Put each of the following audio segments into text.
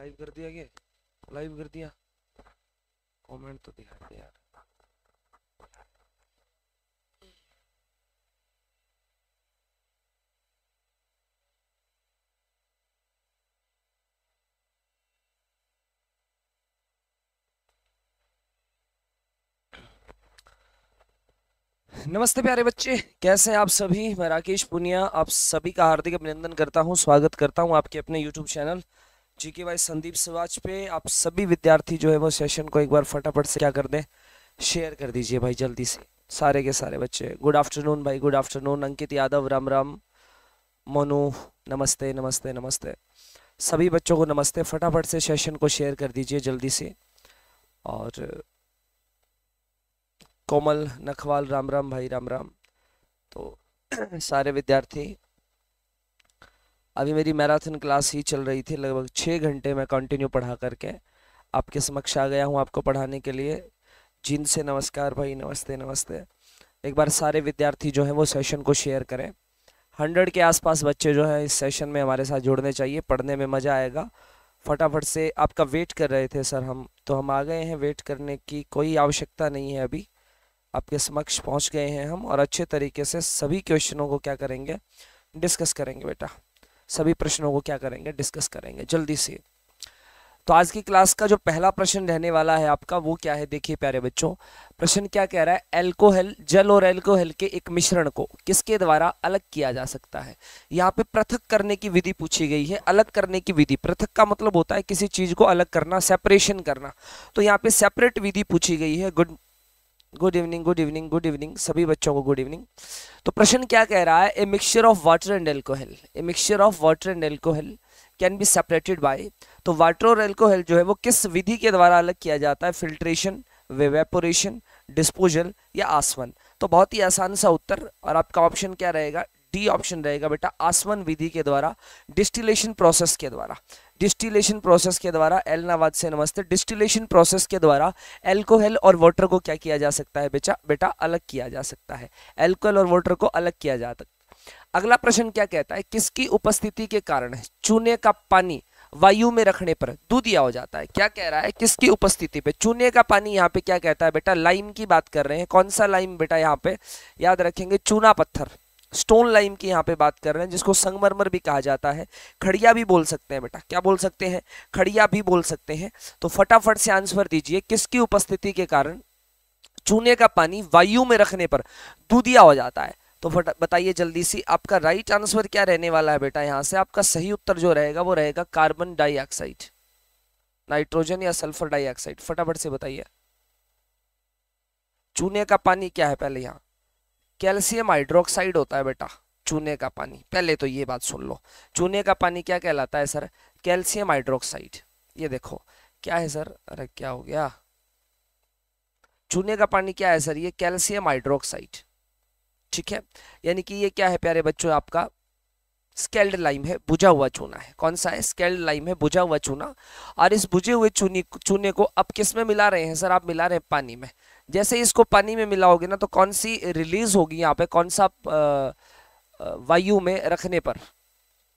Live कर दिया क्या लाइव कर दिया कमेंट तो दिखा दे यार नमस्ते प्यारे बच्चे कैसे हैं आप सभी मैं राकेश पुनिया आप सभी का हार्दिक अभिनंदन करता हूं स्वागत करता हूं आपके अपने यूट्यूब चैनल जी के भाई संदीप सवाज पे आप सभी विद्यार्थी जो है वो सेशन को एक बार फटाफट से क्या कर दें शेयर कर दीजिए भाई जल्दी से सारे के सारे बच्चे गुड आफ्टरनून भाई गुड आफ्टरनून अंकित यादव राम राम मोनू नमस्ते नमस्ते नमस्ते सभी बच्चों को नमस्ते फटाफट से सेशन को शेयर कर दीजिए जल्दी से और कोमल नखवाल राम राम भाई राम राम तो सारे विद्यार्थी अभी मेरी मैराथन क्लास ही चल रही थी लगभग छः घंटे मैं कंटिन्यू पढ़ा करके आपके समक्ष आ गया हूँ आपको पढ़ाने के लिए जिन से नमस्कार भाई नमस्ते नमस्ते एक बार सारे विद्यार्थी जो हैं वो सेशन को शेयर करें हंड्रेड के आसपास बच्चे जो हैं इस सेशन में हमारे साथ जुड़ने चाहिए पढ़ने में मज़ा आएगा फटाफट से आपका वेट कर रहे थे सर हम तो हम आ गए हैं वेट करने की कोई आवश्यकता नहीं है अभी आपके समक्ष पहुंच गए हैं हम और अच्छे तरीके से सभी क्वेश्चनों को क्या करेंगे डिस्कस करेंगे बेटा सभी प्रश्नों को क्या करेंगे डिस्कस करेंगे जल्दी से तो आज की क्लास का जो पहला प्रश्न रहने वाला है आपका वो क्या है देखिए प्यारे बच्चों प्रश्न क्या कह रहा है एल्कोहल जल और एल्कोहल के एक मिश्रण को किसके द्वारा अलग किया जा सकता है यहाँ पे पृथक करने की विधि पूछी गई है अलग करने की विधि पृथक का मतलब होता है किसी चीज को अलग करना सेपरेशन करना तो यहाँ पे सेपरेट विधि पूछी गई है good good evening good evening good evening सभी बच्चों को गुड इवनिंग तो प्रश्न क्या कह रहा है a mixture of water and alcohol a mixture of water and alcohol can be separated by तो वाटर और एल्कोहल जो है वो किस विधि के द्वारा अलग किया जाता है फिल्ट्रेशन वेवेपोरेशन डिस्पोजल या आसवन तो बहुत ही आसान सा उत्तर और आपका ऑप्शन क्या रहेगा डी ऑप्शन रहेगा बेटा आसवन विधि के द्वारा डिस्टिलेशन प्रोसेस के द्वारा डिस्टिलेशन प्रोसेस के द्वारा एल नवाज से नमस्ते डिस्टिलेशन प्रोसेस के द्वारा एल्कोहल और वाटर को क्या किया जा सकता है बेचा बेटा अलग किया जा सकता है एल्कोहल और वाटर को अलग किया जा सकता अगला प्रश्न क्या कहता है किसकी उपस्थिति के कारण चूने का पानी वायु में रखने पर दूधिया हो जाता है क्या कह रहा है किसकी उपस्थिति पे चूने का पानी यहाँ पे क्या कहता है बेटा लाइम की बात कर रहे हैं कौन सा लाइम बेटा यहाँ पे याद रखेंगे चूना पत्थर स्टोन लाइम की यहाँ पे बात कर रहे हैं जिसको संगमरमर भी कहा जाता है खड़िया भी बोल सकते हैं बेटा क्या बोल सकते हैं खड़िया भी बोल सकते हैं तो फटाफट से आंसर दीजिए किसकी उपस्थिति के कारण चूने का पानी वायु में रखने पर दूधिया हो जाता है तो फटा बताइए जल्दी सी आपका राइट आंसर क्या रहने वाला है बेटा यहाँ से आपका सही उत्तर जो रहेगा वो रहेगा कार्बन डाइऑक्साइड नाइट्रोजन या सल्फर डाइऑक्साइड फटाफट से बताइए चूने का पानी क्या है पहले यहाँ कैल्शियम हाइड्रोक्साइड होता है बेटा चूने का पानी पहले तो ये बात सुन लो चूने का पानी क्या कहलाता है सर कैल्शियम हाइड्रोक्साइड ये देखो क्या है सर अरे क्या हो गया चूने का पानी क्या है सर ये कैल्शियम हाइड्रोक्साइड ठीक है यानी कि ये क्या है प्यारे बच्चों आपका स्केल्ड लाइम है बुझा हुआ चूना है कौन सा है स्केल्ड लाइम है बुझा हुआ चूना और इस बुझे हुए चूनी चूने को आप किस में मिला रहे हैं सर आप मिला रहे हैं पानी में जैसे इसको पानी में मिलाओगे ना तो कौन सी रिलीज होगी यहाँ पे कौन सा वायु में रखने पर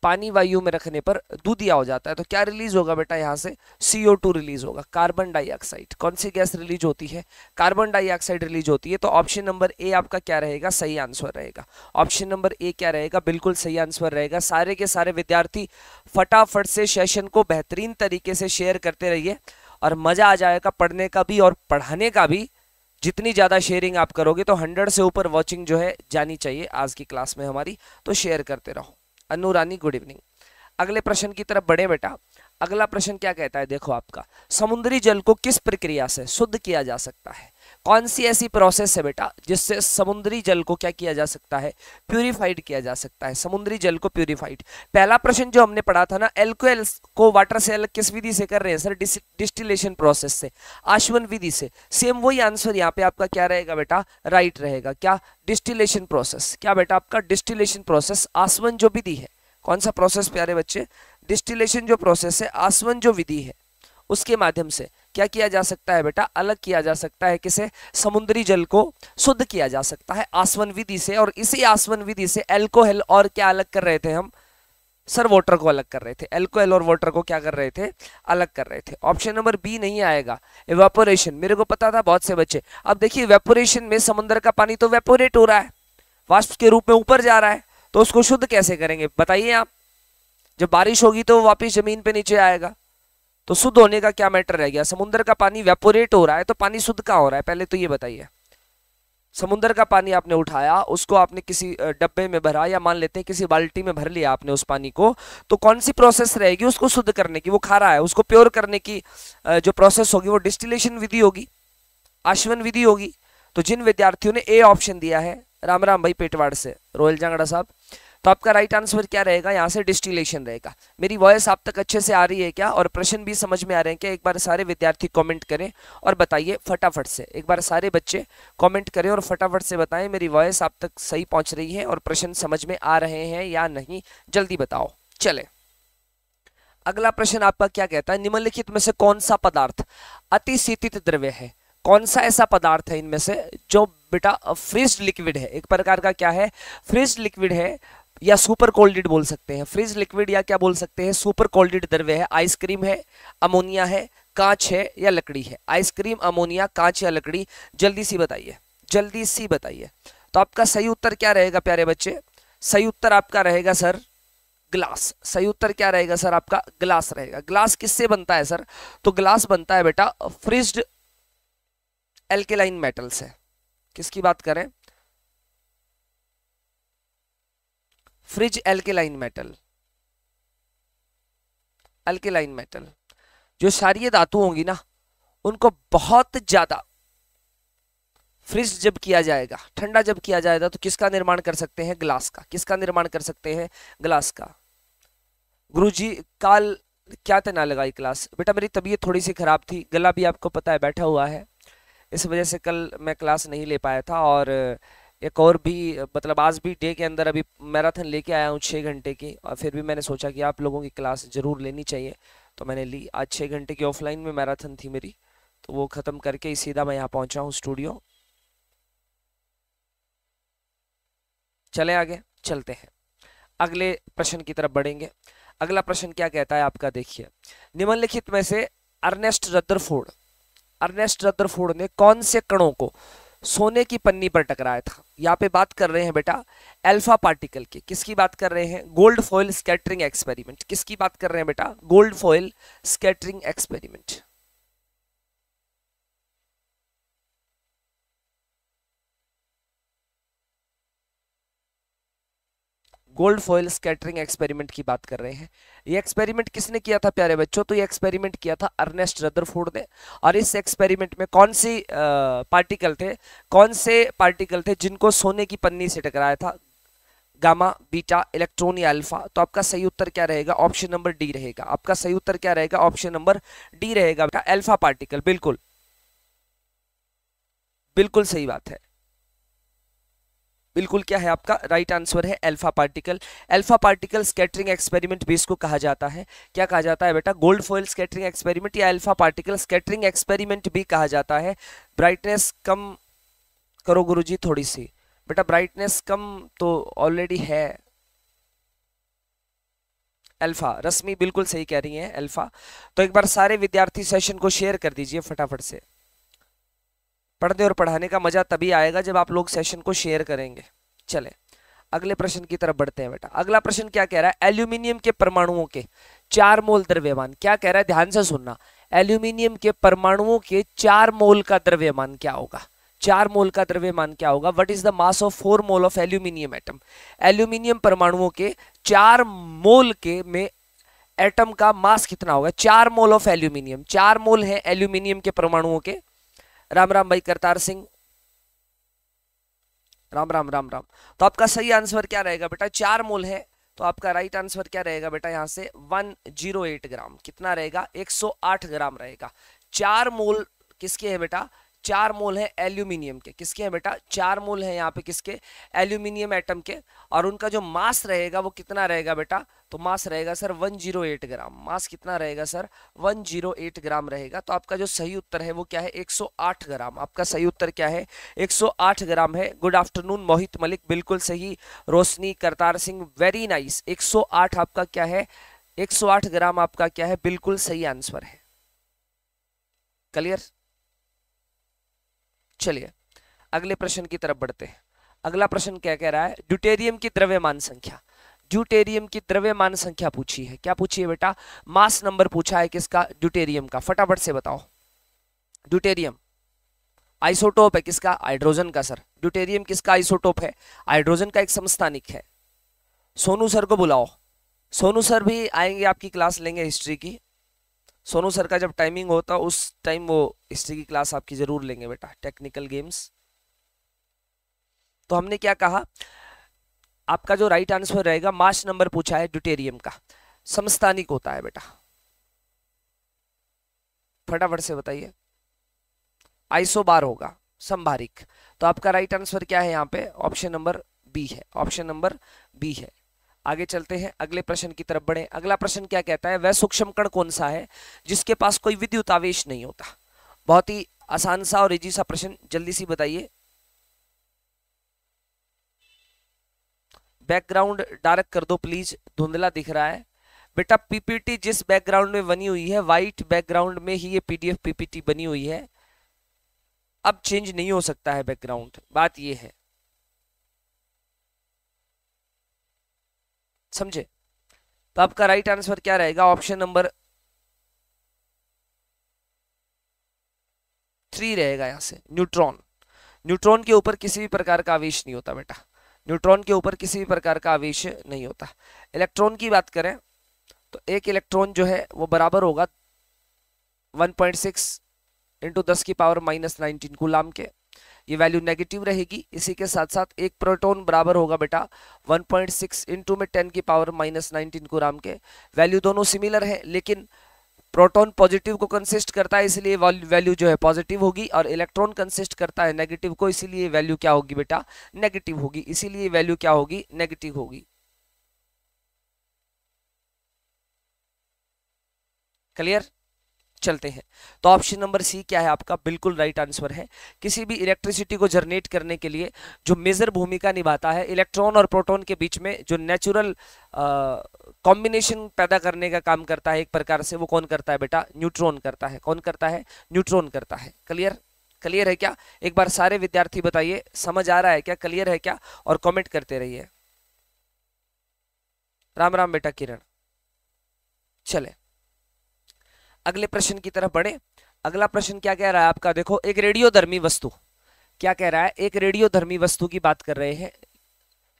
पानी वायु में रखने पर दूधिया हो जाता है तो क्या रिलीज होगा बेटा यहाँ से सीओ टू रिलीज होगा कार्बन डाइऑक्साइड कौन सी गैस रिलीज होती है कार्बन डाइऑक्साइड रिलीज होती है तो ऑप्शन नंबर ए आपका क्या रहेगा सही आंसर रहेगा ऑप्शन नंबर ए क्या रहेगा बिल्कुल सही आंसर रहेगा सारे के सारे विद्यार्थी फटाफट से सेशन को बेहतरीन तरीके से शेयर करते रहिए और मज़ा आ जाएगा पढ़ने का भी और पढ़ाने का भी जितनी ज़्यादा शेयरिंग आप करोगे तो हंड्रेड से ऊपर वॉचिंग जो है जानी चाहिए आज की क्लास में हमारी तो शेयर करते रहो अनु रानी गुड इवनिंग अगले प्रश्न की तरफ बढ़े बेटा अगला प्रश्न क्या कहता है देखो आपका समुद्री जल को किस प्रक्रिया से शुद्ध किया जा सकता है कौन सी ऐसी प्रोसेस है बेटा जिससे समुद्री जल को क्या किया जा सकता है प्यूरिफाइड किया जा सकता है समुद्री जल को प्यूरिफाइड पहला प्रश्न जो हमने पढ़ा था ना एल्कोहल को वाटर से अलग किस विधि से कर रहे हैं सर डिस्टिलेशन प्रोसेस से आश्वन विधि से सेम वही आंसर यहाँ पे आपका क्या रहेगा बेटा राइट रहेगा क्या डिस्टिलेशन प्रोसेस क्या बेटा आपका डिस्टिलेशन प्रोसेस आसवन जो विधि है कौन सा प्रोसेस प्यारे बच्चे डिस्टिलेशन जो प्रोसेस है आसवन जो विधि है उसके माध्यम से क्या किया जा सकता है बेटा अलग किया जा सकता है किसे समुद्री जल को शुद्ध किया जा सकता है आसवन विधि से और इसी आसवन विधि से एल्कोहल और क्या अलग कर रहे थे हम सर वाटर को अलग कर रहे थे एल्कोहल और वाटर को क्या कर रहे थे अलग कर रहे थे ऑप्शन नंबर बी नहीं आएगा वेपोरेशन मेरे को पता था बहुत से बच्चे अब देखिए वेपोरेशन में समुद्र का पानी तो वेपोरेट हो रहा है वाष्प के रूप में ऊपर जा रहा है तो उसको शुद्ध कैसे करेंगे बताइए आप जब बारिश होगी तो वापिस जमीन पे नीचे आएगा तो शुद्ध होने का क्या मैटर रह गया समुद्र का पानी वेपोरेट हो रहा है तो पानी शुद्ध का हो रहा है पहले तो ये बताइए समुद्र का पानी आपने उठाया उसको आपने किसी डब्बे में भरा या मान लेते हैं किसी बाल्टी में भर लिया आपने उस पानी को तो कौन सी प्रोसेस रहेगी उसको शुद्ध करने की वो खा रहा है उसको प्योर करने की जो प्रोसेस होगी वो डिस्टिलेशन विधि होगी आश्वन विधि होगी तो जिन विद्यार्थियों ने ए ऑप्शन दिया है राम राम भाई पेटवाड़ से रोयल जांगड़ा साहब तो आपका राइट आंसर क्या रहेगा यहाँ से डिस्टिलेशन रहेगा मेरी वॉयस आप तक अच्छे से आ रही है क्या और प्रश्न भी समझ में आ रहे हैं क्या एक बार सारे विद्यार्थी कॉमेंट करें और बताइए फटाफट से एक बार सारे बच्चे कॉमेंट करें और फटाफट से बताएं मेरी वॉयस आप तक सही पहुँच रही है और प्रश्न समझ में आ रहे हैं या नहीं जल्दी बताओ चले अगला प्रश्न आपका क्या कहता है निम्नलिखित में से कौन सा पदार्थ अतिशीतित द्रव्य है कौन सा ऐसा पदार्थ है इनमें से जो बेटा फ्रिज लिक्विड है एक प्रकार का क्या है फ्रिज लिक्विड है या सुपर कोल्डिड बोल सकते हैं फ्रिज लिक्विड या क्या बोल सकते हैं सुपर कोल्डिड द्रव्य है आइसक्रीम है अमोनिया है कांच है या लकड़ी है आइसक्रीम अमोनिया कांच या लकड़ी जल्दी सी बताइए जल्दी सी बताइए तो आपका सही उत्तर क्या रहेगा प्यारे बच्चे सही उत्तर आपका रहेगा सर ग्लास सही उत्तर क्या रहेगा सर आपका ग्लास रहेगा ग्लास किससे बनता है सर तो ग्लास बनता है बेटा फ्रिज्ड एल्केलाइन मेटल से किसकी बात करें fridge alkaline metal alkaline metal जो सारी धातु होंगी ना उनको बहुत ज़्यादा फ्रिज जब किया जाएगा ठंडा जब किया जाएगा तो किसका निर्माण कर सकते हैं ग्लास का किसका निर्माण कर सकते हैं ग्लास का गुरुजी काल क्या तना लगाई क्लास बेटा मेरी तबीयत थोड़ी सी ख़राब थी गला भी आपको पता है बैठा हुआ है इस वजह से कल मैं क्लास नहीं ले पाया था और एक और भी मतलब आज भी डे के अंदर अभी मैराथन लेके आया हूँ छः घंटे की और फिर भी मैंने सोचा कि आप लोगों की क्लास ज़रूर लेनी चाहिए तो मैंने ली आज छः घंटे की ऑफलाइन में मैराथन थी मेरी तो वो ख़त्म करके ही सीधा मैं यहाँ पहुँचा हूँ स्टूडियो चले आगे चलते हैं अगले प्रश्न की तरफ बढ़ेंगे अगला प्रश्न क्या कहता है आपका देखिए निम्नलिखित में से अर्नेस्ट रदरफोर्ड अर्नेस्ट रदरफोर्ड ने कौन से कणों को सोने की पन्नी पर टकराया था यहाँ पे बात कर रहे हैं बेटा अल्फा पार्टिकल की किसकी बात कर रहे हैं गोल्ड फॉयल स्केटरिंग एक्सपेरिमेंट किसकी बात कर रहे हैं बेटा gold foil scattering experiment gold foil scattering experiment की बात कर रहे हैं ये एक्सपेरिमेंट किसने किया था प्यारे बच्चों तो ये एक्सपेरिमेंट किया था अर्नेस्ट रदरफोर्ड ने और इस एक्सपेरिमेंट में कौन सी आ, पार्टिकल थे कौन से पार्टिकल थे जिनको सोने की पन्नी से टकराया था गामा बीटा इलेक्ट्रॉन या अल्फा तो आपका सही उत्तर क्या रहेगा ऑप्शन नंबर डी रहेगा आपका सही उत्तर क्या रहेगा ऑप्शन नंबर डी रहेगा अल्फा पार्टिकल बिल्कुल बिल्कुल सही बात है बिल्कुल क्या है आपका राइट आंसर है alpha particle alpha particle scattering experiment भी इसको कहा जाता है क्या कहा जाता है बेटा गोल्ड फॉइल स्कैटरिंग एक्सपेरिमेंट या अल्फा पार्टिकल स्कैटरिंग एक्सपेरिमेंट भी कहा जाता है ब्राइटनेस कम करो गुरुजी थोड़ी सी बेटा ब्राइटनेस कम तो ऑलरेडी है अल्फा रश्मि बिल्कुल सही कह रही है अल्फा तो एक बार सारे विद्यार्थी सेशन को शेयर कर दीजिए फटाफट से पढ़ने और पढ़ाने का मज़ा तभी आएगा जब आप लोग सेशन को शेयर करेंगे चले अगले प्रश्न की तरफ बढ़ते हैं बेटा अगला प्रश्न क्या कह रहा है एल्यूमिनियम के परमाणुओं के चार मोल द्रव्यमान क्या कह रहा है ध्यान से सुनना एल्यूमिनियम के परमाणुओं के चार मोल का द्रव्यमान क्या होगा चार मोल का द्रव्यमान क्या होगा what is the mass of four mole of aluminium atom aluminium परमाणुओं के चार मोल के में एटम का मास कितना होगा चार मोल ऑफ एल्यूमिनियम चार मोल है एल्यूमिनियम के परमाणुओं के राम राम भाई करतार सिंह राम राम राम राम तो आपका सही आंसर क्या रहेगा बेटा चार मोल है तो आपका राइट आंसर क्या रहेगा बेटा यहाँ से 108 ग्राम कितना रहेगा 108 ग्राम रहेगा चार मोल किसके है बेटा चार मोल हैं एल्यूमिनियम के किसके हैं बेटा चार मोल हैं यहाँ पे किसके एल्यूमिनियम एटम के और उनका जो मास रहेगा वो कितना रहेगा बेटा तो मास रहेगा सर 108 ग्राम मास कितना रहेगा सर 108 ग्राम रहेगा तो आपका जो सही उत्तर है वो क्या है 108 ग्राम आपका सही उत्तर क्या है 108 ग्राम है गुड आफ्टरनून मोहित मलिक बिल्कुल सही रोशनी करतार सिंह वेरी नाइस एक आपका क्या है एक ग्राम आपका क्या है बिल्कुल सही आंसर है क्लियर चलिए अगले प्रश्न की तरफ बढ़ते हैं अगला प्रश्न क्या कह रहा है ड्यूटेरियम की द्रव्यमान संख्या ड्यूटेरियम की द्रव्यमान संख्या पूछी है क्या पूछी है बेटा मास नंबर पूछा है किसका ड्यूटेरियम का फटाफट से बताओ ड्यूटेरियम आइसोटोप है किसका हाइड्रोजन का सर ड्यूटेरियम किसका आइसोटोप है हाइड्रोजन का एक समस्थानिक है सोनू सर को बुलाओ सोनू सर भी आएंगे आपकी क्लास लेंगे हिस्ट्री की सोनू सर का जब टाइमिंग होता उस टाइम वो हिस्ट्री की क्लास आपकी ज़रूर लेंगे बेटा टेक्निकल गेम्स तो हमने क्या कहा आपका जो राइट आंसर रहेगा मार्च नंबर पूछा है ड्यूटेरियम का समस्थानिक होता है बेटा फटाफट से बताइए बार होगा संभारिक तो आपका राइट आंसर क्या है यहाँ पे ऑप्शन नंबर बी है ऑप्शन नंबर बी है आगे चलते हैं अगले प्रश्न की तरफ बढ़े अगला प्रश्न क्या कहता है वह सूक्ष्म कण कौन सा है जिसके पास कोई विद्युत आवेश नहीं होता बहुत ही आसान सा और इजी सा प्रश्न जल्दी सी बताइए बैकग्राउंड डार्क कर दो प्लीज धुंधला दिख रहा है बेटा पीपीटी जिस बैकग्राउंड में बनी हुई है वाइट बैकग्राउंड में ही ये पीडीएफ पीपीटी बनी हुई है अब चेंज नहीं हो सकता है बैकग्राउंड बात ये है समझे तो आपका राइट आंसर क्या रहेगा ऑप्शन नंबर थ्री रहेगा यहाँ से न्यूट्रॉन न्यूट्रॉन के ऊपर किसी भी प्रकार का आवेश नहीं होता बेटा न्यूट्रॉन के ऊपर किसी भी प्रकार का आवेश नहीं होता इलेक्ट्रॉन की बात करें तो एक इलेक्ट्रॉन जो है वो बराबर होगा 1.6 पॉइंट सिक्स इंटू दस की पावर माइनस नाइनटीन गुलाम के ये वैल्यू नेगेटिव रहेगी इसी के साथ साथ एक प्रोटोन बराबर होगा बेटा 1.6 पॉइंट सिक्स इंटू में टेन की पावर माइनस नाइनटीन राम के वैल्यू दोनों सिमिलर है लेकिन प्रोटॉन पॉजिटिव को कंसिस्ट करता है इसलिए वैल्यू जो है पॉजिटिव होगी और इलेक्ट्रॉन कंसिस्ट करता है नेगेटिव को इसीलिए वैल्यू क्या होगी बेटा नेगेटिव होगी इसीलिए वैल्यू क्या होगी नेगेटिव होगी क्लियर चलते हैं तो ऑप्शन नंबर सी क्या है आपका बिल्कुल राइट आंसर है किसी भी इलेक्ट्रिसिटी को जनरेट करने के लिए जो मेजर भूमिका निभाता है इलेक्ट्रॉन और प्रोटॉन के बीच में जो नेचुरल कॉम्बिनेशन पैदा करने का काम करता है एक प्रकार से वो कौन करता है बेटा न्यूट्रॉन करता है कौन करता है न्यूट्रॉन करता है क्लियर क्लियर है क्या एक बार सारे विद्यार्थी बताइए समझ आ रहा है क्या क्लियर है क्या और कॉमेंट करते रहिए राम राम बेटा किरण चले अगले प्रश्न की तरफ बढ़े अगला प्रश्न क्या कह रहा है आपका देखो एक रेडियोधर्मी वस्तु क्या कह रहा है एक रेडियोधर्मी वस्तु की बात कर रहे हैं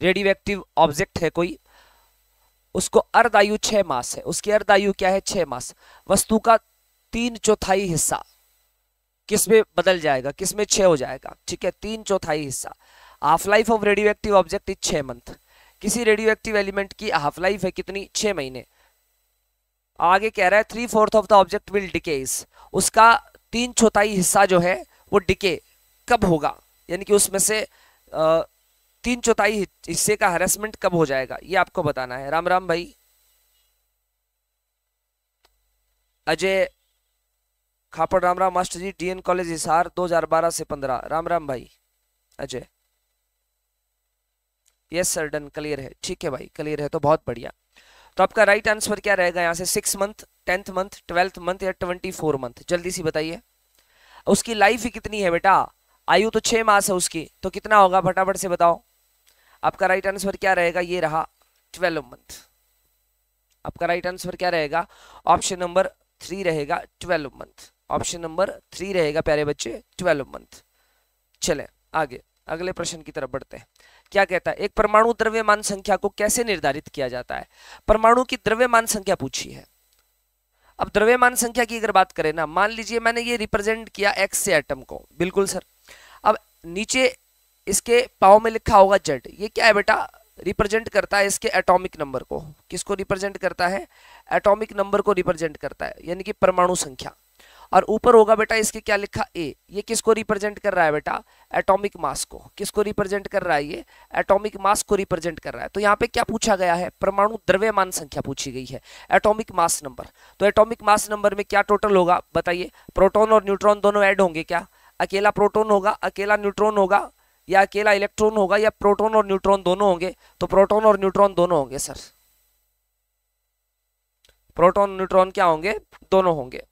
रेडियो एक्टिव ऑब्जेक्ट है कोई उसको अर्धायु छह मास है उसकी अर्धायु क्या है छह मास वस्तु का तीन चौथाई हिस्सा किस में बदल जाएगा किस में छः हो जाएगा ठीक है तीन चौथाई हिस्सा half life of radioactive object is छह मंथ किसी रेडियो एक्टिव एलिमेंट की हाफ लाइफ है कितनी छह महीने आगे कह रहा है three fourth of the object will decays उसका तीन चौथाई हिस्सा जो है वो डिके कब होगा यानी कि उसमें से तीन चौथाई हिस्से का हरेसमेंट कब हो जाएगा ये आपको बताना है राम राम भाई Ajay Khapar Ram Ram master ji DN college Hisar 2012 से 15 राम राम भाई Ajay yes sir done clear है ठीक है भाई क्लियर है तो बहुत बढ़िया तो आपका राइट right आंसर क्या रहेगा यहाँ से six month tenth month twelfth month या ट्वेंटी फोर मंथ जल्दी सी बताइए उसकी लाइफ ही कितनी है बेटा आयु तो छः मास है उसकी तो कितना होगा फटाफट से बताओ आपका राइट right आंसर क्या रहेगा ये रहा ट्वेल्व मंथ आपका राइट right आंसर क्या रहेगा ऑप्शन नंबर थ्री रहेगा twelve month option number three रहेगा प्यारे बच्चे ट्वेल्व मंथ चले आगे अगले प्रश्न की तरफ बढ़ते हैं क्या कहता है एक परमाणु द्रव्यमान संख्या को कैसे निर्धारित किया जाता है परमाणु की द्रव्यमान संख्या पूछी है अब द्रव्यमान संख्या की अगर बात करें ना मान लीजिए मैंने ये रिप्रेजेंट किया एक्स से एटम को बिल्कुल सर अब नीचे इसके पाव में लिखा होगा जेड ये क्या है बेटा रिप्रेजेंट करता है इसके एटॉमिक नंबर को किसको रिप्रेजेंट करता है एटॉमिक नंबर को रिप्रेजेंट करता है यानी कि परमाणु संख्या और ऊपर होगा बेटा इसके क्या लिखा ए ये किसको रिप्रेजेंट कर रहा है बेटा एटॉमिक मास को किसको रिप्रेजेंट कर रहा है ये एटॉमिक मास को रिप्रेजेंट कर रहा है तो यहाँ पे क्या पूछा गया है परमाणु द्रव्यमान संख्या पूछी गई है एटॉमिक मास नंबर तो एटॉमिक मास नंबर में क्या टोटल होगा बताइए प्रोटोन और न्यूट्रॉन दोनों ऐड होंगे क्या अकेला प्रोटोन होगा अकेला न्यूट्रॉन होगा या अकेला इलेक्ट्रॉन होगा या प्रोटोन और न्यूट्रॉन दोनों होंगे तो प्रोटोन और न्यूट्रॉन दोनों होंगे सर प्रोटोन न्यूट्रॉन क्या होंगे दोनों होंगे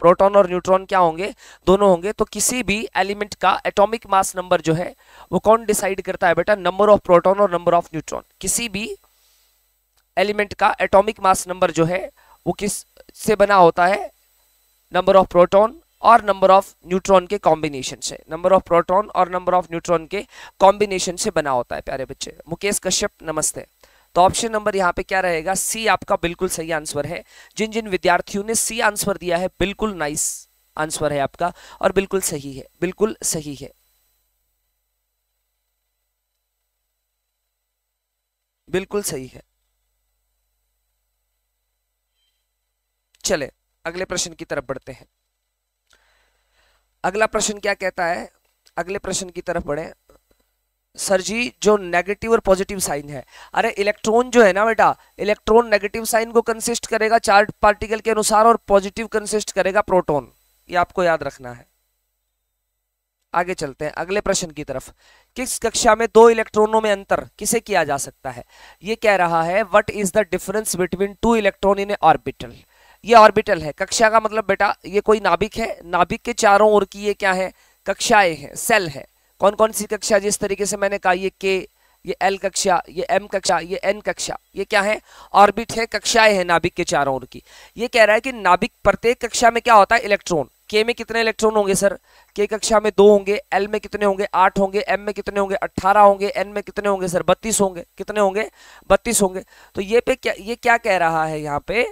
प्रोटॉन और न्यूट्रॉन क्या होंगे दोनों होंगे तो किसी भी एलिमेंट का एटॉमिक मास नंबर जो है वो कौन डिसाइड करता है बेटा नंबर ऑफ प्रोटॉन और नंबर ऑफ न्यूट्रॉन किसी भी एलिमेंट का एटॉमिक मास नंबर जो है वो किस से बना होता है नंबर ऑफ प्रोटॉन और नंबर ऑफ न्यूट्रॉन के कॉम्बिनेशन से नंबर ऑफ प्रोटॉन और नंबर ऑफ न्यूट्रॉन के कॉम्बिनेशन से बना होता है प्यारे बच्चे मुकेश कश्यप नमस्ते तो ऑप्शन नंबर यहाँ पे क्या रहेगा सी आपका बिल्कुल सही आंसर है जिन जिन विद्यार्थियों ने सी आंसर दिया है बिल्कुल नाइस आंसर है आपका और बिल्कुल सही है बिल्कुल सही है बिल्कुल सही है चले अगले प्रश्न की तरफ बढ़ते हैं अगला प्रश्न क्या कहता है अगले प्रश्न की तरफ बढ़े सर जी जो नेगेटिव और पॉजिटिव साइन है अरे इलेक्ट्रॉन जो है ना बेटा इलेक्ट्रॉन नेगेटिव साइन को कंसिस्ट करेगा चार्ज पार्टिकल के अनुसार और पॉजिटिव कंसिस्ट करेगा प्रोटॉन ये आपको याद रखना है आगे चलते हैं अगले प्रश्न की तरफ किस कक्षा में दो इलेक्ट्रॉनों में अंतर किसे किया जा सकता है ये कह रहा है what is the difference between two electron in orbital ये ऑर्बिटल है कक्षा का मतलब बेटा ये कोई नाभिक है नाभिक के चारों ओर की ये क्या है कक्षाएं हैं सेल है कौन कौन सी कक्षा जिस तरीके से मैंने कहा ये के ये एल कक्षा ये एम कक्षा ये एन कक्षा ये क्या है ऑर्बिट है कक्षाएं हैं नाभिक के चारों ओर की ये कह रहा है कि नाभिक प्रत्येक कक्षा में क्या होता है इलेक्ट्रॉन के में कितने इलेक्ट्रॉन होंगे सर के कक्षा में दो होंगे एल में कितने होंगे आठ होंगे एम में कितने होंगे अट्ठारह होंगे एन में कितने होंगे सर बत्तीस होंगे कितने होंगे बत्तीस होंगे तो ये पे क्या ये क्या कह रहा है यहाँ पे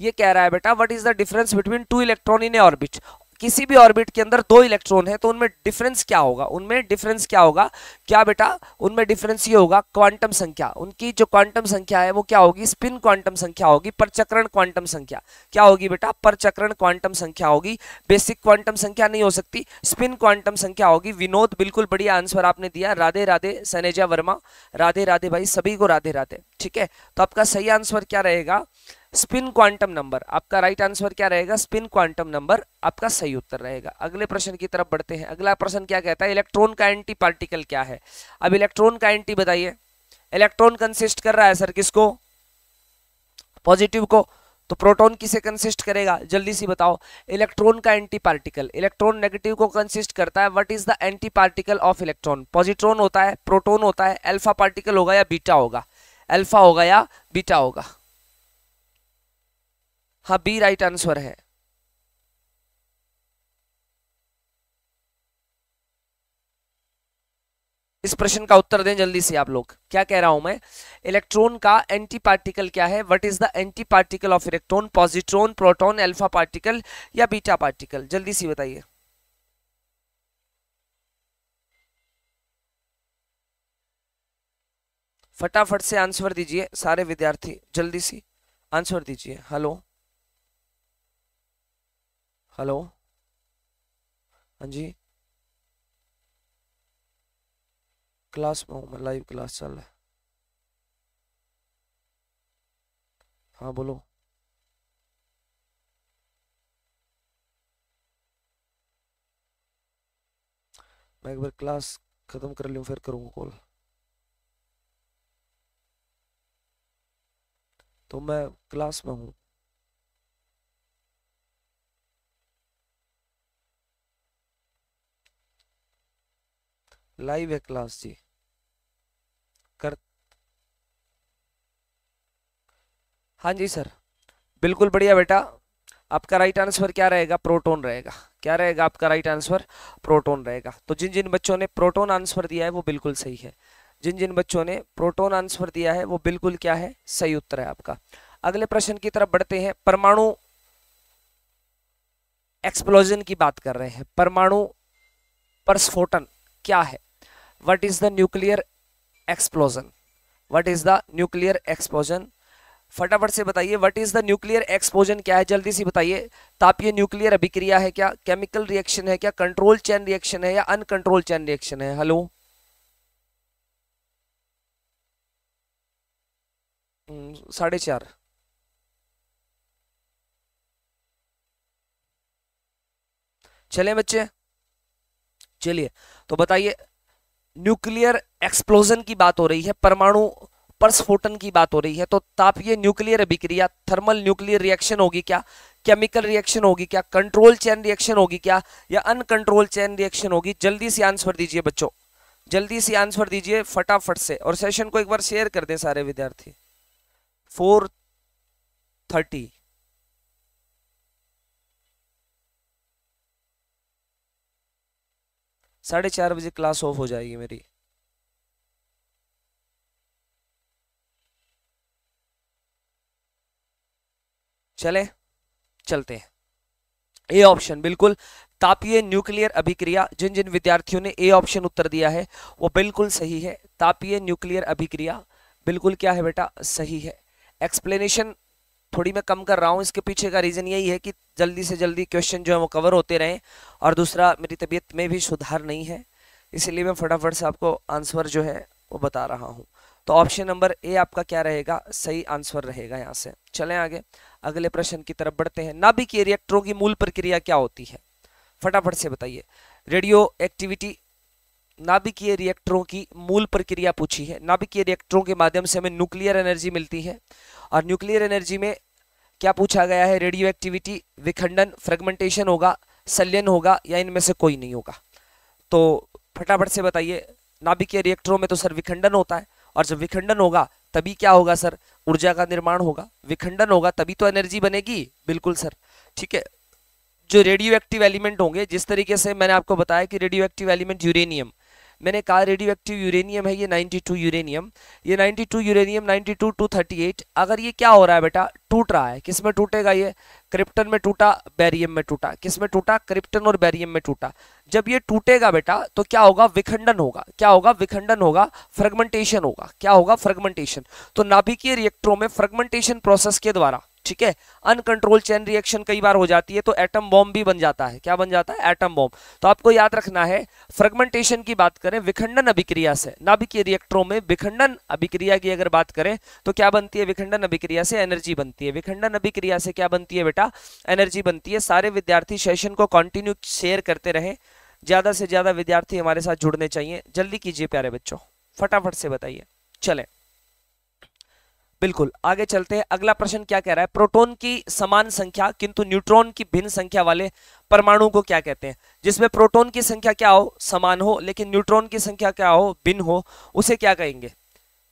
ये कह रहा है बेटा what is the difference between two electron in orbit किसी भी ऑर्बिट के अंदर दो इलेक्ट्रॉन है तो उनमें डिफरेंस क्या होगा उनमें डिफरेंस क्या होगा क्या बेटा उनमें डिफरेंस ये होगा क्वांटम संख्या उनकी जो क्वांटम संख्या है वो क्या होगी स्पिन क्वांटम संख्या होगी परचक्रण क्वांटम संख्या क्या होगी बेटा परचक्रण क्वांटम संख्या होगी बेसिक क्वांटम संख्या नहीं हो सकती स्पिन क्वांटम संख्या होगी विनोद बिल्कुल बढ़िया आंसर आपने दिया राधे राधे सनेजा वर्मा राधे राधे भाई सभी को राधे राधे ठीक है तो आपका सही आंसर क्या रहेगा स्पिन क्वांटम नंबर आपका राइट आंसर क्या रहेगा स्पिन क्वांटम नंबर आपका सही उत्तर रहेगा अगले प्रश्न की तरफ बढ़ते हैं अगला प्रश्न क्या कहता है इलेक्ट्रॉन का एंटी पार्टिकल क्या है अब इलेक्ट्रॉन का एंटी बताइए इलेक्ट्रॉन कंसिस्ट कर रहा है सर किसको पॉजिटिव को तो प्रोटॉन किसे कंसिस्ट करेगा जल्दी सी बताओ इलेक्ट्रॉन का एंटी पार्टिकल इलेक्ट्रॉन नेगेटिव को कंसिस्ट करता है what is the anti particle of electron positron होता है प्रोटॉन होता है अल्फा पार्टिकल होगा या बीटा होगा अल्फा होगा या बीटा होगा हाँ बी राइट आंसर है इस प्रश्न का उत्तर दें जल्दी से आप लोग क्या कह रहा हूं मैं इलेक्ट्रॉन का एंटी पार्टिकल क्या है what is the anti particle of electron positron proton alpha particle या बीटा पार्टिकल जल्दी से बताइए फटाफट से आंसर दीजिए सारे विद्यार्थी जल्दी से आंसर दीजिए हेलो हेलो हाँ जी क्लास में हूँ मैं लाइव क्लास चल रहा है हाँ बोलो मैं एक बार क्लास ख़त्म कर लूँ फिर करूँगा कॉल तो मैं क्लास में हूँ लाइव है क्लास जी कर हाँ जी सर बिल्कुल बढ़िया बेटा आपका राइट आंसर क्या रहेगा प्रोटोन रहेगा क्या रहेगा आपका राइट आंसर प्रोटोन रहेगा तो जिन जिन बच्चों ने प्रोटोन आंसर दिया है वो बिल्कुल सही है जिन जिन बच्चों ने प्रोटोन आंसर दिया है वो बिल्कुल क्या है सही उत्तर है आपका अगले प्रश्न की तरफ बढ़ते हैं परमाणु एक्सप्लोजन की बात कर रहे हैं परमाणु परस्फोटन क्या है what is the nuclear explosion what is the nuclear explosion फटाफट से बताइए what is the nuclear explosion क्या है जल्दी से बताइए तापीय न्यूक्लियर अभिक्रिया है क्या केमिकल रिएक्शन है क्या कंट्रोल चैन रिएक्शन है या अनकंट्रोल चैन रिएक्शन है हेलो hmm, साढ़े चार चले बच्चे चलिए तो बताइए न्यूक्लियर एक्सप्लोजन की बात हो रही है परमाणु परस्फोटन की बात हो रही है तो तापीय न्यूक्लियर अभिक्रिया थर्मल न्यूक्लियर रिएक्शन होगी क्या केमिकल रिएक्शन होगी क्या कंट्रोल चैन रिएक्शन होगी क्या या अनकंट्रोल चैन रिएक्शन होगी जल्दी से आंसर दीजिए बच्चों जल्दी से आंसर दीजिए फटाफट से और सेशन को एक बार शेयर कर दें सारे विद्यार्थी फोर थर्टी साढ़े चार बजे क्लास ऑफ हो जाएगी मेरी चले चलते हैं ए ऑप्शन बिल्कुल तापीय न्यूक्लियर अभिक्रिया जिन जिन विद्यार्थियों ने ए ऑप्शन उत्तर दिया है वो बिल्कुल सही है तापीय न्यूक्लियर अभिक्रिया बिल्कुल क्या है बेटा सही है एक्सप्लेनेशन थोड़ी मैं कम कर रहा हूँ इसके पीछे का रीज़न यही है कि जल्दी से जल्दी क्वेश्चन जो है वो कवर होते रहें और दूसरा मेरी तबीयत में भी सुधार नहीं है इसीलिए मैं फटाफट से आपको आंसर जो है वो बता रहा हूँ तो ऑप्शन नंबर ए आपका क्या रहेगा सही आंसर रहेगा यहाँ से चलें आगे अगले प्रश्न की तरफ बढ़ते हैं नाभिकीय रिएक्टरों की मूल प्रक्रिया क्या होती है फटाफट से बताइए रेडियो एक्टिविटी नाभिकीय रिएक्टरों की मूल प्रक्रिया पूछी है नाभिकीय रिएक्टरों के माध्यम से हमें न्यूक्लियर एनर्जी मिलती है और न्यूक्लियर एनर्जी में क्या पूछा गया है रेडियो एक्टिविटी विखंडन फ्रेगमेंटेशन होगा सल्यन होगा या इनमें से कोई नहीं होगा तो फटाफट से बताइए नाभिकीय रिएक्टरों में तो सर विखंडन होता है और जब विखंडन होगा तभी क्या होगा सर ऊर्जा का निर्माण होगा विखंडन होगा तभी तो एनर्जी बनेगी बिल्कुल सर ठीक है जो रेडियो एक्टिव एलिमेंट होंगे जिस तरीके से मैंने आपको बताया कि रेडियो एक्टिव एलिमेंट यूरेनियम मैंने कहा रेडियो एक्टिव यूरेनियम है ये 92 यूरेनियम ये 92 यूरेनियम 92 238 अगर ये क्या हो रहा है बेटा टूट रहा है किस में टूटेगा ये क्रिप्टन में टूटा बैरियम में टूटा किस में टूटा क्रिप्टन और बैरियम में टूटा जब ये टूटेगा बेटा तो क्या होगा विखंडन होगा क्या होगा विखंडन होगा फ्रेगमेंटेशन होगा क्या होगा फ्रेगमेंटेशन तो नाभिकीय रिएक्टरों में फ्रेगमेंटेशन प्रोसेस के द्वारा ठीक है अनकंट्रोल चैन रिएक्शन कई बार हो जाती है तो एटम बॉम्ब भी बन जाता है क्या बन जाता है एटम बॉम्ब तो आपको याद रखना है फ्रेगमेंटेशन की बात करें विखंडन अभिक्रिया से नाभिकीय रिएक्टरों में विखंडन अभिक्रिया की अगर बात करें तो क्या बनती है विखंडन अभिक्रिया से एनर्जी बनती है विखंडन अभिक्रिया से क्या बनती है बेटा एनर्जी बनती है सारे विद्यार्थी सेशन को कंटिन्यू शेयर करते रहे ज़्यादा से ज़्यादा विद्यार्थी हमारे साथ जुड़ने चाहिए जल्दी कीजिए प्यारे बच्चों फटाफट से बताइए चलें बिल्कुल आगे चलते हैं अगला प्रश्न क्या कह रहा है प्रोटॉन की समान संख्या किंतु न्यूट्रॉन की भिन्न संख्या वाले परमाणु को क्या कहते हैं जिसमें प्रोटॉन की संख्या क्या हो समान हो लेकिन न्यूट्रॉन की संख्या क्या हो भिन्न हो उसे क्या कहेंगे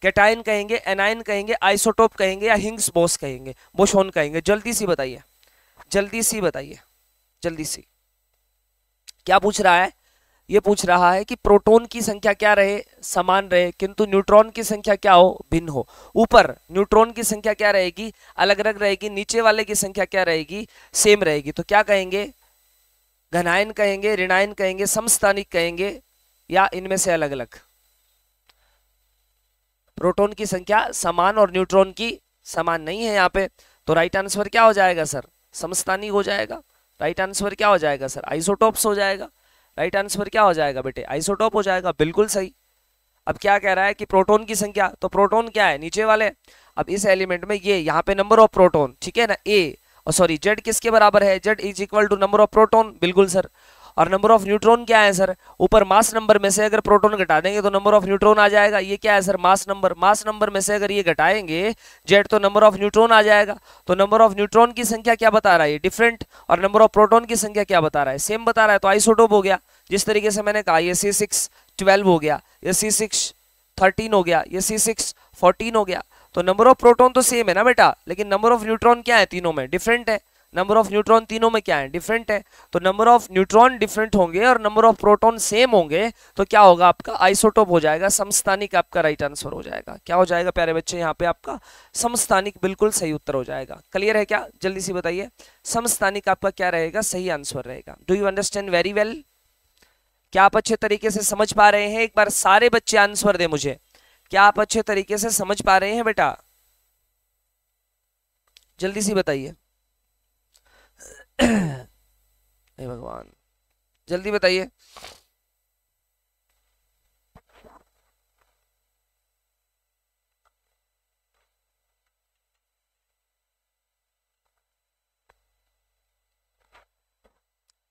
कैटाइन कहेंगे एनाइन कहेंगे आइसोटोप कहेंगे या हिंग्स बोस कहेंगे बोशोन कहेंगे जल्दी सी बताइए जल्दी सी बताइए जल्दी सी क्या पूछ रहा है ये पूछ रहा है कि प्रोटॉन की संख्या क्या रहे समान रहे किंतु न्यूट्रॉन की संख्या क्या हो भिन्न हो ऊपर न्यूट्रॉन की संख्या क्या रहेगी अलग अलग रहेगी नीचे वाले की संख्या क्या रहेगी सेम रहेगी तो क्या कहेंगे घनायन कहेंगे ऋणायन कहेंगे समस्थानिक कहेंगे या इनमें से अलग अलग प्रोटोन की संख्या समान और न्यूट्रॉन की समान नहीं है यहाँ पे तो राइट आंसर क्या हो जाएगा सर समस्थानिक हो जाएगा राइट आंसर क्या हो जाएगा सर आइसोटॉप्स हो जाएगा राइट आंसर क्या हो जाएगा बेटे आइसोटोप हो जाएगा बिल्कुल सही अब क्या कह रहा है कि प्रोटोन की संख्या तो प्रोटोन क्या है नीचे वाले अब इस एलिमेंट में ये यहाँ पे नंबर ऑफ प्रोटोन ठीक है ना ए और सॉरी जेड किसके बराबर है Z is equal to number of proton बिल्कुल सर और नंबर ऑफ न्यूट्रॉन क्या है सर ऊपर मास नंबर में से अगर प्रोटॉन घटा देंगे तो नंबर ऑफ न्यूट्रॉन आ जाएगा ये क्या है sir mass number mass number में से अगर ये घटाएंगे जेड तो नंबर ऑफ न्यूट्रॉन आ जाएगा तो नंबर ऑफ न्यूट्रॉन की संख्या क्या बता रहा है डिफरेंट और नंबर ऑफ प्रोटोन की संख्या क्या बता रहा है सेम बता रहा है तो आइसोटोप हो गया जिस तरीके से मैंने कहा ये सी सिक्स ट्वेल्व हो गया ये सी सिक्स थर्टीन हो गया ये सी सिक्स फोर्टीन हो गया तो नंबर ऑफ प्रोटोन तो सेम है ना बेटा लेकिन नंबर ऑफ न्यूट्रॉन क्या है तीनों में डिफरेंट है नंबर ऑफ न्यूट्रॉन तीनों में क्या है डिफरेंट है तो नंबर ऑफ न्यूट्रॉन डिफरेंट होंगे और नंबर ऑफ प्रोटॉन सेम होंगे तो क्या होगा आपका आइसोटोप हो जाएगा समस्थानिक आपका राइट आंसर हो जाएगा क्या हो जाएगा प्यारे बच्चे यहाँ पे आपका समस्थानिक बिल्कुल सही उत्तर हो जाएगा क्लियर है क्या जल्दी से बताइए समस्थानिक आपका क्या रहेगा सही आंसर रहेगा do you understand very well क्या आप अच्छे तरीके से समझ पा रहे हैं एक बार सारे बच्चे आंसर दे मुझे क्या आप अच्छे तरीके से समझ पा रहे हैं बेटा जल्दी से बताइए भगवान जल्दी बताइए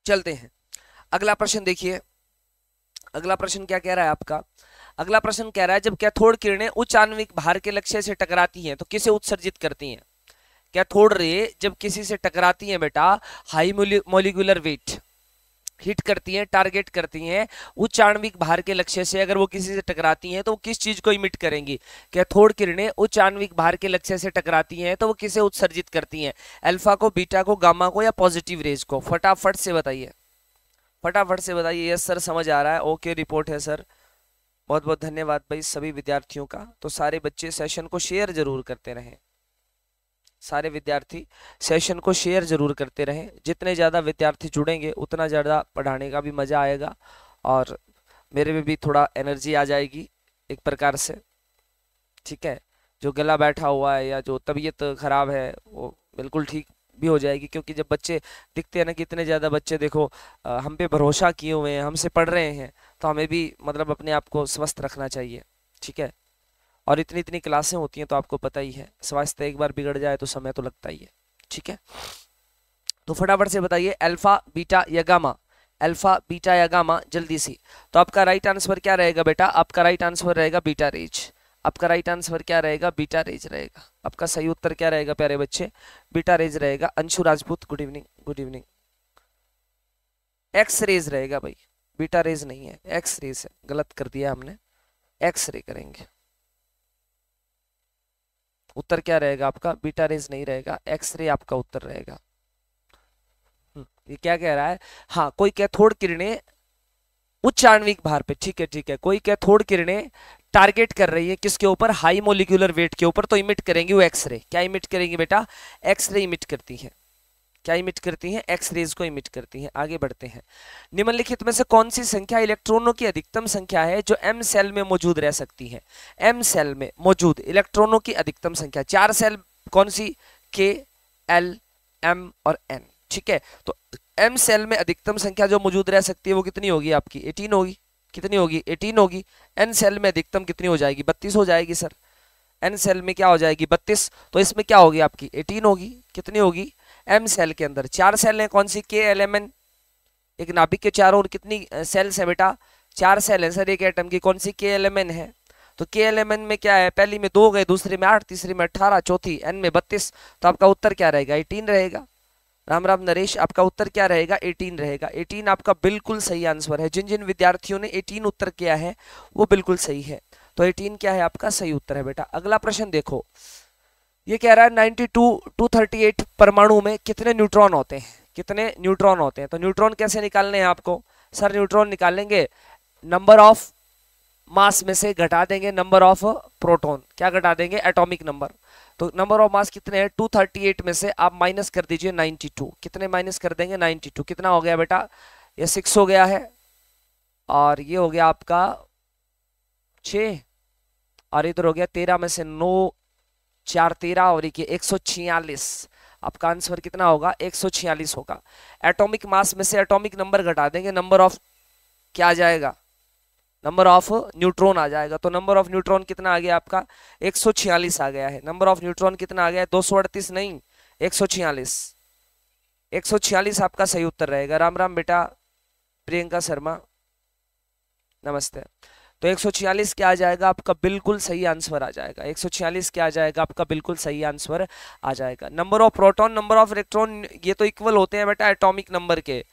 चलते हैं अगला प्रश्न देखिए अगला प्रश्न क्या कह रहा है आपका अगला प्रश्न कह रहा है जब क्या थोड़ किरणें उच्च आणविक भार के लक्ष्य से टकराती हैं तो किसे उत्सर्जित करती हैं क्या छोड़ रहे जब किसी से टकराती है बेटा हाई मोलिकुलर वेट हिट करती हैं टारगेट करती हैं उच्च आणविक भार के लक्ष्य से अगर वो किसी से टकराती हैं तो वो किस चीज़ को इमिट करेंगी कैथोड किरणें उच्च आणविक भार के लक्ष्य से टकराती हैं तो वो किसे उत्सर्जित करती हैं अल्फा को बीटा को गामा को या पॉजिटिव रेज को फटाफट से बताइए फटाफट से बताइए यस सर समझ आ रहा है ओके रिपोर्ट है सर बहुत बहुत धन्यवाद भाई सभी विद्यार्थियों का तो सारे बच्चे सेशन को शेयर जरूर करते रहें सारे विद्यार्थी सेशन को शेयर ज़रूर करते रहें जितने ज़्यादा विद्यार्थी जुड़ेंगे उतना ज़्यादा पढ़ाने का भी मज़ा आएगा और मेरे में भी थोड़ा एनर्जी आ जाएगी एक प्रकार से ठीक है जो गला बैठा हुआ है या जो तबीयत ख़राब है वो बिल्कुल ठीक भी हो जाएगी क्योंकि जब बच्चे दिखते हैं ना कि इतने ज़्यादा बच्चे देखो हम पे भरोसा किए हुए हैं हमसे पढ़ रहे हैं तो हमें भी मतलब अपने आप को स्वस्थ रखना चाहिए ठीक है और इतनी इतनी क्लासें होती हैं तो आपको पता ही है स्वास्थ्य एक बार बिगड़ जाए तो समय तो लगता ही है ठीक है तो फटाफट से बताइए अल्फा बीटा या गामा अल्फा बीटा या गामा जल्दी सी तो आपका राइट आंसर क्या रहेगा बेटा आपका राइट आंसर रहेगा बीटा रेज आपका राइट आंसर क्या रहेगा बीटा रेज रहेगा आपका सही उत्तर क्या रहेगा प्यारे बच्चे बीटा रेज रहेगा Anshu Rajput good evening good evening X rays रहेगा भाई बीटा रेज नहीं है एक्स रेज है गलत कर दिया हमने एक्स रे करेंगे उत्तर क्या रहेगा आपका बीटा रेज नहीं रहेगा एक्स रे आपका उत्तर रहेगा हम्म, ये क्या कह रहा है हाँ कोई कैथोड किरणें उच्च आणविक भार पे ठीक है ठीक है कोई कैथोड किरणें टारगेट कर रही है किसके ऊपर हाई मोलिकुलर वेट के ऊपर तो इमिट करेंगी वो एक्सरे क्या इमिट करेंगी बेटा एक्सरे इमिट करती है क्या इमिट करती हैं एक्स रेज को इमिट करती हैं आगे बढ़ते हैं निम्नलिखित में से कौन सी संख्या इलेक्ट्रॉनों की अधिकतम संख्या है जो एम सेल में मौजूद रह सकती है एम सेल में मौजूद इलेक्ट्रॉनों की अधिकतम संख्या चार सेल कौन सी के एल एम और एन ठीक है तो एम सेल में अधिकतम संख्या जो मौजूद रह सकती है वो कितनी होगी आपकी एटीन होगी कितनी होगी एटीन होगी एन सेल में अधिकतम कितनी हो जाएगी बत्तीस हो जाएगी सर एन सेल में क्या हो जाएगी बत्तीस तो इसमें क्या होगी आपकी एटीन होगी कितनी होगी एम सेल के अंदर चार सेल हैं कौन सी के एल एम एन एक नाभिक के चारों ओर कितनी सेल्स है बेटा चार सेल है सर एक एटम की कौन सी के एल एम एन है तो के एल एम एन में क्या है पहली में दो गए दूसरी में आठ तीसरी में अठारह चौथी एन में बत्तीस तो आपका उत्तर क्या रहेगा एटीन रहेगा राम राम नरेश आपका उत्तर क्या रहेगा 18 रहेगा 18 आपका बिल्कुल सही आंसर है जिन जिन विद्यार्थियों ने 18 उत्तर किया है वो बिल्कुल सही है तो 18 क्या है आपका सही उत्तर है बेटा अगला प्रश्न देखो ये कह रहा है 92 238 परमाणु में कितने न्यूट्रॉन होते हैं कितने न्यूट्रॉन होते हैं तो न्यूट्रॉन कैसे निकालने हैं आपको सर न्यूट्रॉन निकालेंगे नंबर ऑफ मास में से घटा देंगे नंबर ऑफ प्रोटॉन क्या घटा देंगे एटॉमिक नंबर तो नंबर ऑफ मास कितने हैं 238 में से आप माइनस कर दीजिए 92 कितने माइनस कर देंगे 92 कितना हो गया बेटा ये सिक्स हो गया है और ये हो गया आपका छ और इधर हो गया तेरह में से नौ चार तेरह और एक एक सौ छियालीस आपका आंसर कितना होगा एक सौ छियालीस होगा एटॉमिक मास में से एटॉमिक नंबर घटा देंगे नंबर ऑफ क्या आ जाएगा नंबर ऑफ न्यूट्रॉन आ जाएगा तो नंबर ऑफ न्यूट्रॉन कितना आ गया आपका एक सौ छियालीस आ गया है नंबर ऑफ न्यूट्रॉन कितना आ गया है दो सौ अड़तीस नहीं एक सौ छियालीस एक सौ छियालीस आपका सही उत्तर रहेगा राम राम बेटा प्रियंका शर्मा नमस्ते तो 146 क्या आ जाएगा आपका बिल्कुल सही आंसर आ जाएगा 146 क्या आ जाएगा आपका बिल्कुल सही आंसर आ जाएगा number of proton number of electron ये तो इक्वल होते हैं बेटा एटॉमिक नंबर के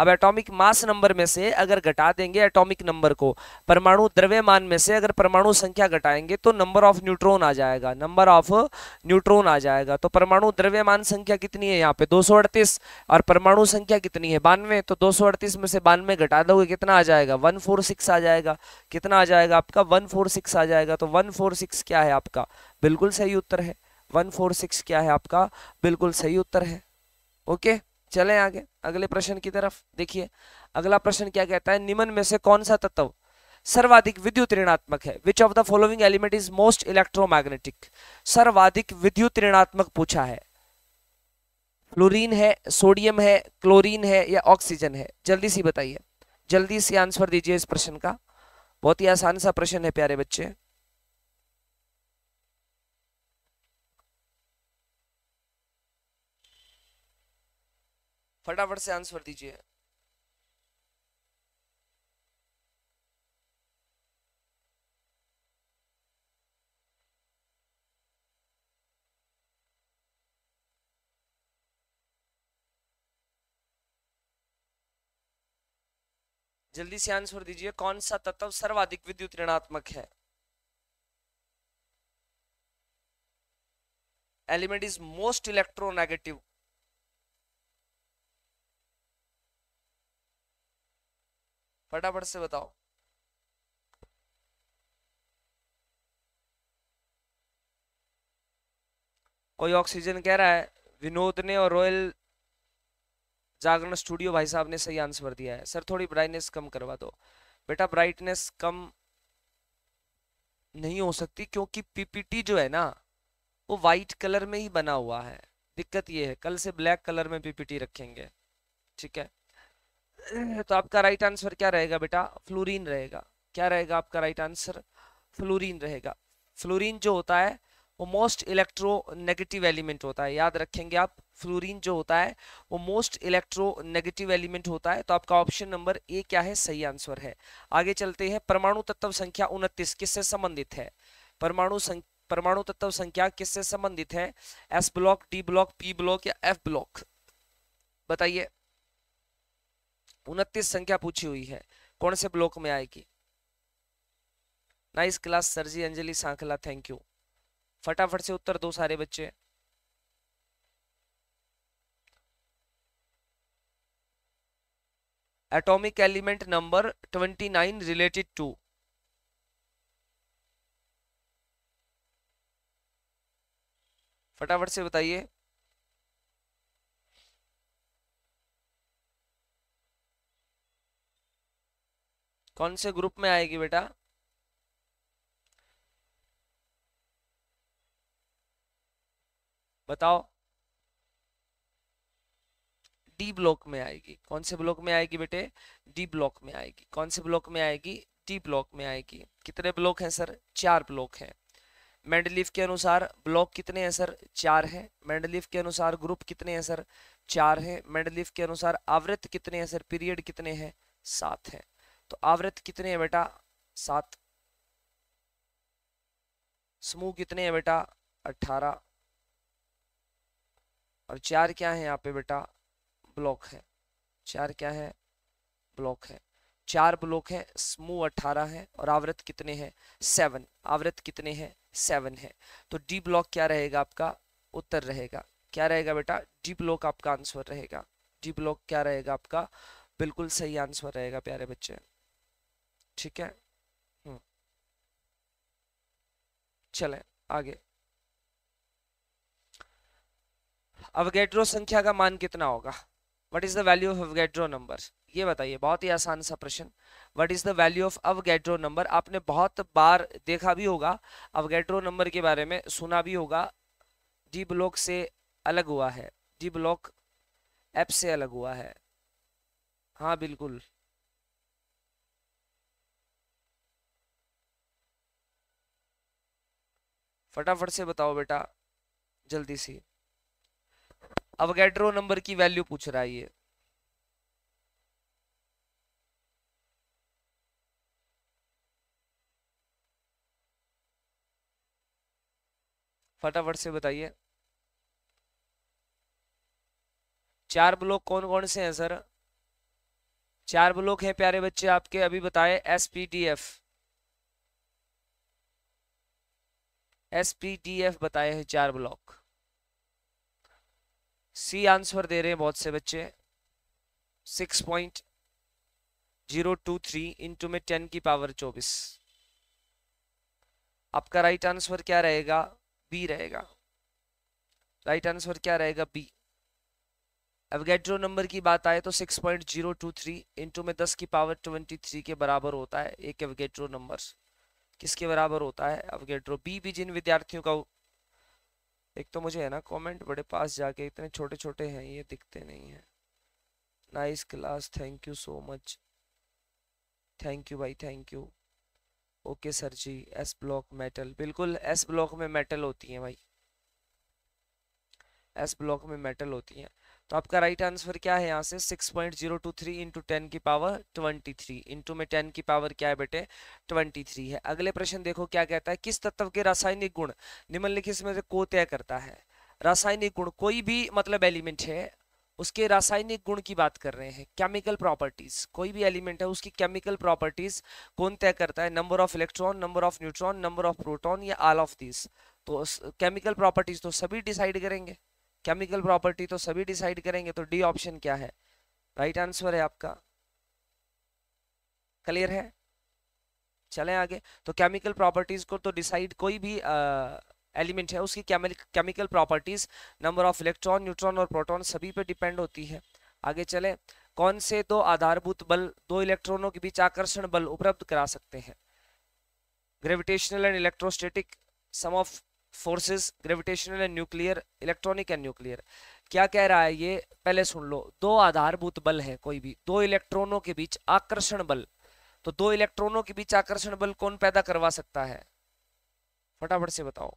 अब एटॉमिक मास नंबर में से अगर घटा देंगे एटॉमिक नंबर को परमाणु द्रव्यमान में से अगर परमाणु संख्या घटाएंगे तो नंबर ऑफ न्यूट्रॉन आ जाएगा नंबर ऑफ न्यूट्रॉन आ जाएगा तो परमाणु द्रव्यमान संख्या कितनी है यहाँ पे दो और परमाणु संख्या कितनी है बानवे तो दो में से बानवे घटा दोगे कितना आ जाएगा वन आ जाएगा कितना आ जाएगा आपका वन आ जाएगा तो वन क्या है आपका बिल्कुल सही उत्तर है सिक्स क्या है आपका बिल्कुल सही उत्तर है ओके okay? चलें आगे अगले प्रश्न की तरफ देखिए अगला प्रश्न क्या कहता है निम्न में से कौन सा तत्व सर्वाधिक विद्युत ऋणात्मक है which of the following element is most electromagnetic सर्वाधिक विद्युत ऋणात्मक पूछा है फ्लोरीन है सोडियम है क्लोरीन है या ऑक्सीजन है जल्दी सी बताइए जल्दी से आंसर दीजिए इस प्रश्न का बहुत ही आसान सा प्रश्न है प्यारे बच्चे फटाफट से आंसर दीजिए जल्दी से आंसर दीजिए कौन सा तत्व सर्वाधिक विद्युत ऋणात्मक है एलिमेंट इज मोस्ट इलेक्ट्रोनेगेटिव फटाफट से बताओ कोई ऑक्सीजन कह रहा है विनोद ने और रॉयल जागरण स्टूडियो भाई साहब ने सही आंसर दिया है सर थोड़ी ब्राइटनेस कम करवा दो बेटा ब्राइटनेस कम नहीं हो सकती क्योंकि पीपीटी जो है ना वो वाइट कलर में ही बना हुआ है दिक्कत ये है कल से ब्लैक कलर में पीपीटी रखेंगे ठीक है तो आपका राइट आंसर क्या रहेगा बेटा फ्लोरीन रहेगा क्या रहेगा आपका राइट आंसर फ्लोरीन रहेगा फ्लोरीन जो होता है वो मोस्ट इलेक्ट्रो नेगेटिव एलिमेंट होता है याद रखेंगे आप फ्लोरीन जो होता है वो मोस्ट इलेक्ट्रो नेगेटिव एलिमेंट होता है तो आपका ऑप्शन नंबर ए क्या है सही आंसर है आगे चलते हैं परमाणु तत्व संख्या उनतीस किससे संबंधित है परमाणु परमाणु तत्व संख्या किससे संबंधित है S block D block P block या एफ ब्लॉक बताइए उनतीस संख्या पूछी हुई है कौन से ब्लॉक में आएगी nice class sir ji Anjali Sankhla thank you फटाफट से उत्तर दो सारे बच्चे atomic element number twenty nine related to फटाफट से बताइए कौन से ग्रुप में आएगी बेटा बताओ डी ब्लॉक में आएगी कौन से ब्लॉक में आएगी बेटे डी ब्लॉक में आएगी कौन से ब्लॉक में आएगी डी ब्लॉक में आएगी कितने ब्लॉक हैं सर चार ब्लॉक हैं मेंडलीफ के अनुसार ब्लॉक कितने हैं सर चार हैं मेंडलीफ के अनुसार ग्रुप कितने हैं सर चार हैं मेंडलीफ के अनुसार आवृत्त कितने हैं सर पीरियड कितने हैं सात हैं तो आवृत कितने है बेटा सात समूह कितने है बेटा अठारह और चार क्या है यहाँ पे बेटा ब्लॉक है चार क्या है ब्लॉक है चार ब्लॉक है समूह अठारह है और आवृत कितने हैं सेवन आवृत कितने हैं सेवन है तो डी ब्लॉक क्या रहेगा आपका उत्तर रहेगा क्या रहेगा बेटा डी ब्लॉक आपका आंसर रहेगा डी ब्लॉक क्या रहेगा आपका बिल्कुल सही आंसर रहेगा प्यारे बच्चे ठीक है हम्म। चले आगे अवगेड्रो संख्या का मान कितना होगा what is the value of Avogadro number ये बताइए बहुत ही आसान सा प्रश्न what is the value of Avogadro number आपने बहुत बार देखा भी होगा अवगेड्रो नंबर के बारे में सुना भी होगा डी ब्लॉक से अलग हुआ है डी ब्लॉक एप से अलग हुआ है हाँ बिल्कुल फटाफट से बताओ बेटा जल्दी से गैड्रो नंबर की वैल्यू पूछ रहा है ये फटाफट से बताइए चार ब्लॉक कौन कौन से हैं सर चार ब्लॉक हैं प्यारे बच्चे आपके अभी बताए S P T F S P D F बताए हैं चार ब्लॉक सी आंसर दे रहे हैं बहुत से बच्चे six point zero two three into में टेन की पावर चौबीस आपका राइट आंसर क्या रहेगा बी रहेगा राइट आंसर क्या रहेगा बी एवगेड्रो नंबर की बात आए तो six point zero two three into में दस की पावर ट्वेंटी थ्री के बराबर होता है एक एवगेड्रो नंबर किसके बराबर होता है अब गेट्रो बी भी जिन विद्यार्थियों का एक तो मुझे है ना कमेंट बड़े पास जाके इतने छोटे छोटे हैं ये दिखते नहीं हैं nice class thank you so much thank you भाई thank you okay sir ji S block metal बिल्कुल एस ब्लॉक में मेटल होती है भाई एस ब्लॉक में मेटल होती हैं तो आपका राइट आंसर क्या है यहाँ से 6.023 point zero two three into ten की पावर 23 इंटू में टेन की पावर क्या है बेटे 23 है अगले प्रश्न देखो क्या कहता है किस तत्व के रासायनिक गुण निम्नलिखित में से को तय करता है रासायनिक गुण कोई भी मतलब एलिमेंट है उसके रासायनिक गुण की बात कर रहे हैं केमिकल प्रॉपर्टीज कोई भी एलिमेंट है उसकी केमिकल प्रॉपर्टीज कौन तय करता है number of electron number of neutron number of proton या ऑल ऑफ दिस तो केमिकल प्रॉपर्टीज तो सभी डिसाइड करेंगे केमिकल प्रॉपर्टी तो सभी डिसाइड करेंगे तो डी ऑप्शन क्या है राइट right आंसर है आपका क्लियर है चलें आगे तो केमिकल प्रॉपर्टीज को तो डिसाइड कोई भी एलिमेंट uh, है उसकी chemical properties number of electron neutron और प्रोटॉन सभी पे डिपेंड होती है आगे चले कौन से दो आधारभूत बल दो इलेक्ट्रॉनों के बीच आकर्षण बल उपलब्ध करा सकते हैं gravitational and electrostatic sum of forces gravitational and nuclear electronic and nuclear क्या कह रहा है ये पहले सुन लो दो आधारभूत बल है कोई भी दो इलेक्ट्रॉनों के बीच आकर्षण बल तो दो इलेक्ट्रॉनों के बीच आकर्षण बल कौन पैदा करवा सकता है फटाफट से बताओ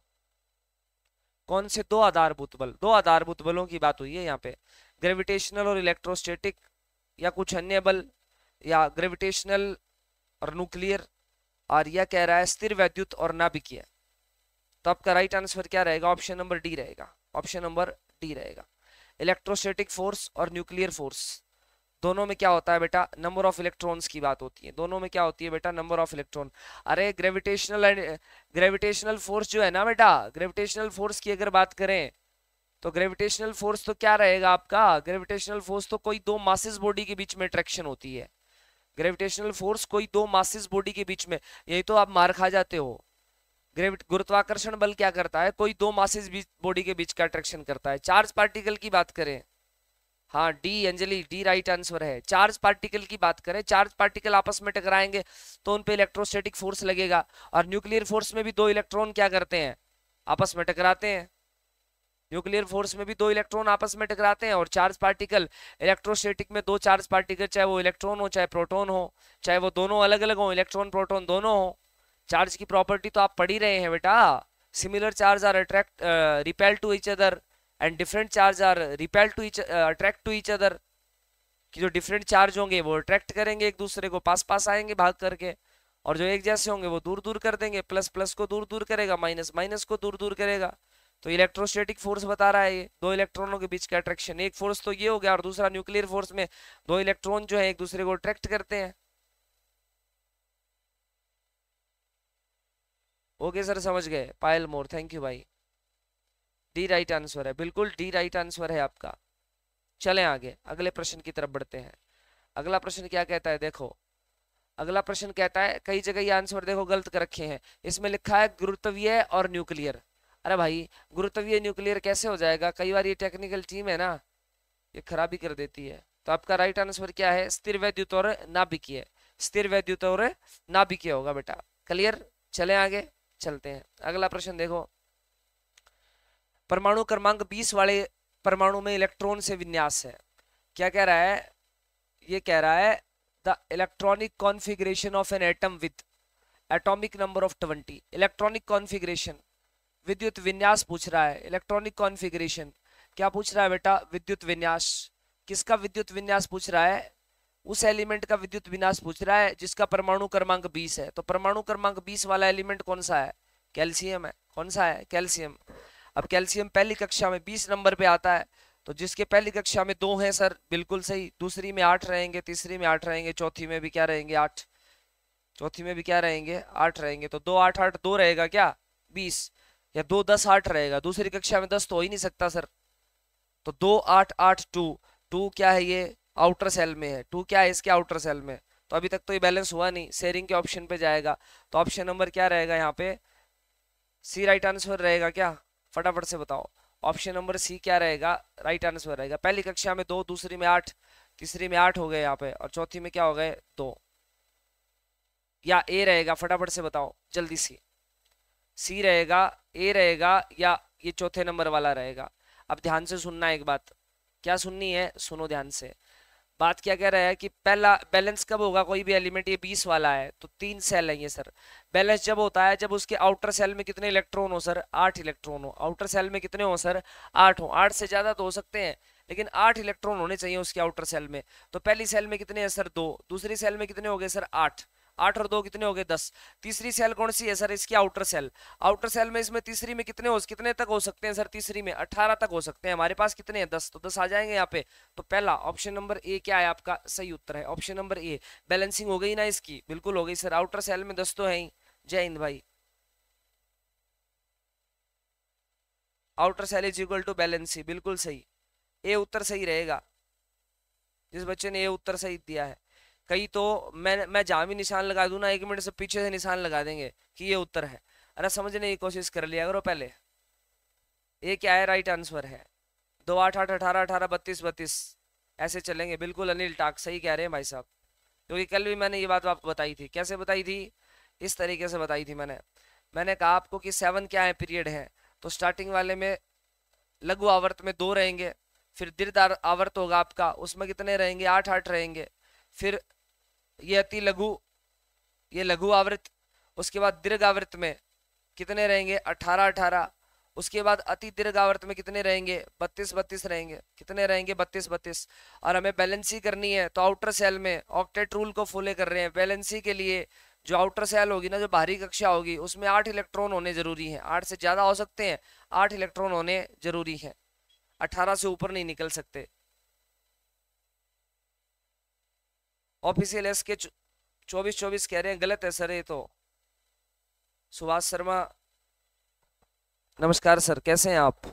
कौन से दो आधारभूत बल दो आधारभूत बलों की बात हुई है यहाँ पे ग्रेविटेशनल और इलेक्ट्रोस्टेटिक या कुछ अन्य बल या ग्रेविटेशनल और न्यूक्लियर और यह कह रहा है स्थिर वैद्युत और नाभिकीय तो आपका राइट आंसर क्या रहेगा ऑप्शन नंबर डी रहेगा ऑप्शन नंबर डी रहेगा इलेक्ट्रोस्टेटिक फोर्स और न्यूक्लियर फोर्स दोनों में क्या होता है बेटा नंबर ऑफ इलेक्ट्रॉन्स की बात होती है दोनों में क्या होती है बेटा नंबर ऑफ इलेक्ट्रॉन अरे ग्रेविटेशनल ग्रेविटेशनल फोर्स जो है ना बेटा ग्रेविटेशनल फोर्स की अगर बात करें तो ग्रेविटेशनल फोर्स तो क्या रहेगा आपका ग्रेविटेशनल फोर्स तो कोई दो मासिस बॉडी के बीच में अट्रैक्शन होती है ग्रेविटेशनल फोर्स कोई दो मासिस बॉडी के बीच में यही तो आप मार खा जाते हो गुरुत्वाकर्षण बल क्या करता है कोई दो मासेस बीच बॉडी के बीच का अट्रैक्शन करता है चार्ज पार्टिकल की बात करें हाँ D Anjali D right answer है चार्ज पार्टिकल की बात करें चार्ज पार्टिकल आपस में टकराएंगे तो उन पे इलेक्ट्रोस्टैटिक फोर्स लगेगा और न्यूक्लियर फोर्स में भी दो इलेक्ट्रॉन क्या करते हैं आपस में टकराते हैं न्यूक्लियर फोर्स में भी दो इलेक्ट्रॉन आपस में टकराते हैं और चार्ज पार्टिकल इलेक्ट्रोस्टेटिक में दो चार्ज पार्टिकल चाहे वो इलेक्ट्रॉन हो चाहे प्रोटोन हो चाहे वो दोनों अलग अलग हो इलेक्ट्रॉन प्रोटोन दोनों हो चार्ज की प्रॉपर्टी तो आप पढ़ ही रहे हैं बेटा similar charge are attract repel to each other and different charge are repel to each attract to each other कि जो डिफरेंट चार्ज होंगे वो अट्रैक्ट करेंगे एक दूसरे को पास पास आएंगे भाग करके और जो एक जैसे होंगे वो दूर दूर कर देंगे प्लस प्लस को दूर दूर करेगा माइनस माइनस को दूर दूर करेगा तो इलेक्ट्रोस्टेटिक फोर्स बता रहा है ये दो इलेक्ट्रॉनों के बीच का अट्रैक्शन एक फोर्स तो ये हो गया और दूसरा न्यूक्लियर फोर्स में दो इलेक्ट्रॉन जो है एक दूसरे को अट्रैक्ट करते हैं ओके सर समझ गए पायल मोर थैंक यू भाई डी राइट आंसर है बिल्कुल डी राइट आंसर है आपका चले आगे अगले प्रश्न की तरफ बढ़ते हैं अगला प्रश्न क्या कहता है देखो अगला प्रश्न कहता है कई जगह ये आंसर देखो गलत कर रखे हैं इसमें लिखा है गुरुत्वीय और न्यूक्लियर अरे भाई गुरुत्वीय न्यूक्लियर कैसे हो जाएगा कई बार ये टेक्निकल टीम है ना ये खराबी कर देती है तो आपका राइट आंसर क्या है स्थिर वैद्युत और नाभिकीय स्थिर वैद्युत और नाभिकीय होगा बेटा क्लियर चले आगे चलते हैं अगला प्रश्न देखो परमाणु क्रमांक 20 वाले परमाणु में इलेक्ट्रॉन से विन्यास है क्या कह रहा है ये कह रहा है the electronic configuration of an atom with atomic number of 20 electronic configuration विद्युत विन्यास पूछ रहा है इलेक्ट्रॉनिक कॉन्फिग्रेशन क्या पूछ रहा है बेटा विद्युत विन्यास किसका विद्युत विन्यास पूछ रहा है उस एलिमेंट का विद्युत विनाश पूछ रहा है जिसका परमाणु क्रमांक 20 है तो परमाणु क्रमांक 20 वाला एलिमेंट कौन सा है कैल्शियम है कौन सा है कैल्शियम अब कैल्शियम पहली कक्षा में बीस नंबर पे आता है तो जिसके पहली कक्षा में दो हैं सर बिल्कुल सही दूसरी में आठ रहेंगे तीसरी में आठ रहेंगे चौथी में भी क्या रहेंगे आठ चौथी में भी क्या रहेंगे आठ रहेंगे तो दो आठ आठ दो रहेगा क्या बीस या दो दस आठ रहेगा दूसरी कक्षा में दस तो हो ही नहीं सकता सर तो दो आठ आठ टू टू क्या है ये आउटर सेल में है टू क्या है इसके आउटर सेल में तो अभी तक तो ये बैलेंस हुआ नहीं शेयरिंग के ऑप्शन पे जाएगा तो ऑप्शन नंबर क्या रहेगा यहाँ पे सी राइट आंसर रहेगा क्या फटाफट से बताओ ऑप्शन नंबर सी क्या रहेगा राइट आंसर रहेगा पहली कक्षा में दो दूसरी में आठ तीसरी में आठ हो गए यहाँ पे और चौथी में क्या हो गए दो या ए रहेगा फटाफट से बताओ जल्दी सी सी रहेगा ए रहेगा या ये चौथे नंबर वाला रहेगा अब ध्यान से सुनना है एक बात क्या सुननी है सुनो ध्यान से बात क्या कह रहा है कि पहला बैलेंस कब होगा कोई भी एलिमेंट ये बीस वाला है तो तीन सेल है ये सर बैलेंस जब होता है जब उसके आउटर सेल में कितने इलेक्ट्रॉन हो सर आठ इलेक्ट्रॉन हो आउटर सेल में कितने हो सर आठ हो आठ से ज़्यादा तो हो सकते हैं लेकिन आठ इलेक्ट्रॉन होने चाहिए उसके आउटर सेल में तो पहली सेल में कितने हैं सर दो दूसरी सेल में कितने हो गए सर आठ आठ और दो कितने हो गए दस तीसरी सेल कौन सी है सर इसकी आउटर सेल आउटर सेल में इसमें तीसरी में कितने हो कितने तक हो सकते हैं सर तीसरी में अठारह तक हो सकते हैं हमारे पास कितने हैं दस तो दस आ जाएंगे यहाँ पे तो पहला ऑप्शन नंबर ए क्या है आपका सही उत्तर है ऑप्शन नंबर ए बैलेंसिंग हो गई ना इसकी बिल्कुल हो गई सर आउटर सेल में दस तो है ही जय हिंद भाई outer shell is equal to valency बिल्कुल सही ए उत्तर सही रहेगा जिस बच्चे ने ए उत्तर सही दिया है कई तो मैं मैं जहाँ भी निशान लगा दूँ ना एक मिनट से पीछे से निशान लगा देंगे कि ये उत्तर है अरे समझने की कोशिश कर लिया करो पहले ये क्या है राइट आंसर है दो आठ आठ अठारह अठारह बत्तीस बत्तीस ऐसे चलेंगे बिल्कुल अनिल टाक सही कह रहे हैं भाई साहब क्योंकि कल भी मैंने ये बात तो आपको बताई थी कैसे बताई थी इस तरीके से बताई थी मैंने मैंने कहा आपको कि सेवन क्या है पीरियड है तो स्टार्टिंग वाले में लघु आवर्त में दो रहेंगे फिर दीर्घ आवर्त होगा आपका उसमें कितने रहेंगे आठ आठ रहेंगे फिर ये अति लघु ये लघु आवृत उसके बाद दीर्घ आवृत्त में कितने रहेंगे अठारह अठारह उसके बाद अति दीर्घ आवृत में कितने रहेंगे बत्तीस बत्तीस रहेंगे कितने रहेंगे बत्तीस बत्तीस और हमें बैलेंसी करनी है तो आउटर सेल में ऑक्टेट रूल को फॉलो कर रहे हैं बैलेंसी के लिए जो आउटर सेल होगी ना जो बाहरी कक्षा होगी उसमें आठ इलेक्ट्रॉन होने जरूरी हैं आठ से ज़्यादा हो सकते हैं आठ इलेक्ट्रॉन होने जरूरी हैं अठारह से ऊपर नहीं निकल सकते ऑफिशियल एस के चौबीस चौबीस कह रहे हैं गलत है सर ये तो सुभाष शर्मा नमस्कार सर कैसे हैं आप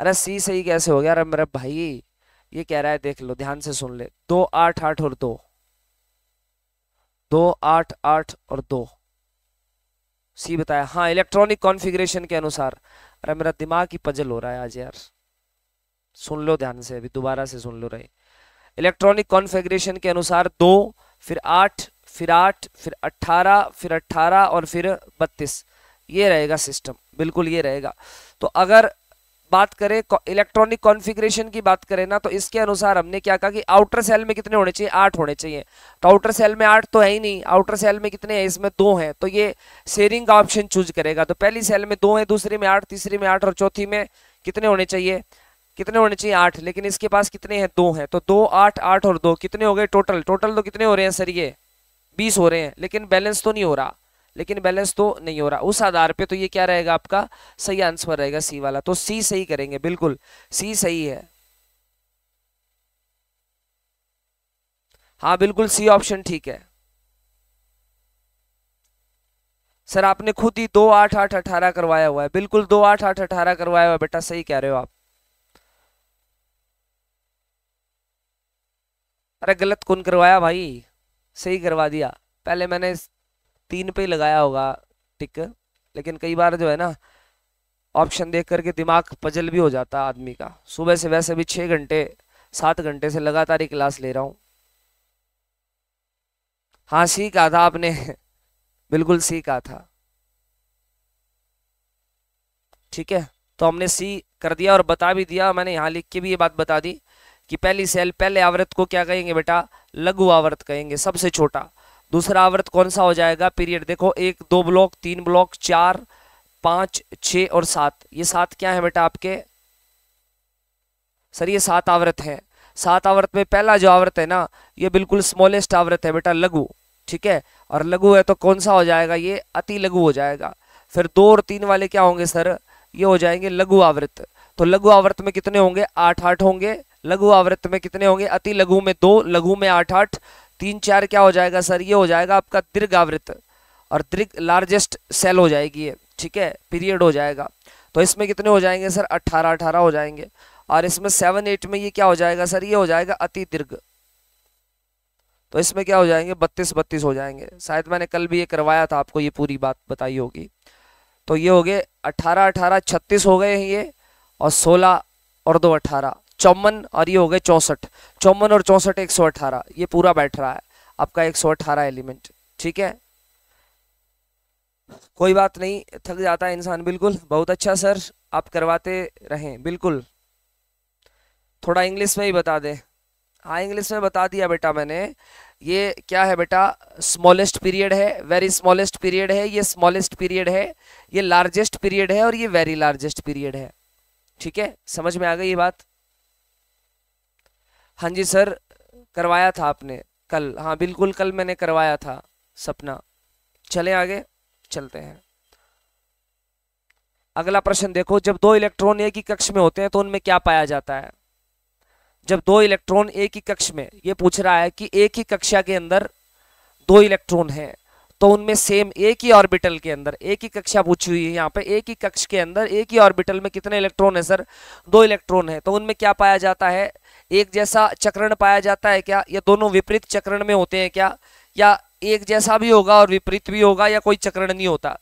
अरे सी सही कैसे हो गया अरे मेरा भाई ये कह रहा है देख लो ध्यान से सुन ले दो आठ आठ और दो दो आठ आठ और दो सी बताया हाँ इलेक्ट्रॉनिक कॉन्फ़िगरेशन के अनुसार अरे मेरा दिमाग ही पजल हो रहा है आज यार सुन लो ध्यान से अभी दोबारा से सुन लो रहे इलेक्ट्रॉनिक कॉन्फ़िगरेशन के अनुसार दो फिर आठ फिर आठ फिर अट्ठारह फिर अट्ठारह और फिर बत्तीस ये रहेगा सिस्टम बिल्कुल ये रहेगा तो अगर बात करें इलेक्ट्रॉनिक कॉन्फ़िगरेशन की बात करें ना तो इसके अनुसार हमने क्या कहा कि आउटर सेल में कितने होने चाहिए आठ होने चाहिए तो आउटर सेल में आठ तो है ही नहीं आउटर सेल में कितने हैं इसमें दो हैं तो ये शेयरिंग का ऑप्शन चूज करेगा तो पहली सेल में दो है दूसरी में आठ तीसरी में आठ और चौथी में कितने होने चाहिए कितने होने चाहिए आठ लेकिन इसके पास कितने हैं दो हैं तो दो आठ आठ और दो कितने हो गए टोटल टोटल तो कितने हो रहे हैं सर ये बीस हो रहे हैं लेकिन बैलेंस तो नहीं हो रहा लेकिन बैलेंस तो नहीं हो रहा उस आधार पे तो ये क्या रहेगा आपका सही आंसर रहेगा सी वाला तो सी सही करेंगे बिल्कुल सी सही है हाँ बिल्कुल सी ऑप्शन ठीक है सर आपने खुद ही दो आठ आठ अठारह करवाया हुआ है बिल्कुल दो आठ आठ अठारह करवाया हुआ है बेटा सही कह रहे हो आप अरे गलत कौन करवाया भाई सही करवा दिया पहले मैंने तीन पे ही लगाया होगा टिक लेकिन कई बार जो है ना ऑप्शन देख करके दिमाग पजल भी हो जाता आदमी का सुबह से वैसे भी छः घंटे सात घंटे से लगातार ही क्लास ले रहा हूँ हाँ सी कहा था आपने बिल्कुल सी कहा था ठीक है तो हमने सी कर दिया और बता भी दिया मैंने यहाँ लिख के भी ये बात बता दी कि पहली सेल पहले आवृत को क्या कहेंगे बेटा लघु आवृत कहेंगे सबसे छोटा दूसरा आवृत कौन सा हो जाएगा पीरियड देखो एक दो ब्लॉक तीन ब्लॉक चार पांच छ और सात ये सात क्या है बेटा आपके सर ये सात आवृत है सात आवृत में पहला जो आवृत है ना ये बिल्कुल स्मॉलेस्ट आवृत है बेटा लघु ठीक है और लघु है तो कौन सा हो जाएगा ये अति लघु हो जाएगा फिर दो और तीन वाले क्या होंगे सर ये हो जाएंगे लघु आवृत तो लघु आवृत में कितने होंगे आठ आठ होंगे लघु आवृत्त में कितने होंगे अति लघु में दो लघु में आठ आठ तीन चार क्या हो जाएगा सर ये हो जाएगा आपका दीर्घ आवृत्त और दीर्घ लार्जेस्ट सेल हो जाएगी ये ठीक है पीरियड हो जाएगा तो इसमें कितने हो जाएंगे सर अट्ठारह अट्ठारह हो जाएंगे और इसमें सेवन एट में ये क्या हो जाएगा सर ये हो जाएगा अति दीर्घ तो इसमें क्या हो जाएंगे बत्तीस बत्तीस हो जाएंगे शायद मैंने कल भी ये करवाया था आपको ये पूरी बात बताई होगी तो ये हो गए अट्ठारह अठारह छत्तीस हो गए हैं ये और सोलह और दो अट्ठारह चौवन और ये हो गए चौंसठ चौवन और चौंसठ एक सौ अठारह ये पूरा बैठ रहा है आपका एक सौ अठारह एलिमेंट ठीक है कोई बात नहीं थक जाता है इंसान बिल्कुल बहुत अच्छा सर आप करवाते रहें बिल्कुल थोड़ा इंग्लिश में ही बता दें हाँ इंग्लिश में बता दिया बेटा मैंने ये क्या है बेटा स्मॉलेस्ट पीरियड है वेरी स्मॉलेस्ट पीरियड है ये स्मॉलेस्ट पीरियड है ये लार्जेस्ट पीरियड है और ये वेरी लार्जेस्ट पीरियड है ठीक है समझ में आ गई ये बात हाँ जी सर करवाया था आपने कल हाँ बिल्कुल कल मैंने करवाया था सपना चले आगे चलते हैं अगला प्रश्न देखो जब दो इलेक्ट्रॉन एक ही कक्ष में होते हैं तो उनमें क्या पाया जाता है जब दो इलेक्ट्रॉन एक ही कक्ष में ये पूछ रहा है कि एक ही कक्षा के अंदर दो इलेक्ट्रॉन हैं तो उनमें सेम एक ही ऑर्बिटल के अंदर एक ही कक्षा पूछी हुई है यहाँ पे एक ही कक्ष के अंदर एक ही ऑर्बिटल में कितने इलेक्ट्रॉन है सर दो इलेक्ट्रॉन है तो उनमें क्या पाया जाता है एक जैसा चक्रण पाया जाता है क्या या दोनों विपरीत चक्रण में होते हैं क्या या एक जैसा भी होगा और विपरीत भी होगा या कोई चक्रण नहीं होता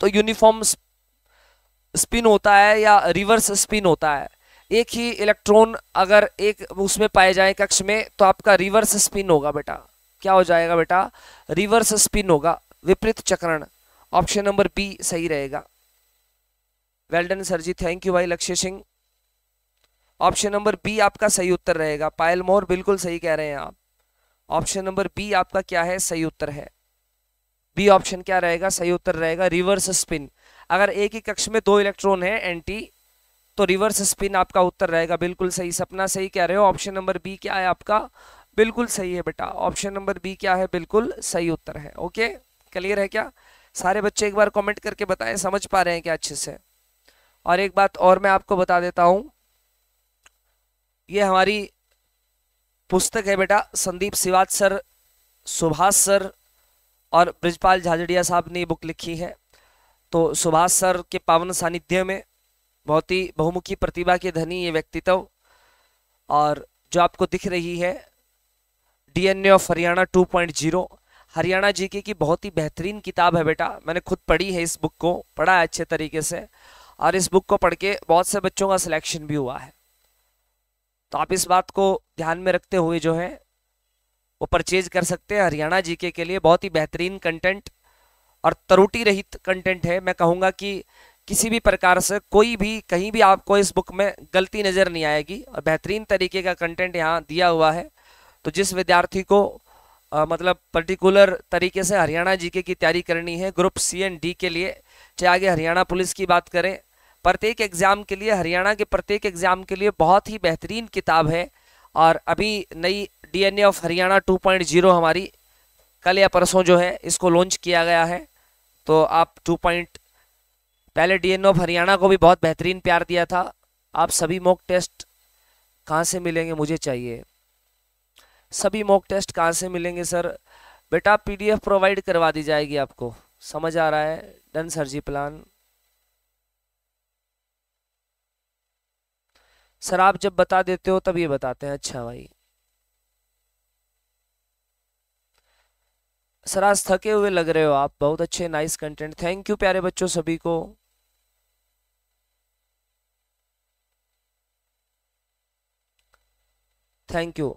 तो यूनिफॉर्म स्पिन होता है या रिवर्स स्पिन होता है एक ही इलेक्ट्रॉन अगर एक उसमें पाए जाए कक्ष में तो आपका रिवर्स स्पिन होगा बेटा क्या हो जाएगा बेटा रिवर्स स्पिन होगा विपरीत चक्रण ऑप्शन नंबर बी सही रहेगा well done sir ji thank you भाई Lakshya Singh option number B आपका सही उत्तर रहेगा पायल मोहर बिल्कुल सही कह रहे हैं आप ऑप्शन नंबर बी आपका क्या है सही उत्तर है बी ऑप्शन क्या रहेगा सही उत्तर रहेगा रिवर्स स्पिन अगर एक ही कक्ष में दो इलेक्ट्रॉन है एंटी तो रिवर्स स्पिन आपका उत्तर रहेगा बिल्कुल सही सपना सही कह रहे हो ऑप्शन नंबर बी क्या है आपका बिल्कुल सही है बेटा ऑप्शन नंबर बी क्या है बिल्कुल सही उत्तर है ओके क्लियर है क्या सारे बच्चे एक बार कमेंट करके बताएं समझ पा रहे हैं क्या अच्छे से और एक बात और मैं आपको बता देता हूं ये हमारी पुस्तक है बेटा संदीप सिवाच सर सुभाष सर और ब्रजपाल झाझड़िया साहब ने ये बुक लिखी है तो सुभाष सर के पावन सानिध्य में बहुत ही बहुमुखी प्रतिभा के धनी ये व्यक्तित्व और जो आपको दिख रही है DNA of Haryana 2.0 Haryana GK की बहुत ही बेहतरीन किताब है बेटा मैंने खुद पढ़ी है इस बुक को पढ़ा है अच्छे तरीके से और इस बुक को पढ़ के बहुत से बच्चों का सिलेक्शन भी हुआ है तो आप इस बात को ध्यान में रखते हुए जो है वो परचेज कर सकते हैं हरियाणा जीके के लिए बहुत ही बेहतरीन कंटेंट और तरुटी रहित कंटेंट है मैं कहूँगा कि किसी भी प्रकार से कोई भी कहीं भी आपको इस बुक में गलती नज़र नहीं आएगी और बेहतरीन तरीके का कंटेंट यहाँ दिया हुआ है तो जिस विद्यार्थी को आ, मतलब पर्टिकुलर तरीके से हरियाणा जीके की तैयारी करनी है ग्रुप सी एंड डी के लिए चाहे आगे हरियाणा पुलिस की बात करें प्रत्येक एग्ज़ाम के लिए हरियाणा के प्रत्येक एग्ज़ाम के लिए बहुत ही बेहतरीन किताब है और अभी नई डीएनए ऑफ हरियाणा 2.0 हमारी कल या परसों जो है इसको लॉन्च किया गया है तो आप टू पॉइंट पहले डीएनए ऑफ हरियाणा को भी बहुत बेहतरीन प्यार दिया था आप सभी मॉक टेस्ट कहाँ से मिलेंगे मुझे चाहिए सभी मॉक टेस्ट कहाँ से मिलेंगे सर बेटा पीडीएफ प्रोवाइड करवा दी जाएगी आपको समझ आ रहा है done sir ji plan sir आप जब बता देते हो तब ये बताते हैं अच्छा भाई सर आज थके हुए लग रहे हो आप बहुत अच्छे नाइस कंटेंट थैंक यू प्यारे बच्चों सभी को थैंक यू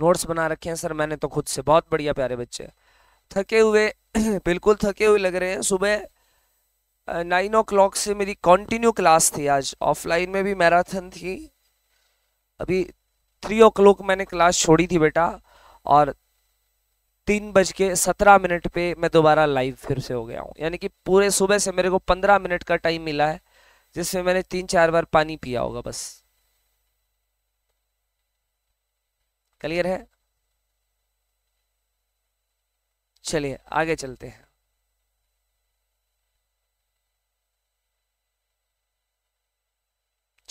नोट्स बना रखे हैं सर मैंने तो खुद से बहुत बढ़िया प्यारे बच्चे थके हुए बिल्कुल थके हुए लग रहे हैं सुबह नाइन ओ से मेरी कंटिन्यू क्लास थी आज ऑफलाइन में भी मैराथन थी अभी थ्री ओ क्लॉक मैंने क्लास छोड़ी थी बेटा और तीन बज के सत्रह मिनट पे मैं दोबारा लाइव फिर से हो गया हूँ यानी कि पूरे सुबह से मेरे को पंद्रह मिनट का टाइम मिला है जिसमें मैंने तीन चार बार पानी पिया होगा बस क्लियर है चलिए आगे चलते हैं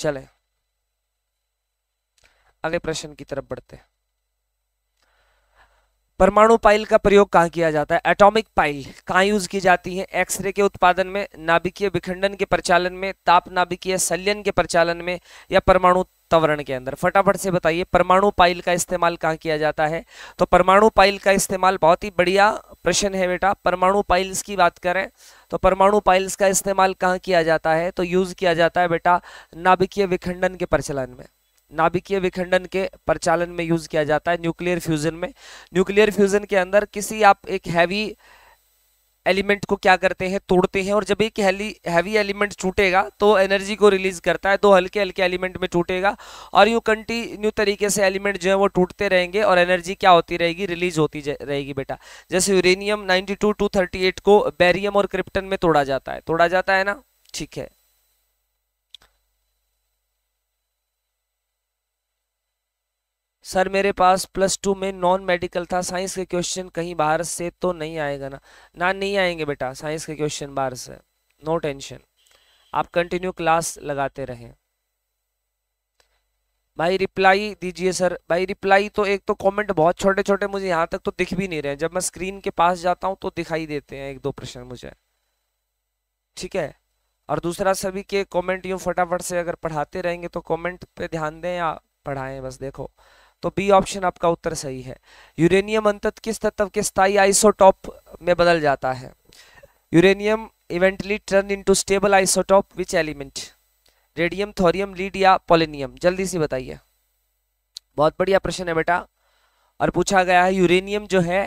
चलें अगले प्रश्न की तरफ बढ़ते हैं परमाणु पाइल का प्रयोग कहाँ किया जाता है एटॉमिक पाइल कहाँ यूज की जाती है एक्सरे के उत्पादन में नाभिकीय विखंडन के प्रचालन में ताप नाभिकीय संलयन के प्रचालन में या परमाणु तवरण के अंदर फटाफट से बताइए परमाणु पाइल का इस्तेमाल कहाँ किया जाता है तो परमाणु पाइल का इस्तेमाल बहुत ही बढ़िया प्रश्न है बेटा परमाणु पाइल्स की बात करें तो परमाणु पाइल्स का इस्तेमाल कहाँ किया जाता है तो यूज किया जाता है बेटा नाभिकीय विखंडन के प्रचलन में नाभिकीय विखंडन के प्रचालन में यूज़ किया जाता है न्यूक्लियर फ्यूज़न में न्यूक्लियर फ्यूज़न के अंदर किसी आप एक हैवी एलिमेंट को क्या करते हैं तोड़ते हैं और जब एक हैवी एलिमेंट टूटेगा तो एनर्जी को रिलीज करता है दो हल्के हल्के एलिमेंट में टूटेगा और यू कंटिन्यू तरीके से एलिमेंट जो है वो टूटते रहेंगे और एनर्जी क्या होती रहेगी रिलीज होती रहेगी बेटा जैसे यूरेनियम 92 238 को बैरियम और क्रिप्टन में तोड़ा जाता है तोड़ा जाता है ना ठीक है सर मेरे पास प्लस टू में नॉन मेडिकल था साइंस के क्वेश्चन कहीं बाहर से तो नहीं आएगा ना ना नहीं आएंगे बेटा साइंस के क्वेश्चन बाहर से नो टेंशन आप कंटिन्यू क्लास लगाते रहें भाई रिप्लाई दीजिए सर भाई रिप्लाई तो एक तो कमेंट बहुत छोटे छोटे मुझे यहाँ तक तो दिख भी नहीं रहे हैं जब मैं स्क्रीन के पास जाता हूँ तो दिखाई देते हैं एक दो प्रश्न मुझे ठीक है और दूसरा सभी के कमेंट यूँ फटाफट से अगर पढ़ाते रहेंगे तो कमेंट पे ध्यान दें या पढ़ाएं बस देखो तो बी ऑप्शन आपका उत्तर सही है यूरेनियम अंतत किस तत्व के स्थायी आइसोटॉप में बदल जाता है uranium eventually turn into stable isotope which element radium thorium lead या पोलिनियम जल्दी से बताइए बहुत बढ़िया प्रश्न है बेटा और पूछा गया है यूरेनियम जो है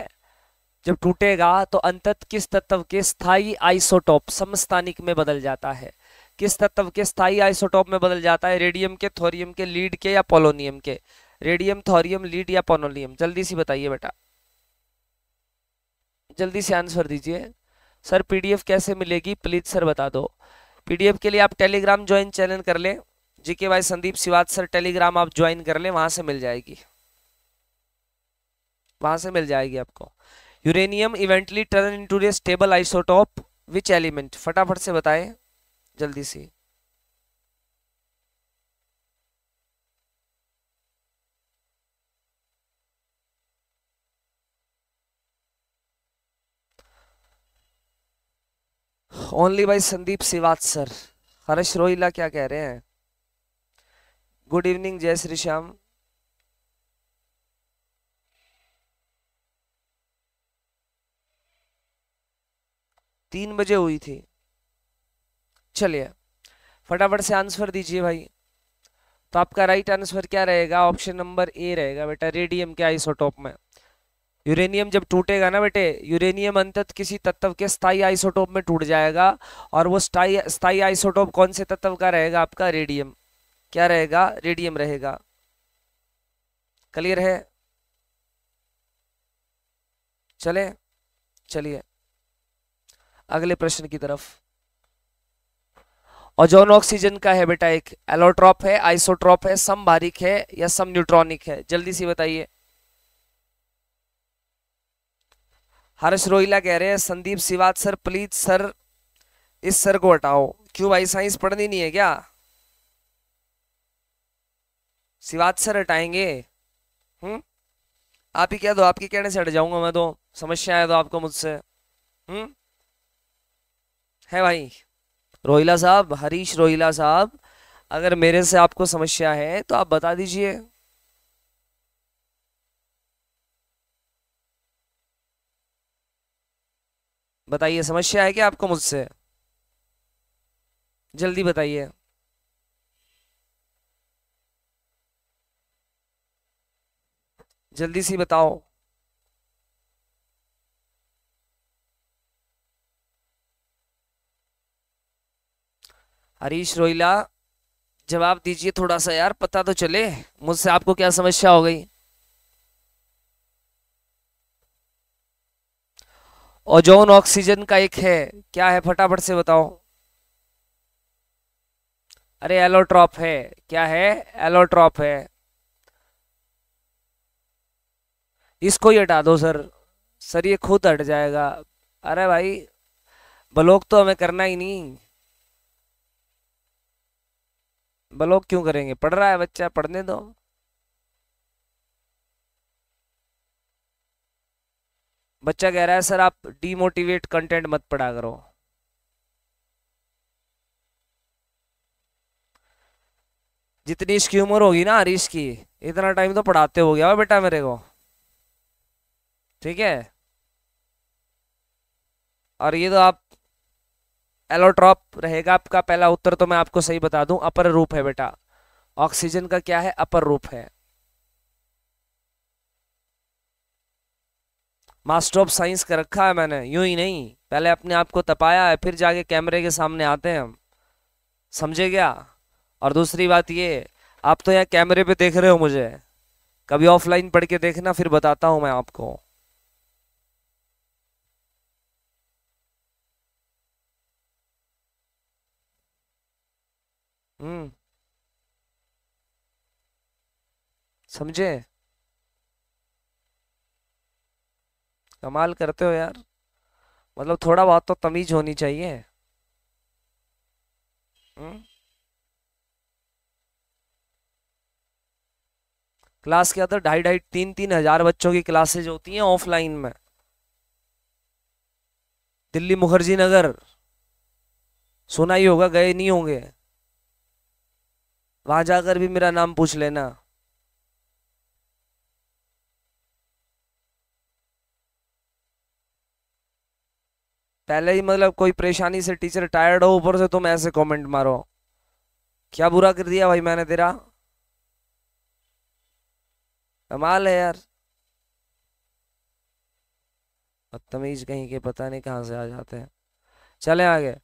जब टूटेगा तो अंतत किस तत्व के स्थायी आइसोटॉप समस्थानिक में बदल जाता है किस तत्व के स्थायी आइसोटॉप में बदल जाता है रेडियम के थोरियम के लीड के या पोलोनियम के रेडियम थोरियम लीड या पोनोलियम जल्दी से बताइए बेटा जल्दी से आंसर दीजिए सर पीडीएफ कैसे मिलेगी प्लीज सर बता दो पीडीएफ के लिए आप टेलीग्राम ज्वाइन चैनल कर लें GK Y Sandeep Siwach sir telegram आप ज्वाइन कर लें वहां से मिल जाएगी वहां से मिल जाएगी आपको uranium eventually turn into stable isotope which element फटाफट से बताएं जल्दी से only by Sandeep Siwach sir Harsh Rohila क्या कह रहे हैं गुड इवनिंग जय श्री श्याम तीन बजे हुई थी चलिए फटाफट से आंसर दीजिए भाई तो आपका राइट आंसर क्या रहेगा ऑप्शन नंबर ए रहेगा बेटा रेडियम के आइसोटॉप में यूरेनियम जब टूटेगा ना बेटे यूरेनियम अंतत किसी तत्व के स्थाई आइसोटोप में टूट जाएगा और वो स्थाई स्थाई आइसोटोप कौन से तत्व का रहेगा आपका रेडियम क्या रहेगा रेडियम रहेगा क्लियर है चले चलिए अगले प्रश्न की तरफ ओजोन ऑक्सीजन का है बेटा एक एलोट्रॉप है आइसोट्रॉप है सम बारिक है या सम न्यूट्रॉनिक है जल्दी से बताइए हर्ष रोहिला कह रहे हैं Sandeep Siwach sir please sir इस सर को हटाओ क्यों भाई साइंस पढ़नी नहीं है क्या सिवात सर हटाएंगे हम्म आप ही कह दो आपके कहने से हट जाऊंगा मैं तो समस्या है तो आपको मुझसे हम्म है भाई रोहिला साहब हरीश रोहिला साहब अगर मेरे से आपको समस्या है तो आप बता दीजिए बताइए समस्या है क्या आपको मुझसे जल्दी बताइए जल्दी सी बताओ हरीश रोहिला जवाब दीजिए थोड़ा सा यार पता तो चले मुझसे आपको क्या समस्या हो गई ओजोन ऑक्सीजन का एक है क्या है फटाफट से बताओ अरे एलोट्रॉप है क्या है एलोट्रॉप है इसको ही हटा दो सर सर ये खुद हट जाएगा अरे भाई ब्लॉक तो हमें करना ही नहीं ब्लॉक क्यों करेंगे पढ़ रहा है बच्चा पढ़ने दो बच्चा कह रहा है सर आप डीमोटिवेट कंटेंट मत पढ़ा करो जितनी इसकी उम्र होगी ना हरीश की इतना टाइम तो पढ़ाते हो गया बेटा मेरे को ठीक है और ये तो आप एलोट्रॉप रहेगा आपका पहला उत्तर तो मैं आपको सही बता दूं अपर रूप है बेटा ऑक्सीजन का क्या है अपर रूप है मास्टर ऑफ साइंस कर रखा है मैंने यूं ही नहीं पहले अपने आप को तपाया है फिर जाके कैमरे के सामने आते हैं हम समझे क्या और दूसरी बात ये आप तो यहाँ कैमरे पे देख रहे हो मुझे कभी ऑफलाइन पढ़ के देखना फिर बताता हूँ मैं आपको हम्म समझे कमाल करते हो यार मतलब थोड़ा बहुत तो तमीज होनी चाहिए हम्म। क्लास के अंदर ढाई ढाई तीन तीन हजार बच्चों की क्लासेज होती हैं ऑफलाइन में दिल्ली मुखर्जी नगर सुना ही होगा गए नहीं होंगे वहां जाकर भी मेरा नाम पूछ लेना पहले ही मतलब कोई परेशानी से टीचर टायर्ड हो ऊपर से तुम तो ऐसे कमेंट मारो क्या बुरा कर दिया भाई मैंने तेरा कमाल है यार बदतमीज कहीं के पता नहीं कहाँ से आ जाते हैं चले आगे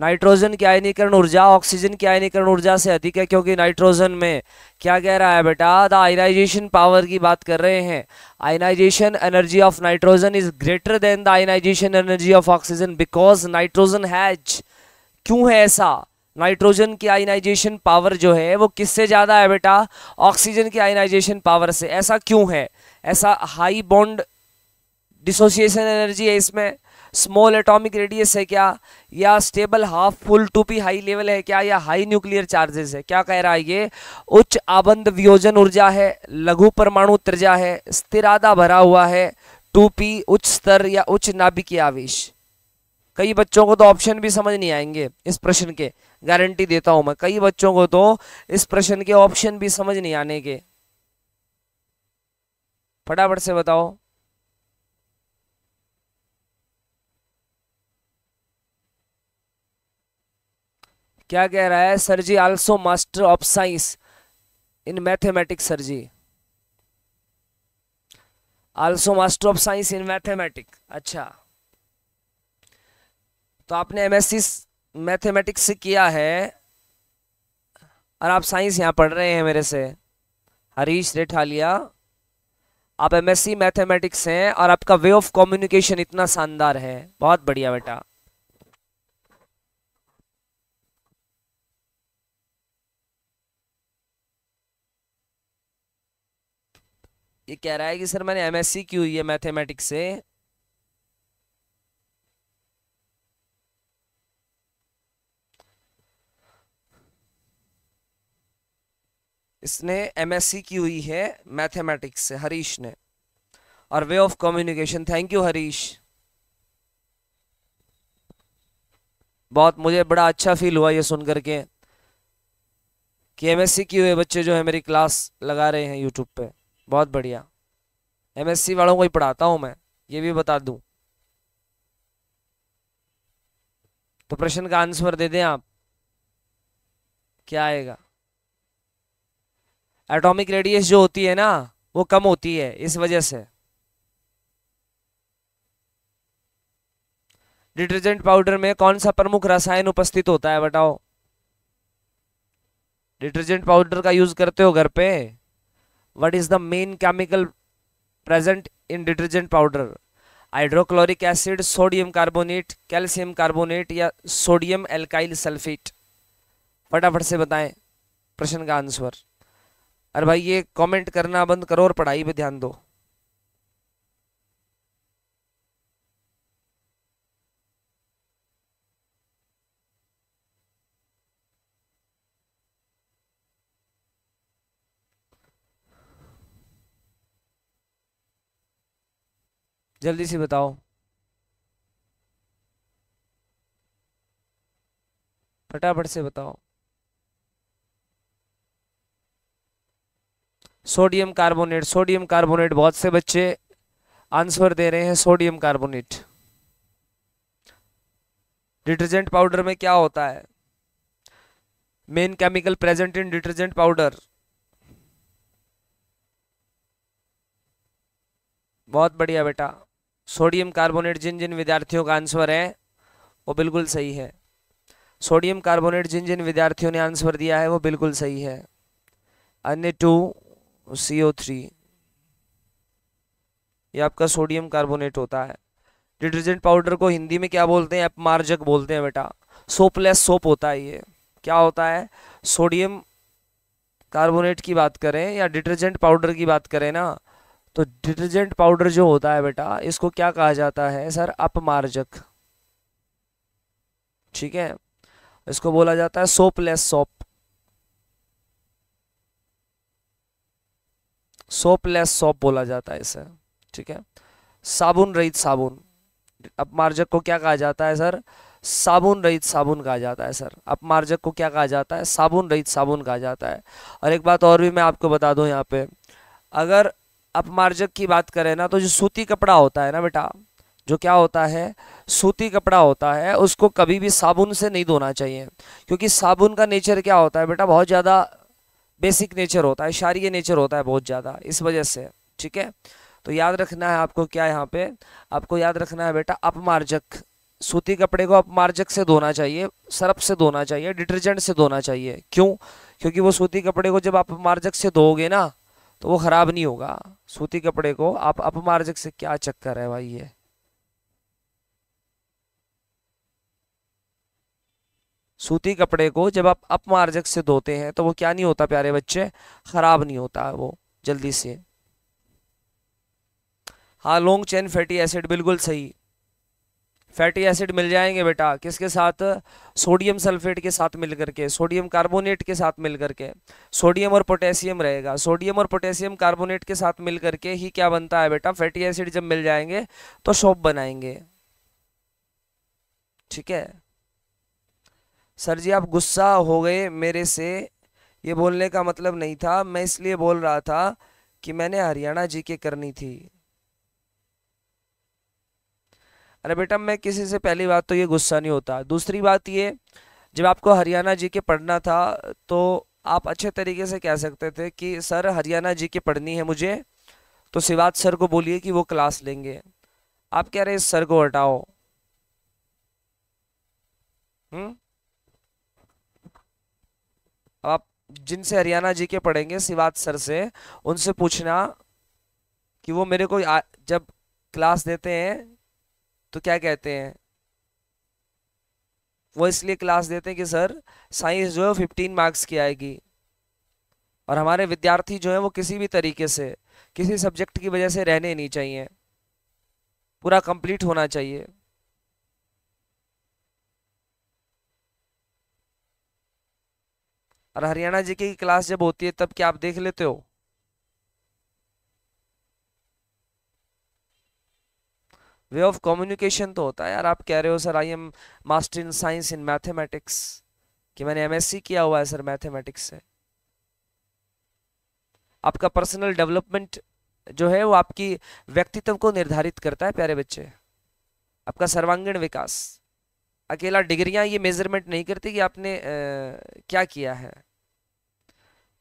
नाइट्रोजन की आयनीकरण ऊर्जा ऑक्सीजन की आयनीकरण ऊर्जा से अधिक है क्योंकि नाइट्रोजन में क्या कह रहा है बेटा द आयनाइजेशन पावर की बात कर रहे हैं ionization energy of nitrogen is greater than the ionization energy of oxygen because nitrogen has क्यों है ऐसा नाइट्रोजन की आयनाइजेशन पावर जो है वो किससे ज़्यादा है बेटा ऑक्सीजन की आयनाइजेशन पावर से ऐसा क्यों है ऐसा हाई बॉन्ड डिसोसिएशन एनर्जी है इसमें स्मॉल एटॉमिक रेडियस है क्या या stable half full two p high level है क्या या हाई न्यूक्लियर चार्जेस है क्या कह रहा है ये उच्च आबंध वियोजन ऊर्जा है लघु परमाणु त्रिजा है स्थिरादा भरा हुआ है टू पी उच्च स्तर या उच्च नाभिकीय आवेश कई बच्चों को तो ऑप्शन भी समझ नहीं आएंगे इस प्रश्न के गारंटी देता हूं मैं कई बच्चों को तो इस प्रश्न के ऑप्शन भी समझ नहीं आने के फटाफट से बताओ क्या कह रहा है sir ji also master of science in mathematics sir ji also master of science in mathematic अच्छा तो आपने एमएससी मैथमेटिक्स से किया है और आप साइंस यहाँ पढ़ रहे हैं मेरे से हरीश रेठालिया आप एमएससी मैथमेटिक्स हैं और आपका वे ऑफ कम्युनिकेशन इतना शानदार है बहुत बढ़िया बेटा ये कह रहा है कि सर मैंने एम एस सी की हुई है मैथमेटिक्स से इसने एमएससी की हुई है मैथमेटिक्स से हरीश ने और way of communication thank you Harish बहुत मुझे बड़ा अच्छा फील हुआ ये सुनकर के कि एमएससी की हुए बच्चे जो है मेरी क्लास लगा रहे हैं यूट्यूब पे बहुत बढ़िया एमएससी वालों को ही पढ़ाता हूं मैं ये भी बता दूं तो प्रश्न का आंसर दे दें आप क्या आएगा एटॉमिक रेडियस जो होती है ना वो कम होती है इस वजह से डिटर्जेंट पाउडर में कौन सा प्रमुख रसायन उपस्थित होता है बताओ डिटर्जेंट पाउडर का यूज करते हो घर पे what is the main chemical present in detergent powder hydrochloric acid sodium carbonate calcium carbonate या सोडियम एल्काइल सल्फेट फटाफट से बताएं प्रश्न का आंसर अरे भाई ये कमेंट करना बंद करो और पढ़ाई पे ध्यान दो जल्दी से बताओ फटाफट से बताओ सोडियम कार्बोनेट सोडियम कार्बोनेट बहुत से बच्चे आंसर दे रहे हैं सोडियम कार्बोनेट डिटर्जेंट पाउडर में क्या होता है main chemical present in detergent powder बहुत बढ़िया बेटा सोडियम कार्बोनेट जिन जिन विद्यार्थियों का आंसर है वो बिल्कुल सही है सोडियम कार्बोनेट जिन जिन विद्यार्थियों ने आंसर दिया है वो बिल्कुल सही है अन्य टू सी ओ थ्री ये आपका सोडियम कार्बोनेट होता है डिटर्जेंट पाउडर को हिंदी में क्या बोलते हैं अपमार्जक बोलते हैं बेटा सोपलेस सोप होता है ये क्या होता है सोडियम कार्बोनेट की बात करें या डिटर्जेंट पाउडर की बात करें ना तो डिटर्जेंट पाउडर जो होता है बेटा इसको क्या कहा जाता है सर अपमार्जक ठीक है इसको बोला जाता है सोपलेस सोप सोपलेस सोप बोला जाता है इसे ठीक है साबुन रहित साबुन अपमार्जक को क्या कहा जाता है सर साबुन रहित साबुन कहा जाता है सर अपमार्जक को क्या कहा जाता है साबुन रहित साबुन कहा जाता है और एक बात और भी मैं आपको बता दूं यहाँ पे अगर अपमार्जक की बात करें ना तो जो सूती कपड़ा होता है ना बेटा जो क्या होता है सूती कपड़ा होता है उसको कभी भी साबुन से नहीं धोना चाहिए क्योंकि साबुन का नेचर क्या होता है बेटा बहुत ज़्यादा बेसिक नेचर होता है शारीय नेचर होता है बहुत ज़्यादा इस वजह से ठीक है तो याद रखना है आपको क्या यहाँ पे आपको याद रखना है बेटा अपमार्जक सूती कपड़े को अपमार्जक से धोना चाहिए सरफ से धोना चाहिए डिटर्जेंट से धोना चाहिए क्यों क्योंकि वो सूती कपड़े को जब आप अपमार्जक से धोगे ना तो वो ख़राब नहीं होगा सूती कपड़े को आप अपमार्जक से क्या चक्कर है भाई ये सूती कपड़े को जब आप अपमार्जक से धोते हैं तो वो क्या नहीं होता प्यारे बच्चे ख़राब नहीं होता वो जल्दी से हाँ लॉन्ग चेन फैटी एसिड बिल्कुल सही फैटी एसिड मिल जाएंगे बेटा किसके साथ सोडियम सल्फेट के साथ मिल करके सोडियम कार्बोनेट के साथ मिल करके सोडियम और पोटेशियम रहेगा सोडियम और पोटेशियम कार्बोनेट के साथ मिल करके ही क्या बनता है बेटा फैटी एसिड जब मिल जाएंगे तो सोप बनाएंगे ठीक है सर जी आप गुस्सा हो गए मेरे से ये बोलने का मतलब नहीं था मैं इसलिए बोल रहा था कि मैंने हरियाणा जी के करनी थी अरे बेटा मैं किसी से पहली बात तो ये गुस्सा नहीं होता दूसरी बात ये जब आपको हरियाणा जी के पढ़ना था तो आप अच्छे तरीके से कह सकते थे कि सर हरियाणा जी के पढ़नी है मुझे तो सिवात सर को बोलिए कि वो क्लास लेंगे आप कह रहे हैं सर को हटाओ हम्म आप जिनसे हरियाणा जी के पढ़ेंगे सिवात सर से उनसे पूछना कि वो मेरे को जब क्लास देते हैं तो क्या कहते हैं वो इसलिए क्लास देते हैं कि सर साइंस जो है फिफ्टीन मार्क्स की आएगी और हमारे विद्यार्थी जो है वो किसी भी तरीके से किसी सब्जेक्ट की वजह से रहने नहीं चाहिए पूरा कंप्लीट होना चाहिए और हरियाणा जी की क्लास जब होती है तब क्या आप देख लेते हो वे ऑफ कम्युनिकेशन तो होता है यार आप कह रहे हो sir I am master in science in mathematics कि मैंने एमएससी किया हुआ है सर मैथमेटिक्स से आपका पर्सनल डेवलपमेंट जो है वो आपकी व्यक्तित्व को निर्धारित करता है प्यारे बच्चे आपका सर्वांगीण विकास अकेला डिग्रियां ये मेजरमेंट नहीं करती कि आपने आ, क्या किया है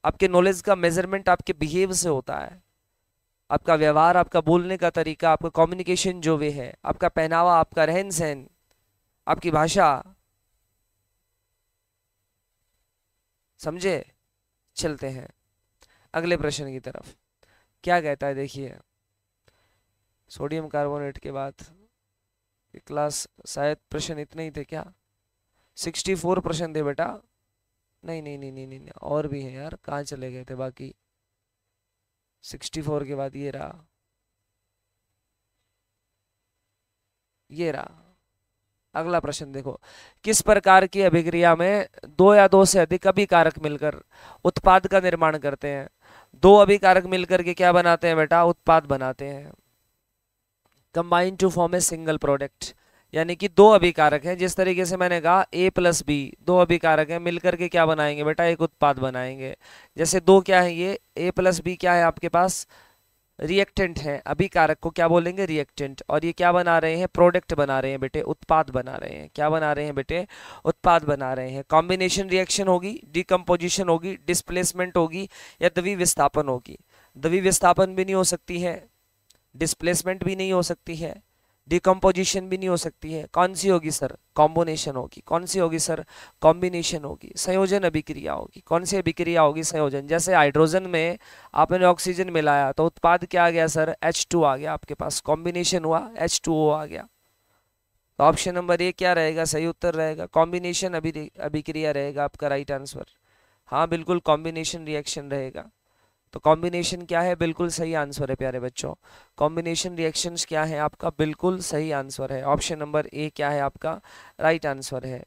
आपके नॉलेज का मेजरमेंट आपके बिहेव से होता है आपका व्यवहार आपका बोलने का तरीका आपका कम्युनिकेशन जो वे है आपका पहनावा आपका रहन सहन आपकी भाषा समझे चलते हैं अगले प्रश्न की तरफ क्या कहता है देखिए सोडियम कार्बोनेट के बाद क्लास शायद प्रश्न इतने ही थे क्या सिक्सटी फोर प्रश्न थे बेटा नहीं नहीं नहीं नहीं नहीं और भी हैं यार कहाँ चले गए थे बाकी सिक्सटी फोर के बाद ये रहा ये रहा अगला प्रश्न देखो किस प्रकार की अभिक्रिया में दो या दो से अधिक अभिकारक मिलकर उत्पाद का निर्माण करते हैं दो अभिकारक मिलकर के क्या बनाते हैं बेटा उत्पाद बनाते हैं combine to form a single product यानी कि दो अभिकारक हैं जिस तरीके से मैंने कहा ए प्लस बी दो अभिकारक हैं मिलकर के क्या बनाएंगे बेटा एक उत्पाद बनाएंगे जैसे दो क्या है ये ए प्लस बी क्या है आपके पास रिएक्टेंट है अभिकारक को क्या बोलेंगे रिएक्टेंट और ये क्या बना रहे हैं प्रोडक्ट बना रहे हैं बेटे उत्पाद बना रहे हैं क्या बना रहे हैं बेटे उत्पाद बना रहे हैं कॉम्बिनेशन रिएक्शन होगी डिकम्पोजिशन होगी डिस्प्लेसमेंट होगी या दवी विस्थापन होगी दवी विस्थापन भी नहीं हो सकती है डिस्प्लेसमेंट भी नहीं हो सकती है डिकम्पोजिशन भी नहीं हो सकती है कौन सी होगी सर कॉम्बोनेशन होगी कौन सी होगी सर कॉम्बिनेशन होगी संयोजन अभिक्रिया होगी कौन सी अभिक्रिया होगी संयोजन जैसे हाइड्रोजन में आपने ऑक्सीजन मिलाया तो उत्पाद क्या आ गया सर एच टू आ गया आपके पास कॉम्बिनेशन हुआ एच टू ओ आ गया तो ऑप्शन नंबर ए क्या रहेगा सही उत्तर रहेगा कॉम्बिनेशन अभी अभिक्रिया रहेगा आपका राइट आंसर हाँ बिल्कुल कॉम्बिनेशन रिएक्शन रहेगा तो कॉम्बिनेशन क्या है बिल्कुल सही आंसर है प्यारे बच्चों कॉम्बिनेशन रिएक्शंस क्या है आपका बिल्कुल सही आंसर है ऑप्शन नंबर ए क्या है आपका राइट आंसर है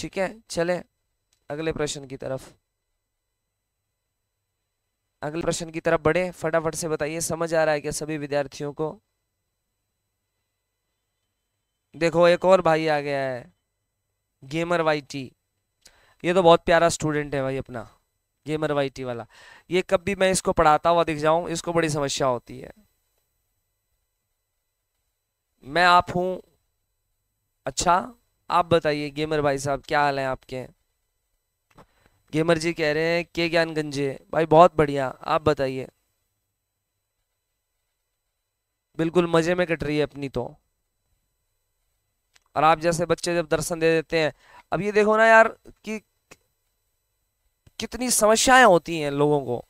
ठीक है चले अगले प्रश्न की तरफ अगले प्रश्न की तरफ बढ़े फटाफट से बताइए समझ आ रहा है क्या सभी विद्यार्थियों को देखो एक और भाई आ गया है गेमर वाई टी ये तो बहुत प्यारा स्टूडेंट है भाई अपना गेमर वाई वाला ये कब भी मैं इसको पढ़ाता हुआ दिख जाऊं इसको बड़ी समस्या होती है मैं आप हूं अच्छा आप बताइए गेमर भाई साहब क्या हाल है आपके गेमर जी कह रहे हैं के ज्ञान गंजे भाई बहुत बढ़िया आप बताइए बिल्कुल मज़े में कट रही है अपनी तो और आप जैसे बच्चे जब दर्शन दे देते हैं अब ये देखो ना यार कि कितनी समस्याएं होती हैं लोगों को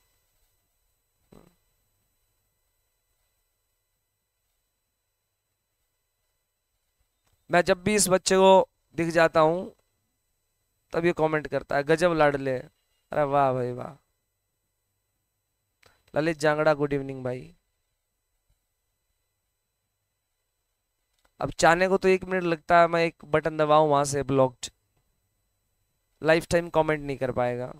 मैं जब भी इस बच्चे को दिख जाता हूँ तब ये कमेंट करता है गजब लाडले अरे वाह भाई वाह ललित जांगड़ा गुड इवनिंग भाई अब चाहने को तो एक मिनट लगता है मैं एक बटन दबाऊं वहां से ब्लॉक्ड लाइफ टाइम कॉमेंट नहीं कर पाएगा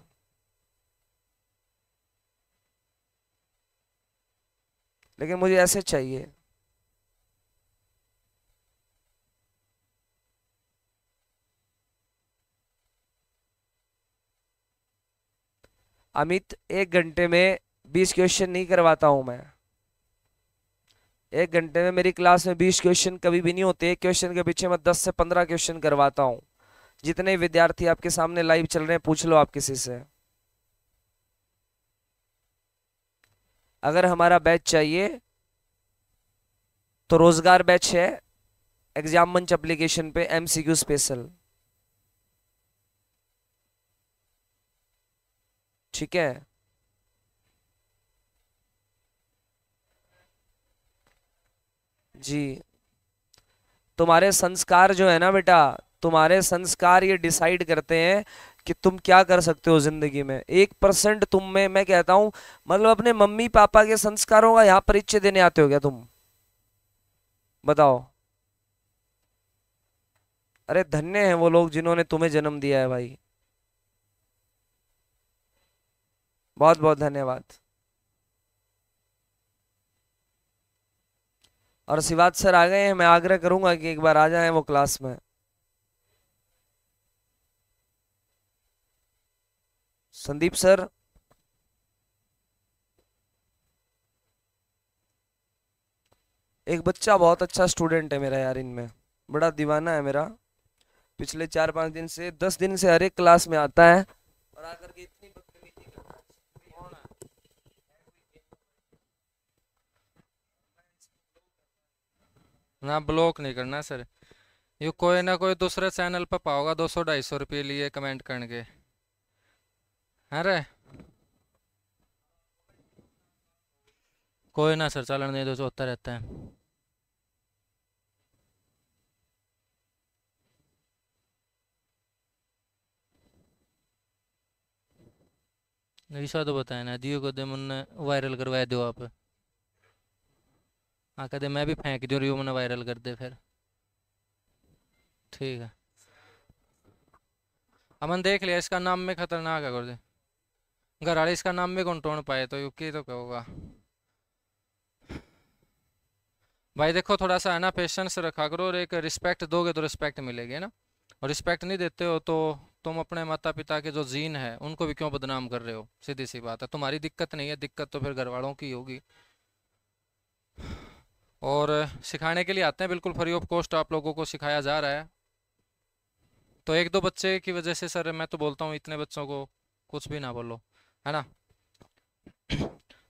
लेकिन मुझे ऐसे चाहिए अमित एक घंटे में बीस क्वेश्चन नहीं करवाता हूं मैं एक घंटे में मेरी क्लास में बीस क्वेश्चन कभी भी नहीं होते एक क्वेश्चन के पीछे मैं दस से पंद्रह क्वेश्चन करवाता हूं जितने विद्यार्थी आपके सामने लाइव चल रहे हैं पूछ लो आप किसी से अगर हमारा बैच चाहिए तो रोजगार बैच है एग्जाम मंच एप्लीकेशन पे एमसीक्यू स्पेशल ठीक है जी तुम्हारे संस्कार जो है ना बेटा तुम्हारे संस्कार ये डिसाइड करते हैं कि तुम क्या कर सकते हो ज़िंदगी में एक परसेंट तुम में मैं कहता हूं मतलब अपने मम्मी पापा के संस्कारों का यहां परिचय देने आते हो क्या तुम बताओ अरे धन्य हैं वो लोग जिन्होंने तुम्हें जन्म दिया है भाई बहुत बहुत धन्यवाद और सिवाज सर आ गए हैं मैं आग्रह करूंगा कि एक बार आ जाएं वो क्लास में संदीप सर एक बच्चा बहुत अच्छा स्टूडेंट है मेरा यार इनमें बड़ा दीवाना है मेरा पिछले चार पाँच दिन से दस दिन से हर एक क्लास में आता है और आकर के इतनी ना ब्लॉक नहीं करना सर ये कोई ना कोई दूसरे चैनल पर पाओगा दो सौ ढाई सौ रुपये लिए कमेंट करके अरे हाँ कोई ना सर चलन नहीं दो सोता रहता है ईशा तो बताया ना दियो को दे मुन्ने वायरल करवाए दो आप हाँ कहते मैं भी फेंक दू रियो मुन्ने वायरल कर दे फिर ठीक है अमन देख लिया इसका नाम में खतरनाक है कर दे गराड़ी इसका नाम भी कौन पाए तो की तो कहूँगा भाई देखो थोड़ा सा है ना पेशेंस रखा करो और एक रिस्पेक्ट दोगे तो रिस्पेक्ट मिलेगी ना और रिस्पेक्ट नहीं देते हो तो तुम अपने माता पिता के जो जीन है उनको भी क्यों बदनाम कर रहे हो सीधी सी बात है तुम्हारी दिक्कत नहीं है दिक्कत तो फिर घर वालों की होगी और सिखाने के लिए आते हैं बिल्कुल फ्री ऑफ कॉस्ट आप लोगों को सिखाया जा रहा है तो एक दो बच्चे की वजह से सर मैं तो बोलता हूँ इतने बच्चों को कुछ भी ना बोलो है ना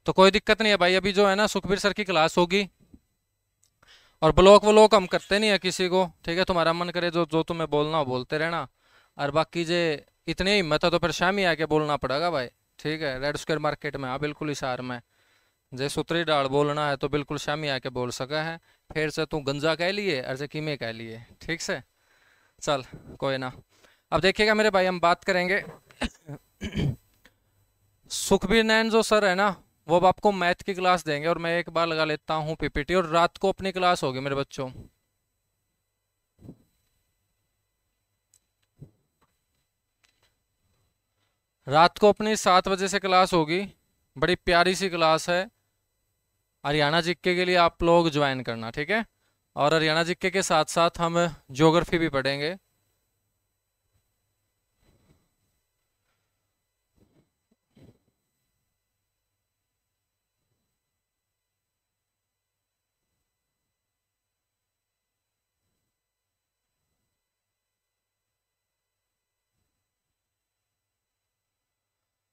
तो कोई दिक्कत नहीं है भाई अभी जो है ना सुखबीर सर की क्लास होगी और ब्लॉक व्लॉक हम करते नहीं है किसी को ठीक है तुम्हारा मन करे जो जो तुम्हें बोलना हो बोलते रहना और बाकी जे इतनी हिम्मत है तो फिर शाम ही आके बोलना पड़ेगा भाई ठीक है रेड स्क्वायर मार्केट में हाँ बिल्कुल इशार में जे सुतरी डाल बोलना है तो बिल्कुल शाम ही आके बोल सका है फिर से तू गंजा कह लिए और जे कीमे कह लिए ठीक से चल कोई ना अब देखिएगा मेरे भाई हम बात करेंगे सुखबीर नैन जो सर है ना वो अब आपको मैथ की क्लास देंगे और मैं एक बार लगा लेता हूँ पीपीटी और रात को अपनी क्लास होगी मेरे बच्चों रात को अपनी सात बजे से क्लास होगी बड़ी प्यारी सी क्लास है हरियाणा जिक्के के लिए आप लोग ज्वाइन करना ठीक है और हरियाणा जिक्के के साथ साथ हम ज्योग्राफी भी पढ़ेंगे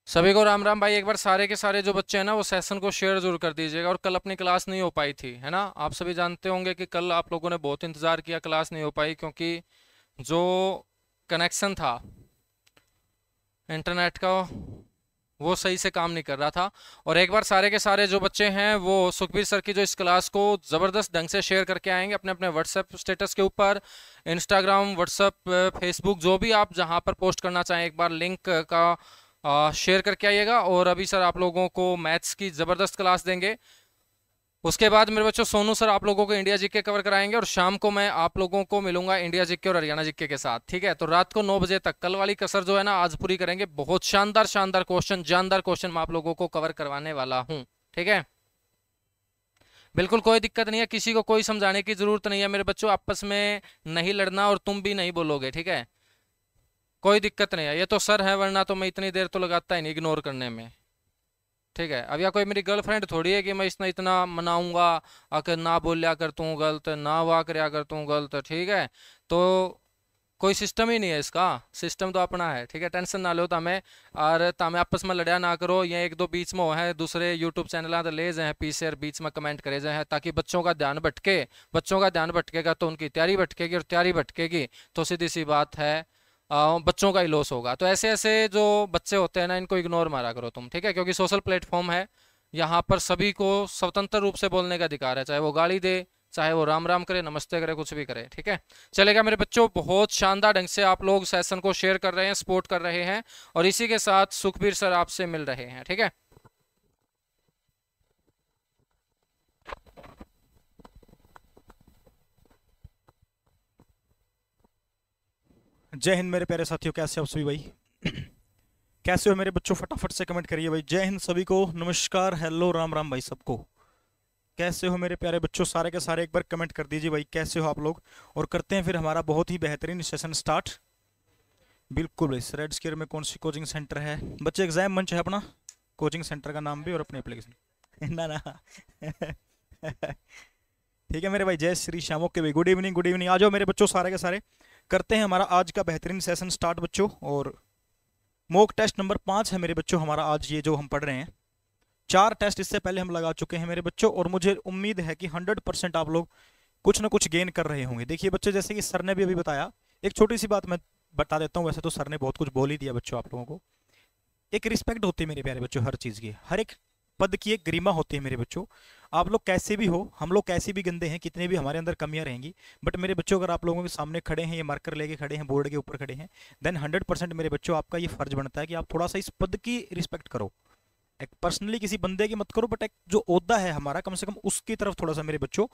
सभी को राम राम भाई एक बार सारे के सारे जो बच्चे हैं ना वो सेशन को शेयर जरूर कर दीजिएगा और कल अपनी क्लास नहीं हो पाई थी है ना आप सभी जानते होंगे कि कल आप लोगों ने बहुत इंतज़ार किया क्लास नहीं हो पाई क्योंकि जो कनेक्शन था इंटरनेट का वो सही से काम नहीं कर रहा था और एक बार सारे के सारे जो बच्चे हैं वो सुखबीर सर की जो इस क्लास को ज़बरदस्त ढंग से शेयर करके आएंगे अपने अपने व्हाट्सएप स्टेटस के ऊपर इंस्टाग्राम व्हाट्सएप फेसबुक जो भी आप जहां पर पोस्ट करना चाहें एक बार लिंक का शेयर करके आइएगा और अभी सर आप लोगों को मैथ्स की ज़बरदस्त क्लास देंगे उसके बाद मेरे बच्चों सोनू सर आप लोगों को इंडिया जीके कवर कराएंगे और शाम को मैं आप लोगों को मिलूंगा इंडिया जीके और हरियाणा जीके के साथ ठीक है तो रात को नौ बजे तक कल वाली कसर जो है ना आज पूरी करेंगे बहुत शानदार शानदार क्वेश्चन जानदार क्वेश्चन मैं आप लोगों को कवर करवाने वाला हूँ ठीक है बिल्कुल कोई दिक्कत नहीं है किसी को कोई समझाने की जरूरत नहीं है मेरे बच्चों आपस में नहीं लड़ना और तुम भी नहीं बोलोगे ठीक है कोई दिक्कत नहीं है ये तो सर है वरना तो मैं इतनी देर तो लगाता ही नहीं इग्नोर करने में ठीक है अब या कोई मेरी गर्लफ्रेंड थोड़ी है कि मैं इसने इतना मनाऊंगा आकर ना बोलिया कर तू गलत ना वाह कराया कर तू गलत ठीक है तो कोई सिस्टम ही नहीं है इसका सिस्टम तो अपना है ठीक है टेंशन ना लो तमें और तमें आपस में लड़िया ना करो ये एक दो बीच में हो है दूसरे यूट्यूब चैनल तो ले जाए पीछे और बीच में कमेंट करे जाए ताकि बच्चों का ध्यान भटके बच्चों का ध्यान भटकेगा तो उनकी तैयारी भटकेगी और तैयारी भटकेगी तो सीधी सी बात है बच्चों का ही लॉस होगा तो ऐसे ऐसे जो बच्चे होते हैं ना इनको इग्नोर मारा करो तुम ठीक है क्योंकि सोशल प्लेटफॉर्म है यहाँ पर सभी को स्वतंत्र रूप से बोलने का अधिकार है चाहे वो गाली दे चाहे वो राम राम करे नमस्ते करे कुछ भी करे ठीक है चलेगा मेरे बच्चों बहुत शानदार ढंग से आप लोग सेशन को शेयर कर रहे हैं सपोर्ट कर रहे हैं और इसी के साथ सुखबीर सर आपसे मिल रहे हैं ठीक है जय हिंद मेरे प्यारे साथियों कैसे आप सभी भाई कैसे हो मेरे बच्चों फटाफट से कमेंट करिए भाई जय हिंद सभी को नमस्कार हेलो राम राम भाई सबको कैसे हो मेरे प्यारे बच्चों सारे के सारे एक बार कमेंट कर दीजिए भाई कैसे हो आप लोग और करते हैं फिर हमारा बहुत ही बेहतरीन सेशन स्टार्ट बिल्कुल भाई रेड स्केयर में कौन सी कोचिंग सेंटर है बच्चे एग्जाम मंच है अपना कोचिंग सेंटर का नाम भी और अपने एप्लीकेशन ना ना ठीक है मेरे भाई जय श्री श्याम ओके भाई गुड इवनिंग गुड इवनिंग आ जाओ मेरे बच्चों सारे के सारे करते हैं हमारा आज का बेहतरीन सेशन स्टार्ट बच्चों और मोक टेस्ट नंबर पाँच है मेरे बच्चों हमारा आज ये जो हम पढ़ रहे हैं चार टेस्ट इससे पहले हम लगा चुके हैं मेरे बच्चों और मुझे उम्मीद है कि हंड्रेड परसेंट आप लोग कुछ ना कुछ गेन कर रहे होंगे देखिए बच्चों जैसे कि सर ने भी अभी बताया एक छोटी सी बात मैं बता देता हूँ वैसे तो सर ने बहुत कुछ बोल ही दिया बच्चों आप लोगों को एक रिस्पेक्ट होती है मेरे प्यारे बच्चों हर चीज़ की हर एक पद की एक गरिमा होती है मेरे बच्चों आप लोग कैसे भी हो हम लोग कैसे भी गंदे हैं कितने भी हमारे अंदर कमियां रहेंगी बट मेरे बच्चों अगर आप लोगों के सामने खड़े हैं ये मार्कर लेके खड़े हैं बोर्ड के ऊपर खड़े हैं देन हंड्रेड परसेंट मेरे बच्चों आपका ये फर्ज बनता है कि आप थोड़ा सा इस पद की रिस्पेक्ट करो एक पर्सनली किसी बंदे की मत करो बट एक जो उहदा है हमारा कम से कम उसकी तरफ थोड़ा सा मेरे बच्चों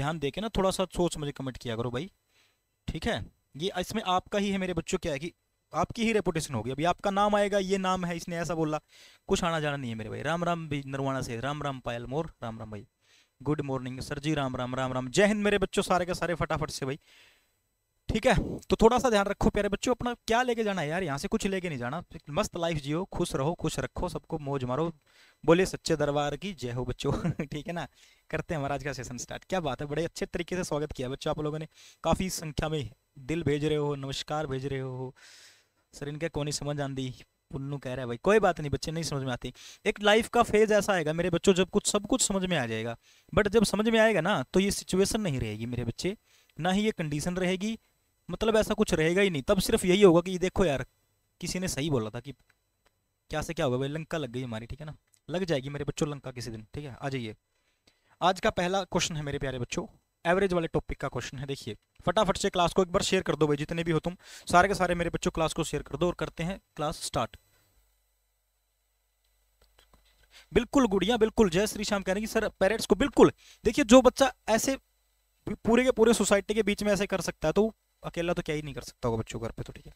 ध्यान दे के ना थोड़ा सा सोच समझ कमेंट किया करो भाई ठीक है ये इसमें आपका ही है मेरे बच्चों क्या है कि आपकी ही रेपुटेशन होगी अभी आपका नाम आएगा ये नाम है इसने ऐसा बोला कुछ आना जाना नहीं है मेरे भाई राम राम भी नरवाना से राम राम पायल मोर राम राम भाई good morning sir ji Ram Ram Ram Ram जय हिंद मेरे बच्चों सारे के सारे फटाफट से भाई ठीक है तो थोड़ा सा ध्यान रखो प्यारे बच्चों अपना क्या लेके जाना है यार यहाँ से कुछ लेके नहीं जाना मस्त लाइफ जियो खुश रहो खुश रखो सबको मौज मारो बोले सच्चे दरबार की जय हो बच्चों ठीक है ना करते हैं हमारा आज का सेशन स्टार्ट क्या बात है बड़े अच्छे तरीके से स्वागत किया बच्चों आप लोगों ने काफ़ी संख्या में दिल भेज रहे हो नमस्कार भेज रहे हो सर इनके को नहीं समझ आती पुन्नू कह रहा है भाई कोई बात नहीं बच्चे नहीं समझ में आती एक लाइफ का फेज ऐसा आएगा मेरे बच्चों जब कुछ सब कुछ समझ में आ जाएगा बट जब समझ में आएगा ना तो ये सिचुएशन नहीं रहेगी मेरे बच्चे ना ही ये कंडीशन रहेगी मतलब ऐसा कुछ रहेगा ही नहीं तब सिर्फ यही होगा कि देखो यार किसी ने सही बोला था कि क्या से क्या होगा भाई लंका लग गई हमारी ठीक है ना लग जाएगी मेरे बच्चों लंका किसी दिन ठीक है आ जाइए आज का पहला क्वेश्चन है मेरे प्यारे बच्चों एवरेज वाले टॉपिक का क्वेश्चन है देखिए फटाफट से क्लास को एक बार शेयर कर दो भाई जितने भी हो तुम सारे के सारे मेरे बच्चों क्लास को शेयर कर दो और करते हैं क्लास स्टार्ट बिल्कुल गुड़िया बिल्कुल जय श्री श्याम कह रहे हैं कि सर पेरेंट्स को बिल्कुल देखिए जो बच्चा ऐसे पूरे के पूरे सोसाइटी के बीच में ऐसे कर सकता है तो अकेला तो क्या ही नहीं कर सकता होगा बच्चों घर पे तो ठीक है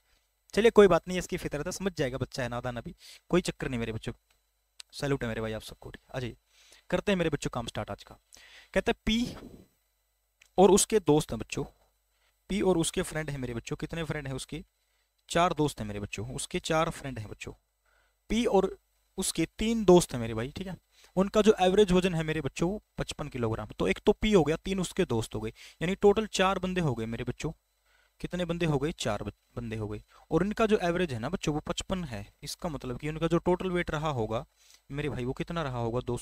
चलिए कोई बात नहीं इसकी फितरत है समझ जाएगा बच्चा है नादान अभी कोई चक्कर नहीं मेरे बच्चों सैल्यूट है मेरे भाई आप सबको आ जाइए करते हैं मेरे बच्चों काम स्टार्ट आज का कहते हैं पी और उसके दोस्त हैं बच्चों पी और उसके फ्रेंड हैं मेरे बच्चों कितने फ्रेंड हैं उसके चार दोस्त हैं मेरे बच्चों उसके चार फ्रेंड हैं बच्चों पी और उसके तीन दोस्त हैं मेरे भाई ठीक है उनका जो एवरेज वजन है मेरे बच्चों वो पचपन किलोग्राम तो एक तो पी हो गया तीन उसके दोस्त हो गए यानी टोटल चार बंदे हो गए मेरे बच्चों कितने बंदे हो गए चार बंदे हो गए और इनका जो एवरेज है ना बच्चों वो पचपन है इसका मतलब कि उनका जो टोटल वेट रहा होगा मेरे भाई वो कितना रहा होगा दो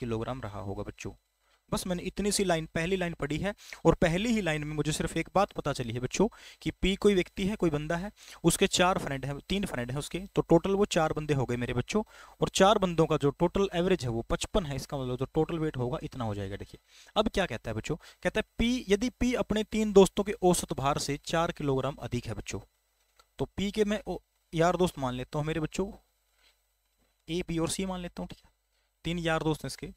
किलोग्राम रहा होगा बच्चों बस मैंने इतनी सी लाइन पहली लाइन पढ़ी है और पहली ही लाइन में मुझे सिर्फ एक बात पता चली है बच्चों कि पी कोई व्यक्ति है कोई बंदा है उसके चार फ्रेंड हैं तीन फ्रेंड हैं उसके तो टोटल वो चार बंदे हो गए मेरे बच्चों और चार बंदों का जो टोटल एवरेज है वो पचपन है इसका मतलब जो टोटल वेट होगा इतना हो जाएगा देखिए अब क्या कहता है बच्चों कहता है पी यदि पी अपने तीन दोस्तों के औसत भार से चार किलोग्राम अधिक है बच्चों तो पी के मैं यार दोस्त मान लेता हूँ मेरे बच्चों ए बी और सी मान लेता हूँ ठीक है तीन यार दोस्त हैं इसके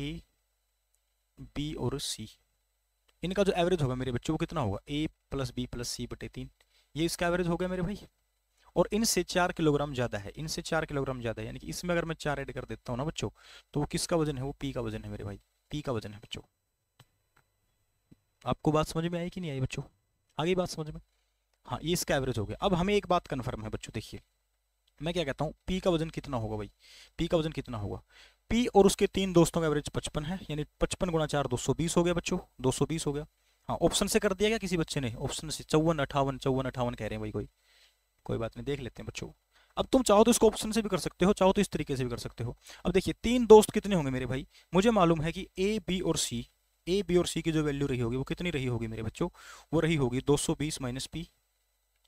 ए बी और सी इनका जो एवरेज होगा मेरे बच्चों वो कितना होगा A plus B plus C बटे तीन ये इसका एवरेज हो गया मेरे भाई और इनसे चार किलोग्राम ज़्यादा है इनसे चार किलोग्राम ज़्यादा है यानी कि इसमें अगर मैं चार ऐड कर देता हूँ ना बच्चों तो वो किसका वजन है वो पी का वजन है मेरे भाई पी का वजन है बच्चों आपको बात समझ में आई कि नहीं आई बच्चों आगे बात समझ में हाँ ये इसका एवरेज हो गया अब हमें एक बात कन्फर्म है बच्चों देखिए मैं क्या कहता हूँ पी का वजन कितना होगा भाई पी का वजन कितना होगा पी और उसके तीन दोस्तों का एवरेज पचपन है यानी पचपन गुणा चार दो सौ बीस हो गया बच्चों दो सौ बीस हो गया हाँ ऑप्शन से कर दिया गया किसी बच्चे ने ऑप्शन से चौवन अठावन चौवन अठावन कह रहे हैं भाई कोई कोई बात नहीं देख लेते हैं बच्चों अब तुम चाहो तो इसको ऑप्शन से भी कर सकते हो चाहो तो इस तरीके से भी कर सकते हो अब देखिए तीन दोस्त कितने होंगे मेरे भाई मुझे मालूम है कि ए बी और सी ए बी और सी की जो वैल्यू रही होगी वो कितनी रही होगी मेरे बच्चों वो रही होगी दो सौ बीस माइनस पी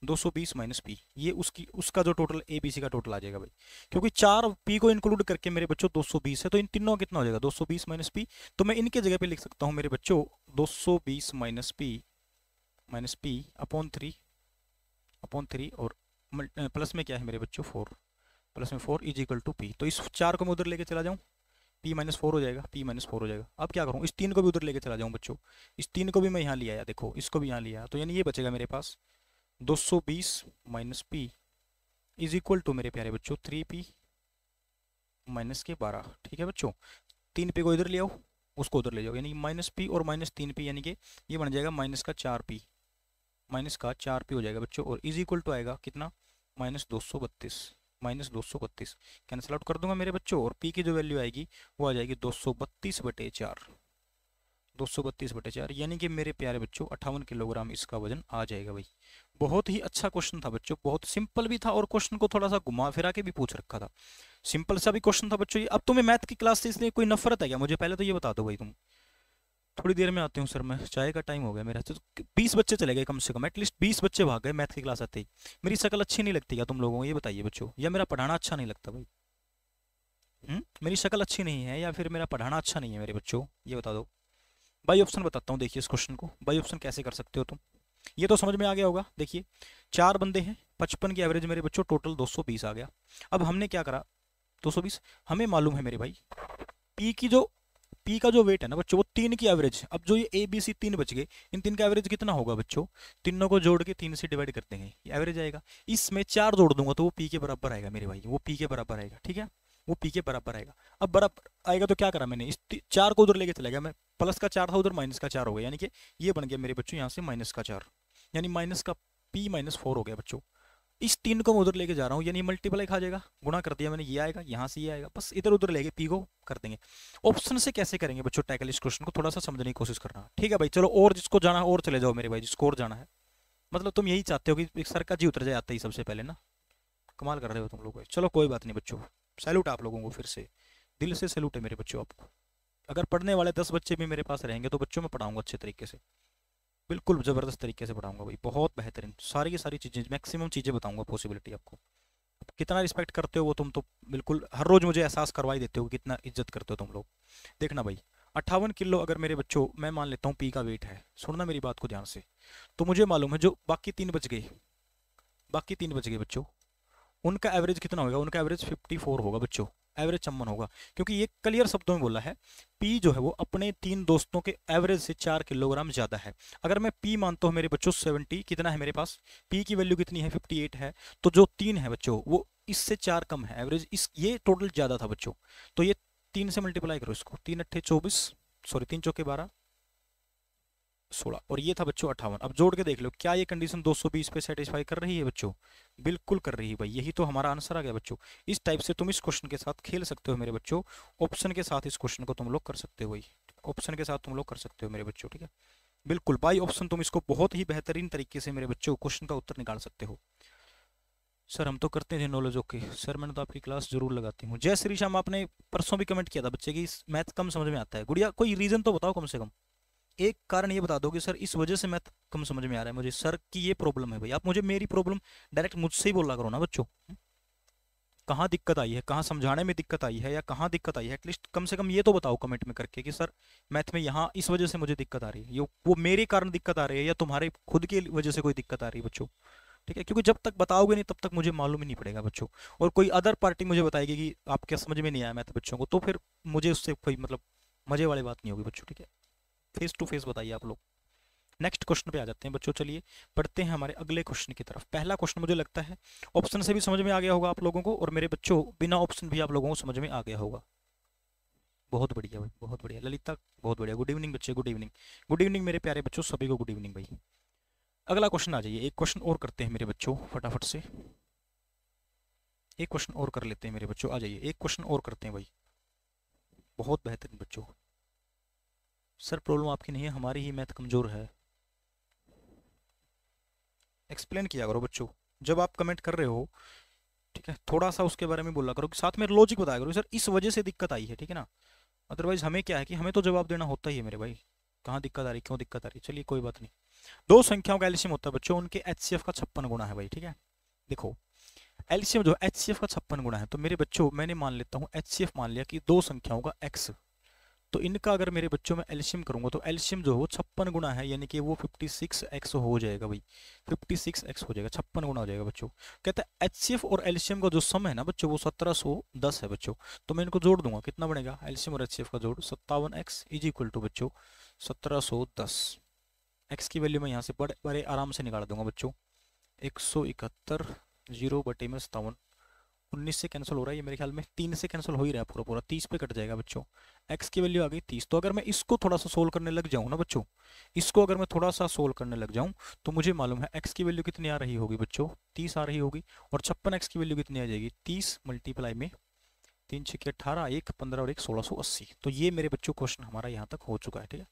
220 माइनस पी ये उसकी उसका जो टोटल ए बी सी का टोटल आ जाएगा भाई क्योंकि चार पी को इंक्लूड करके मेरे बच्चों 220 है तो इन तीनों का कितना हो जाएगा 220 माइनस पी तो मैं इनके जगह पे लिख सकता हूँ मेरे बच्चों 220 minus P minus P upon three upon three और प्लस में क्या है मेरे बच्चों फोर प्लस में four is equal to P तो इस चार को मैं उधर लेके चला जाऊँ पी माइनस फोर हो जाएगा पी माइनस फोर हो जाएगा अब क्या करूँ इस तीन को भी उधर लेके चला जाऊँ बच्चों इस तीन को भी मैं यहाँ ले आया देखो इसको भी यहाँ ले आया तो यानी ये बचेगा मेरे पास दो सौ बीस minus P is equal to मेरे प्यारे बच्चों थ्री पी माइनस के बारह ठीक है बच्चों तीन पी को इधर ले आओ उसको उधर ले जाओ यानी माइनस पी और माइनस तीन पी यानी कि ये बन जाएगा माइनस का चार पी माइनस का चार पी हो जाएगा बच्चों और इज इक्वल टू आएगा कितना माइनस दो सौ बत्तीस माइनस दो सौ बत्तीस कैंसिल आउट कर दूंगा मेरे बच्चों और पी की जो वैल्यू आएगी वो आ जाएगी दो सौ बत्तीस बटे चार दो सौ बत्तीस बटे चार यानी कि मेरे प्यारे बच्चों अट्ठावन किलोग्राम इसका वजन आ जाएगा भाई बहुत ही अच्छा क्वेश्चन था बच्चों बहुत सिंपल भी था और क्वेश्चन को थोड़ा सा घुमा फिरा के भी पूछ रखा था सिंपल सा भी क्वेश्चन था बच्चों अब तुम्हें मैथ की क्लास से इसलिए कोई नफरत है क्या मुझे पहले तो ये बता दो भाई तुम थोड़ी देर में आते हूँ सर मैं चाय का टाइम हो गया मेरा तो बीस बच्चे चले गए कम से कम एटलीस्ट बीस बच्चे भाग गए मैथ की क्लास आते ही मेरी शक्ल अच्छी नहीं लगती क्या तुम लोगों को ये बताइए बच्चों या मेरा पढ़ाना अच्छा नहीं लगता भाई हुँ? हम्म? मेरी शक्ल अच्छी नहीं है या फिर मेरा पढ़ाना अच्छा नहीं है मेरे बच्चों ये बता दो बाई ऑप्शन बताता हूँ देखिए इस क्वेश्चन को बाई ऑप्शन कैसे कर सकते हो तुम ये तो समझ में आ गया होगा देखिए चार बंदे हैं पचपन की एवरेज मेरे बच्चों टोटल 220 आ गया अब हमने क्या करा 220 हमें मालूम है मेरे भाई पी की जो पी का जो वेट है ना बच्चों वो तीन की एवरेज अब जो ये ए बी सी तीन बच गए इन तीन का एवरेज कितना होगा बच्चों तीनों को जोड़ के तीन से डिवाइड कर देंगे ये एवरेज आएगा इसमें चार जोड़ दूंगा तो वो पी के बराबर आएगा मेरे भाई वो पी के बराबर आएगा ठीक है वो पी के बराबर आएगा अब बराबर आएगा तो क्या करा मैंने इस चार को उधर लेके चला गया मैं प्लस का चार था उधर माइनस का चार हो गया यानी कि ये बन गया मेरे बच्चों यहाँ से माइनस का चार यानी माइनस का पी माइनस फोर हो गया बच्चों इस तीन को मैं उधर लेके जा रहा हूँ यानी मल्टीप्लाई खा जाएगा गुणा कर दिया मैंने ये आएगा यहाँ से ये आएगा बस इधर उधर लेके पी को कर देंगे ऑप्शन से कैसे करेंगे बच्चों टैकल इस क्वेश्चन को थोड़ा सा समझने की कोशिश करना ठीक है भाई चलो और जिसको जाना और चले जाओ मेरे भाई जिसको और जाना है मतलब तुम यही चाहते हो कि सर का जी उतर जाए आता ही सबसे पहले ना कमाल कर रहे हो तुम लोग चलो कोई बात नहीं बच्चों सैल्यूट आप लोगों को फिर से दिल से सैल्यूट है मेरे बच्चों आपको अगर पढ़ने वाले दस बच्चे भी मेरे पास रहेंगे तो बच्चों में पढ़ाऊंगा अच्छे तरीके से बिल्कुल ज़बरदस्त तरीके से पढ़ाऊंगा भाई बहुत बेहतरीन सारी की सारी चीज़ें मैक्सिमम चीज़ें बताऊंगा पॉसिबिलिटी आपको कितना रिस्पेक्ट करते हो वो तुम तो बिल्कुल हर रोज़ मुझे एहसास करवाई देते हो कितना इज्जत करते हो तुम लोग देखना भाई अट्ठावन किलो अगर मेरे बच्चों मैं मान लेता हूँ पी का वेट है सुनना मेरी बात को ध्यान से तो मुझे मालूम है जो बाकी तीन बच गए बाकी तीन बच गए बच्चों उनका एवरेज कितना होगा उनका एवरेज 54 होगा बच्चों एवरेज चम्मन होगा क्योंकि ये क्लियर शब्दों में बोला है पी जो है वो अपने तीन दोस्तों के एवरेज से चार किलोग्राम ज़्यादा है अगर मैं पी मानता हूँ मेरे बच्चों सेवेंटी कितना है मेरे पास पी की वैल्यू कितनी है फिफ्टी एट है तो जो तीन है बच्चों वो इससे चार कम है एवरेज इस ये टोटल ज़्यादा था बच्चों तो ये तीन से मल्टीप्लाई करो इसको तीन अट्ठे चौबीस सॉरी तीन चौके बारह सोलह और ये था बच्चों अट्ठावन अब जोड़ के देख लो क्या ये कंडीशन 220 पे सेटिस्फाई कर रही है बच्चों बिल्कुल कर रही है भाई यही तो हमारा आंसर आ गया बच्चों इस टाइप से तुम इस क्वेश्चन के साथ खेल सकते हो मेरे बच्चों ऑप्शन के साथ इस क्वेश्चन को तुम लोग कर सकते हो भाई ऑप्शन के साथ तुम लोग कर सकते हो मेरे बच्चों ठीक है बिल्कुल बाई ऑप्शन तुम इसको बहुत ही बेहतरीन तरीके से मेरे बच्चों क्वेश्चन का उत्तर निकाल सकते हो सर हम तो करते थे नॉलेज ओके सर मैंने तो आपकी क्लास जरूर लगाती हूँ जय श्री श्याम आपने परसों भी कमेंट किया था बच्चे की मैथ कम समझ में आता है गुड़िया कोई रीज़न तो बताओ कम से कम एक कारण ये बता दो कि सर इस वजह से मैथ कम समझ में आ रहा है मुझे सर की ये प्रॉब्लम है भाई आप मुझे मेरी प्रॉब्लम डायरेक्ट मुझसे ही बोला करो ना बच्चों कहाँ दिक्कत आई है कहाँ समझाने में दिक्कत आई है या कहाँ दिक्कत आई है एटलीस्ट कम से कम ये तो बताओ कमेंट में करके कि सर मैथ में यहाँ इस वजह से मुझे दिक्कत आ रही है ये वो मेरे कारण दिक्कत आ रही है या तुम्हारे खुद की वजह से कोई दिक्कत आ रही है बच्चों ठीक है क्योंकि जब तक बताओगे नहीं तब तक मुझे मालूम ही नहीं पड़ेगा बच्चों और कोई अदर पार्टी मुझे बताएगी कि आपके समझ में नहीं आया मैथ बच्चों को तो फिर मुझे उससे कोई मतलब मजे वाली बात नहीं होगी बच्चों ठीक है फेस टू फेस बताइए आप लोग नेक्स्ट क्वेश्चन पे आ जाते हैं बच्चों चलिए पढ़ते हैं हमारे अगले क्वेश्चन की तरफ पहला क्वेश्चन मुझे लगता है ऑप्शन से भी समझ में आ गया होगा आप लोगों को और मेरे बच्चों बिना ऑप्शन भी आप लोगों को समझ में आ गया होगा बहुत बढ़िया भाई बहुत बढ़िया ललिता बहुत बढ़िया गुड इवनिंग बच्चे गुड इवनिंग गुड इवनिंग मेरे प्यारे बच्चों सभी को गुड इवनिंग भाई अगला क्वेश्चन आ जाइए एक क्वेश्चन और करते हैं मेरे बच्चों फटाफट से एक क्वेश्चन और कर लेते हैं मेरे बच्चों आ जाइए एक क्वेश्चन और करते हैं भाई बहुत बेहतरीन बच्चों सर प्रॉब्लम आपकी नहीं है हमारी ही मैथ कमज़ोर है एक्सप्लेन किया करो बच्चों जब आप कमेंट कर रहे हो ठीक है थोड़ा सा उसके बारे में बोला करो कि साथ में लॉजिक बताया करो सर इस वजह से दिक्कत आई है ठीक है ना अदरवाइज हमें क्या है कि हमें तो जवाब देना होता ही है मेरे भाई कहाँ दिक्कत आ रही क्यों दिक्कत आ रही चलिए कोई बात नहीं दो संख्याओं का एल्शियम होता है बच्चों उनके एच का छप्पन गुणा है भाई ठीक है देखो एल्शियम जो एच का छप्पन गुणा है तो मेरे बच्चों मैंने मान लेता हूँ एच मान लिया कि दो संख्याओं का एक्स तो इनका अगर मेरे बच्चों में एल्शियम करूँगा तो एल्शियम जो है वो छप्पन गुना है यानी कि वो फिफ्टी सिक्स एक्स हो जाएगा भाई फिफ्टी सिक्स एक्स हो जाएगा छप्पन गुना हो जाएगा बच्चों कहता है एच और एल्शियम का जो सम है ना बच्चों वो सत्रह सौ दस है बच्चों तो मैं इनको जोड़ दूंगा कितना बनेगा एल्शियम और एच का जोड़ सत्तावन एक्स इज इक्वल टू बच्चों सत्रह सौ दस एक्स की वैल्यू मैं यहाँ से बड़े बड़े आराम से निकाल दूंगा बच्चों एक सौ इकहत्तर जीरो बटे में सत्तावन उन्नीस से कैंसिल हो रहा है ये मेरे ख्याल में तीन से कैंसिल हो ही रहा है पूरा पूरा तीस पे कट जाएगा बच्चों एक्स की वैल्यू आ गई तीस तो अगर मैं इसको थोड़ा सा सोल्व करने लग जाऊँ ना बच्चों इसको अगर मैं थोड़ा सा सोल्व करने लग जाऊँ तो मुझे मालूम है एक्स की वैल्यू कितनी आ रही होगी बच्चों तीस आ रही होगी और छप्पन एक्स की वैल्यू कितनी आ जाएगी तीस मल्टीप्लाई में तीन छः अठारह एक पंद्रह और एक सोलह सौ अस्सी तो ये मेरे बच्चों क्वेश्चन हमारा यहाँ तक हो चुका है ठीक है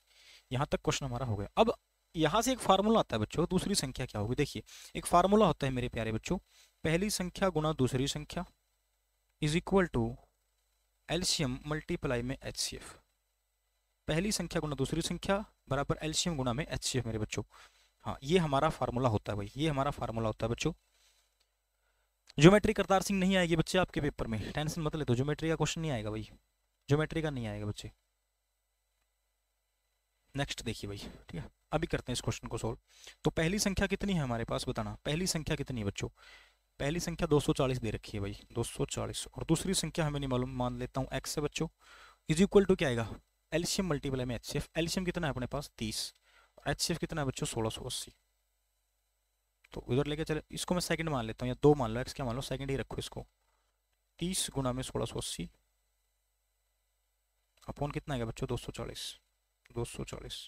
यहाँ तक क्वेश्चन हमारा हो गया अब यहाँ से एक फार्मूला आता है बच्चों दूसरी संख्या क्या होगी देखिए एक फार्मूला होता है मेरे प्यारे बच्चों पहली संख्या गुना दूसरी संख्या is equal to LCM multiply में एच सी एफ पहली संख्या गुना दूसरी संख्या बराबर एल्शियम गुना में एच सी एफ मेरे बच्चों हाँ ये हमारा फार्मूला होता है भाई ये हमारा फार्मूला होता है बच्चों ज्योमेट्री करतार सिंह नहीं आएगी बच्चे आपके पेपर में टेंशन मत ले तो ज्योमेट्री का क्वेश्चन नहीं आएगा भाई ज्योमेट्री का नहीं आएगा बच्चे नेक्स्ट देखिए भाई ठीक है अभी करते हैं इस क्वेश्चन को सोल्व तो पहली संख्या कितनी है हमारे पास बताना पहली संख्या कितनी है बच्चों पहली संख्या 240 दे रखी है भाई 240 और दूसरी संख्या हमें नहीं मालूम मान लेता हूँ एक्स है बच्चों इज इक्वल टू क्या आएगा एल्शियम मल्टीप्लाई में एच एल्शियम कितना है अपने पास तीस और एच कितना है बच्चों सोलह सौ अस्सी तो उधर लेके चले इसको मैं सेकंड मान लेता हूँ या दो मान लो एक्स क्या मान लो सेकंड ही रखो इसको तीस गुना में सोलह सौ अस्सी अपॉन कितना आएगा बच्चों दो सौ चालीस दो सौ चालीस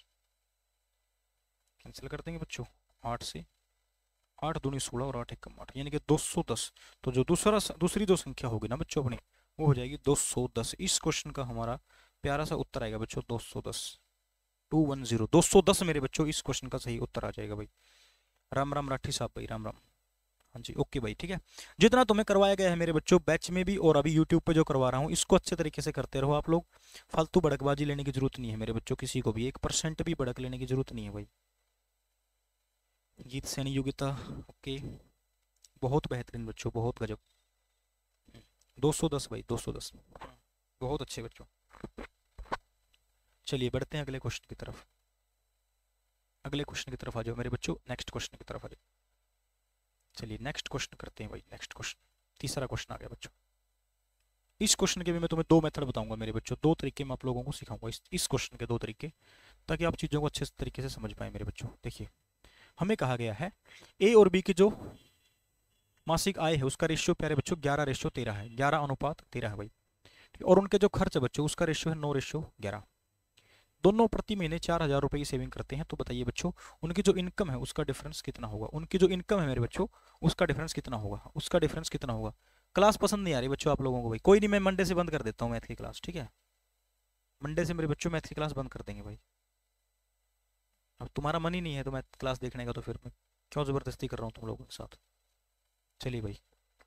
कैंसिल कर देंगे बच्चों आठ से आठ दूनी सोलह और आठ एकम आठ यानी कि दो सौ दस तो जो दूसरा दूसरी दो संख्या होगी ना बच्चों अपनी वो हो जाएगी दो सौ दस इस क्वेश्चन का हमारा प्यारा सा उत्तर आएगा बच्चों दो सौ दस टू वन जीरो दो सौ दस मेरे बच्चों इस क्वेश्चन का सही उत्तर आ जाएगा भाई राम राम राठी साहब भाई राम राम हाँ जी ओके भाई ठीक है जितना तुम्हें करवाया गया है मेरे बच्चों बैच में भी और अभी यूट्यूब पे जो करवा रहा हूँ इसको अच्छे तरीके से करते रहो आप लोग फालतू भड़कबाजी लेने की जरूरत नहीं है मेरे बच्चों किसी को भी एक परसेंट भी भड़क लेने की जरूरत नहीं है भाई गीत सैनी योग्यता ओके बहुत बेहतरीन बच्चों बहुत गजब 210 भाई 210 बहुत अच्छे बच्चों चलिए बढ़ते हैं अगले क्वेश्चन की तरफ अगले क्वेश्चन की तरफ आ जाओ मेरे बच्चों नेक्स्ट क्वेश्चन की तरफ आ जाओ चलिए नेक्स्ट क्वेश्चन करते हैं भाई नेक्स्ट क्वेश्चन तीसरा क्वेश्चन आ गया बच्चों इस क्वेश्चन के भी मैं तुम्हें दो मेथड बताऊंगा मेरे बच्चों दो तरीके मैं आप लोगों को सिखाऊंगा इस इस क्वेश्चन के दो तरीके ताकि आप चीज़ों को अच्छे तरीके से समझ पाए मेरे बच्चों देखिए हमें कहा गया है ए और बी की जो मासिक आय है उसका रेशियो प्यारे बच्चों ग्यारह रेशियो तेरह है ग्यारह अनुपात तेरह है भाई और उनके जो खर्च है बच्चों उसका रेशियो है नौ रेशियो ग्यारह दोनों प्रति महीने चार हज़ार रुपये की सेविंग करते हैं तो बताइए बच्चों उनकी जो इनकम है उसका डिफरेंस कितना होगा उनकी जो इनकम है मेरे बच्चों उसका डिफरेंस कितना होगा उसका डिफरेंस कितना होगा क्लास पसंद नहीं आ रही बच्चों आप लोगों को भाई कोई नहीं मैं मंडे से बंद कर देता हूँ मैथ की क्लास ठीक है मंडे से मेरे बच्चों मैथ की क्लास बंद कर देंगे भाई अब तुम्हारा मन ही नहीं है तो मैं क्लास देखने का तो फिर मैं क्यों ज़बरदस्ती कर रहा हूँ तुम लोगों के साथ चलिए भाई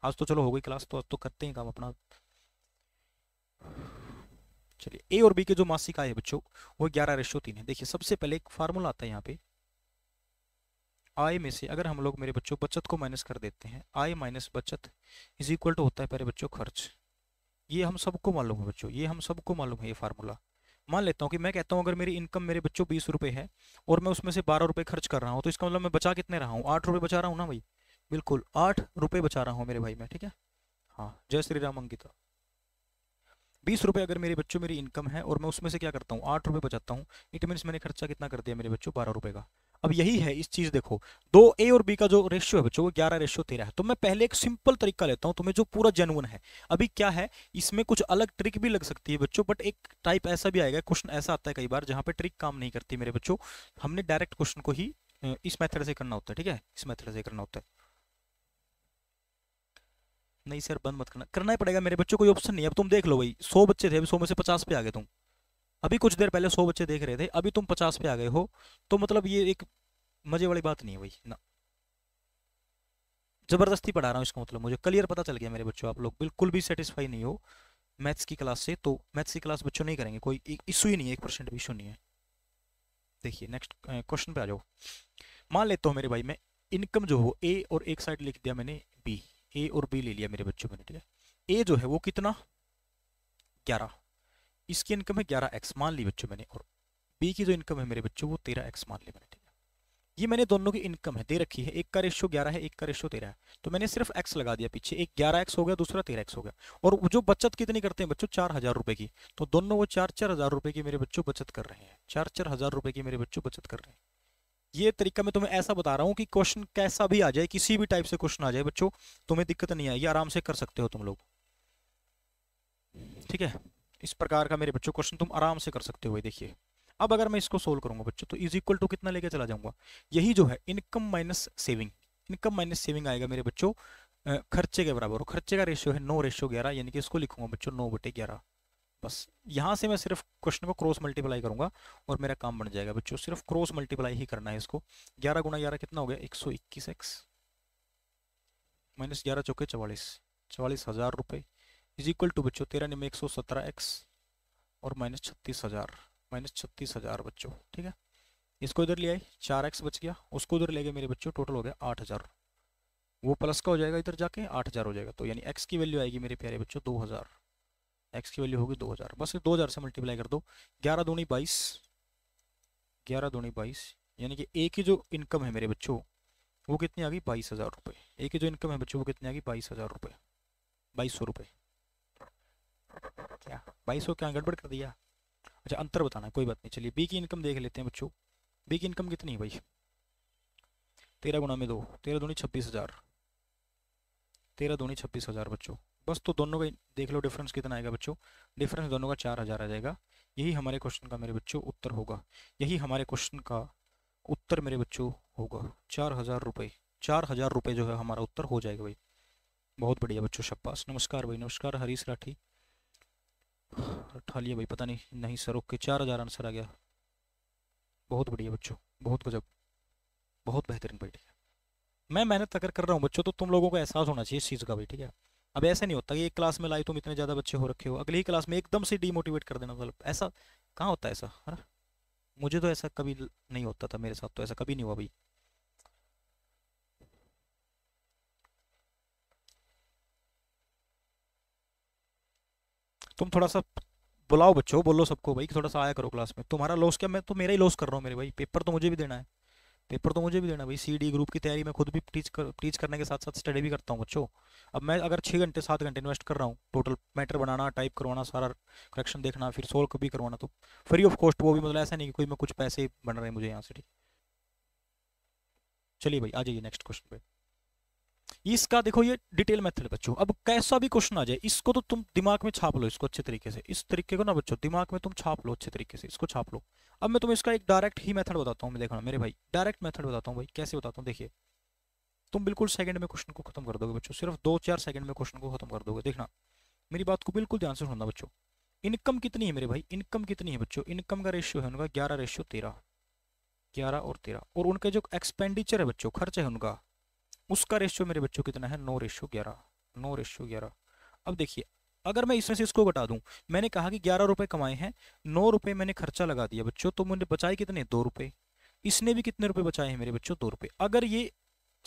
आज तो चलो हो गई क्लास तो आज तो करते हैं काम अपना चलिए ए और बी के जो मासिक आए बच्चों वो ग्यारह रेशो तीन है देखिए सबसे पहले एक फार्मूला आता है यहाँ पे आय में से अगर हम लोग मेरे बच्चों बचत को माइनस कर देते हैं आय माइनस बचत इज इक्वल टू होता है पहले बच्चों खर्च ये हम सबको मालूम है बच्चों ये हम सबको मालूम है ये फार्मूला मान लेता हूँ कि मैं कहता हूँ अगर मेरी इनकम मेरे बच्चों बीस रुपये है और मैं उसमें से बारह रुपये खर्च कर रहा हूँ तो इसका मतलब मैं बचा कितने रहा हूँ आठ रुपये बचा रहा हूँ ना भाई बिल्कुल आठ रुपये बचा रहा हूँ मेरे भाई मैं ठीक है हाँ जय श्री राम अंकिता बीस रुपये अगर मेरे बच्चों मेरी इनकम है और मैं उसमें से क्या करता हूँ आठ रुपये बचाता हूँ इट मीन्स मैंने खर्चा कितना कर दिया मेरे बच्चों बारह रुपये का अब यही है इस चीज़ देखो दो ए और बी का जो रेशियो है बच्चों वो ग्यारह रेशियो तेरह है तो मैं पहले एक सिंपल तरीका लेता हूं तुम्हें जो पूरा जेनुअन है अभी क्या है इसमें कुछ अलग ट्रिक भी लग सकती है बच्चों बट एक टाइप ऐसा भी आएगा क्वेश्चन ऐसा आता है कई बार जहां पे ट्रिक काम नहीं करती मेरे बच्चों हमने डायरेक्ट क्वेश्चन को ही इस मेथड से करना होता है ठीक है इस मेथड से करना होता है नहीं सर बंद मत करना करना ही पड़ेगा मेरे बच्चों कोई ऑप्शन नहीं अब तुम देख लो भाई सौ बच्चे थे सौ में से पचास पे आ गए तुम अभी कुछ देर पहले सौ बच्चे देख रहे थे अभी तुम पचास पे आ गए हो तो मतलब ये एक मजे वाली बात नहीं है भाई ना जबरदस्ती पढ़ा रहा हूँ इसका मतलब मुझे क्लियर पता चल गया मेरे बच्चों आप लोग बिल्कुल भी सेटिस्फाई नहीं हो मैथ्स की क्लास से तो मैथ्स की क्लास बच्चों नहीं करेंगे कोई इशू ही नहीं है एक परसेंट भी इशू नहीं है देखिए नेक्स्ट क्वेश्चन पे आ जाओ मान लेता हूँ मेरे भाई मैं इनकम जो हो ए और एक साइड लिख दिया मैंने बी ए और बी ले लिया मेरे बच्चों मैंने ठीक है ए जो है वो कितना ग्यारह इसकी इनकम है ग्यारह एक्स मान ली बच्चों मैंने और बी की जो इनकम है मेरे बच्चों वो तेरह एक्स मान ली मैंने ठीक है ये मैंने दोनों की इनकम है दे रखी है एक का रेशो ग्यारह है एक का रेशो तेरह है तो मैंने सिर्फ एक्स लगा दिया पीछे एक ग्यारह एक्स हो गया दूसरा तेरह एक्स हो गया और जो बचत कितनी करते हैं बच्चों चार हजार रुपये की तो दोनों वो चार चार हजार रुपये की मेरे बच्चों बचत कर रहे हैं चार चार हजार रुपये की मेरे बच्चों बचत कर रहे हैं ये तरीका मैं तुम्हें ऐसा बता रहा हूँ कि क्वेश्चन कैसा भी आ जाए किसी भी टाइप से क्वेश्चन आ जाए बच्चों तुम्हें दिक्कत नहीं आएगी आराम से कर सकते हो तुम लोग ठीक है इस प्रकार का मेरे बच्चों क्वेश्चन तुम आराम से कर सकते हो देखिए अब अगर मैं इसको सोल्व करूंगा बच्चों तो इज इक्वल टू कितना लेके चला जाऊंगा यही जो है income minus saving income minus saving आएगा मेरे बच्चों खर्चे के बराबर और खर्चे का रेशियो है नो रेशियो ग्यारह यानी कि इसको लिखूंगा बच्चों नो बटे ग्यारह बस यहाँ से मैं सिर्फ क्वेश्चन को क्रॉस मल्टीप्लाई करूंगा और मेरा काम बन जाएगा बच्चों सिर्फ क्रॉस मल्टीप्लाई ही करना है इसको ग्यारह गुना ग्यारह कितना हो गया एक सौ इक्कीस एक्स माइनस ग्यारह चौके चवालीस चवालीस हज़ार रुपये इज इक्वल टू बच्चों तेरह निम्न एक सौ सत्रह एक्स और माइनस छत्तीस हज़ार माइनस छत्तीस हज़ार बच्चों ठीक है इसको इधर ले आई चार एक्स बच गया उसको उधर ले गए मेरे बच्चों टोटल हो गया आठ हज़ार वो प्लस का हो जाएगा इधर जाके आठ हज़ार हो जाएगा तो यानी एक्स की वैल्यू आएगी मेरे प्यारे बच्चों दो हज़ार एक्स की वैल्यू होगी दो हज़ार बस दो हज़ार से मल्टीप्लाई कर दो ग्यारह दूनी बाईस ग्यारह दूनी बाईस यानी कि एक ही जो इनकम है मेरे बच्चों वो कितनी आ गई बाईस हज़ार रुपये एक ही जो इनकम है बच्चों वो कितनी आ गई बाईस हज़ार रुपये बाईस सौ रुपये क्या बाईस क्या गड़बड़ कर दिया अच्छा अंतर बताना कोई बात नहीं चलिए बी की इनकम देख लेते हैं बच्चों बी की इनकम कितनी है भाई तेरह गुना में दो तेरह दूनी छब्बीस हज़ार तेरह दूनी छब्बीस हज़ार बच्चों बस तो दोनों का देख लो डिफरेंस कितना आएगा बच्चों डिफरेंस दोनों का चार हज़ार आ जाएगा यही हमारे क्वेश्चन का मेरे बच्चों उत्तर होगा यही हमारे क्वेश्चन का उत्तर मेरे बच्चों होगा चार हज़ार रुपये चार हज़ार रुपये जो है हमारा उत्तर हो जाएगा भाई बहुत बढ़िया बच्चों शब्बास नमस्कार भाई नमस्कार हरीश राठी उठा लिया भाई पता नहीं नहीं सर ओके चार हज़ार आंसर आ गया बहुत बढ़िया बच्चों बहुत गजब बहुत बेहतरीन भाई ठीक है मैं मेहनत अगर कर रहा हूँ बच्चों तो तुम लोगों को एहसास होना चाहिए इस चीज़ का भाई ठीक है अब ऐसा नहीं होता कि एक क्लास में लाई तुम इतने ज़्यादा बच्चे हो रखे हो अगली क्लास में एकदम से डीमोटिवेट कर देना मतलब ऐसा कहाँ होता है ऐसा है ना मुझे तो ऐसा कभी नहीं होता था मेरे साथ तो ऐसा कभी नहीं हुआ भाई तुम थोड़ा सा बुलाओ बच्चों बोलो सबको भाई थोड़ा सा आया करो क्लास में तुम्हारा लॉस क्या मैं तो मेरा ही लॉस कर रहा हूँ मेरे भाई पेपर तो मुझे भी देना है पेपर तो मुझे भी देना भाई सी डी ग्रुप की तैयारी में खुद भी टीच कर टीच करने के साथ साथ स्टडी भी करता हूँ बच्चों अब मैं अगर छः घंटे सात घंटे इन्वेस्ट कर रहा हूँ टोटल मैटर बनाना टाइप करवाना सारा करेक्शन देखना फिर सोल्व भी करवाना तो फ्री ऑफ कॉस्ट वो भी मतलब ऐसा नहीं कि कोई मैं कुछ पैसे बन रहे हैं मुझे यहाँ से ठीक चलिए भाई आ जाइए नेक्स्ट क्वेश्चन भाई इसका देखो ये डिटेल मेथड बच्चों अब कैसा भी क्वेश्चन आ जाए इसको तो तुम दिमाग में छाप लो इसको अच्छे तरीके से इस तरीके को ना बच्चों दिमाग में तुम छाप लो अच्छे तरीके से इसको छाप लो अब मैं तुम्हें इसका एक डायरेक्ट ही मेथड बताता हूँ देखना मेरे भाई डायरेक्ट मेथड बताता हूँ भाई कैसे बताता हूँ देखिए तुम बिल्कुल सेकंड में क्वेश्चन को खत्म कर दोगे बच्चों सिर्फ दो चार सेकंड में क्वेश्चन को खत्म कर दोगे देखना मेरी बात को बिल्कुल ध्यान से सुनना बच्चों इनकम कितनी है मेरे भाई इनकम कितनी है बच्चों इनकम का रेशियो है उनका ग्यारह रेशियो तेरह ग्यारह और तेरह और उनके जो एक्सपेंडिचर है बच्चों खर्च है उनका उसका रेशियो मेरे बच्चों कितना है नौ रेशियो ग्यारह नौ रेशियो ग्यारह अब देखिए अगर मैं इसमें से इसको घटा दूं मैंने कहा कि ग्यारह रुपये कमाए हैं नौ रुपये मैंने खर्चा लगा दिया बच्चों तो मुझे बचाए कितने दो रुपये इसने भी कितने रुपये बचाए हैं मेरे बच्चों दो रुपये अगर ये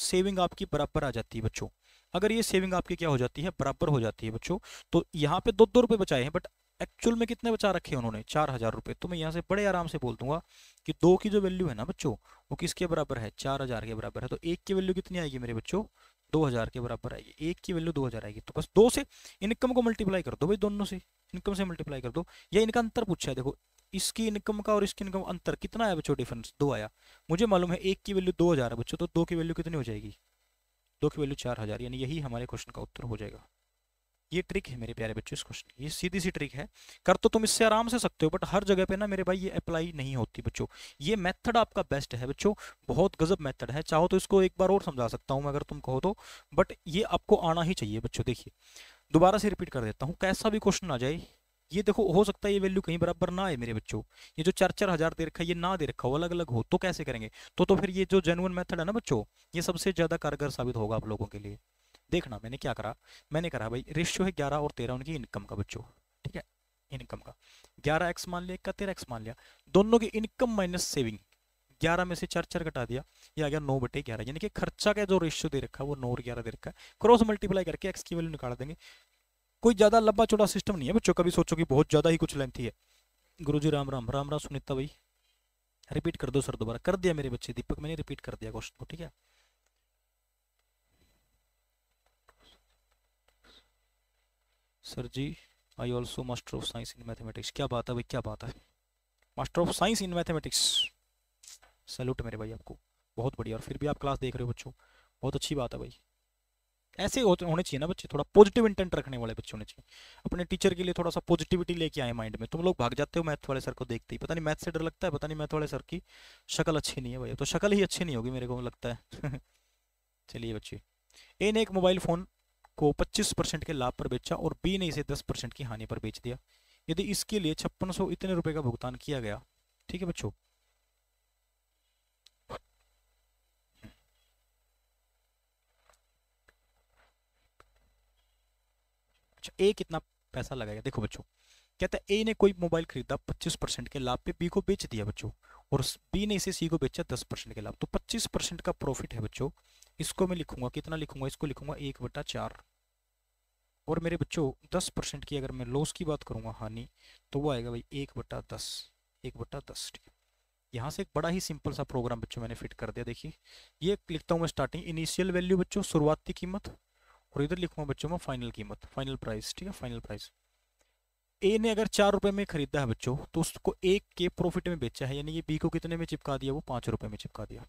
सेविंग आपकी बराबर आ जाती है बच्चों अगर ये सेविंग आपकी क्या हो जाती है बराबर हो जाती है बच्चों तो यहाँ पे दो दो रुपये बचाए हैं बट एक्चुअल में कितने बचा रखे उन्होंने चार हज़ार रुपये तो मैं यहाँ से बड़े आराम से बोल दूंगा कि दो की जो वैल्यू है ना बच्चों वो किसके बराबर है चार हज़ार के बराबर है तो एक की वैल्यू कितनी आएगी मेरे बच्चों दो हज़ार के बराबर आएगी एक की वैल्यू दो हज़ार आएगी तो बस दो से इनकम को मल्टीप्लाई कर दो भाई दोनों से इनकम से मल्टीप्लाई कर दो या इनका अंतर पूछा है देखो इसकी इनकम का और इसकी इनकम अंतर कितना आया बच्चों डिफरेंस दो आया मुझे मालूम है एक की वैल्यू दो हज़ार है बच्चों तो दो की वैल्यू कितनी हो जाएगी दो की वैल्यू चार हज़ार यानी यही हमारे क्वेश्चन का उत्तर हो जाएगा ये ट्रिक है मेरे प्यारे बच्चों इस क्वेश्चन ये सीधी सी ट्रिक है कर तो तुम इससे आराम से सकते हो बट हर जगह पे ना मेरे भाई ये अप्लाई नहीं होती बच्चों ये मेथड आपका बेस्ट है बच्चों बहुत गजब मेथड है चाहो तो इसको एक बार और समझा सकता हूँ अगर तुम कहो तो बट ये आपको आना ही चाहिए बच्चों देखिए दोबारा से रिपीट कर देता हूँ कैसा भी क्वेश्चन आ जाए ये देखो हो सकता है ये वैल्यू कहीं बराबर ना आए मेरे बच्चों ये जो चार चार हजार दे रखा है ये ना दे रखा हो अलग अलग हो तो कैसे करेंगे तो तो फिर ये जो जेनुअन मेथड है ना बच्चों ये सबसे ज्यादा कारगर साबित होगा आप लोगों के लिए देखना मैंने क्या करा मैंने करा भाई रेशियो है ग्यारह और तेरह उनकी इनकम का बच्चों ठीक है इनकम का ग्यारह एक्स मान लिया इक्का तेरह एक्स मान लिया दोनों की इनकम माइनस सेविंग ग्यारह में से चार चार घटा दिया ये आ गया नौ बटे ग्यारह यानी कि खर्चा का जो रेशियो दे रखा है वो नौ और ग्यारह दे रखा है क्रॉस मल्टीप्लाई करके एक्स की वैल्यू निकाल देंगे कोई ज़्यादा लंबा चौड़ा सिस्टम नहीं है बच्चों कभी सोचो कि बहुत ज़्यादा ही कुछ लेंथी है गुरु जी राम राम राम राम सुनीता भाई रिपीट कर दो सर दोबारा कर दिया मेरे बच्चे दीपक मैंने रिपीट कर दिया क्वेश्चन को ठीक है sir ji I also master of science in mathematics क्या बात है भाई क्या बात है master of science in mathematics salute मेरे भाई आपको बहुत बढ़िया और फिर भी आप क्लास देख रहे हो बच्चों बहुत अच्छी बात है भाई ऐसे होने चाहिए ना बच्चे थोड़ा पॉजिटिव इंटेंट रखने वाले बच्चे होने चाहिए अपने टीचर के लिए थोड़ा सा पॉजिटिविटी लेके आए माइंड में तुम लोग भाग जाते हो मैथ वाले सर को देखते ही पता नहीं मैथ से डर लगता है पता नहीं मैथ वाले सर की शक्ल अच्छी नहीं है भाई तो शक्ल ही अच्छी नहीं होगी मेरे को लगता है चलिए बच्चे ए ने एक मोबाइल फ़ोन को 25 परसेंट के लाभ पर बेचा और बी ने इसे 10 परसेंट की हानि पर बेच दिया यदि इसके लिए छप्पन इतने रुपए का भुगतान किया गया ठीक है बच्चों अच्छा, ए कितना पैसा लगाया देखो बच्चों कहता है ए ने कोई मोबाइल खरीदा 25 परसेंट के लाभ पे बी को बेच दिया बच्चों और बी ने इसे सी को बेचा 10 परसेंट के लाभ तो 25 परसेंट का प्रॉफिट है बच्चों इसको मैं लिखूंगा कितना लिखूंगा इसको लिखूंगा एक बटा चार और मेरे बच्चों दस परसेंट की अगर मैं लॉस की बात करूंगा हानि तो वो आएगा भाई एक बटा दस एक बटा दस ठीक है यहाँ से एक बड़ा ही सिंपल सा प्रोग्राम बच्चों मैंने फिट कर दिया देखिए ये लिखता हूँ मैं स्टार्टिंग इनिशियल वैल्यू बच्चों शुरुआती कीमत और इधर लिखूंगा बच्चों में फाइनल कीमत फाइनल प्राइस ठीक है फाइनल प्राइस ए ने अगर चार रुपये में खरीदा है बच्चों तो उसको एक के प्रॉफिट में बेचा है यानी कि बी को कितने में चिपका दिया वो पाँच रुपये में चिपका दिया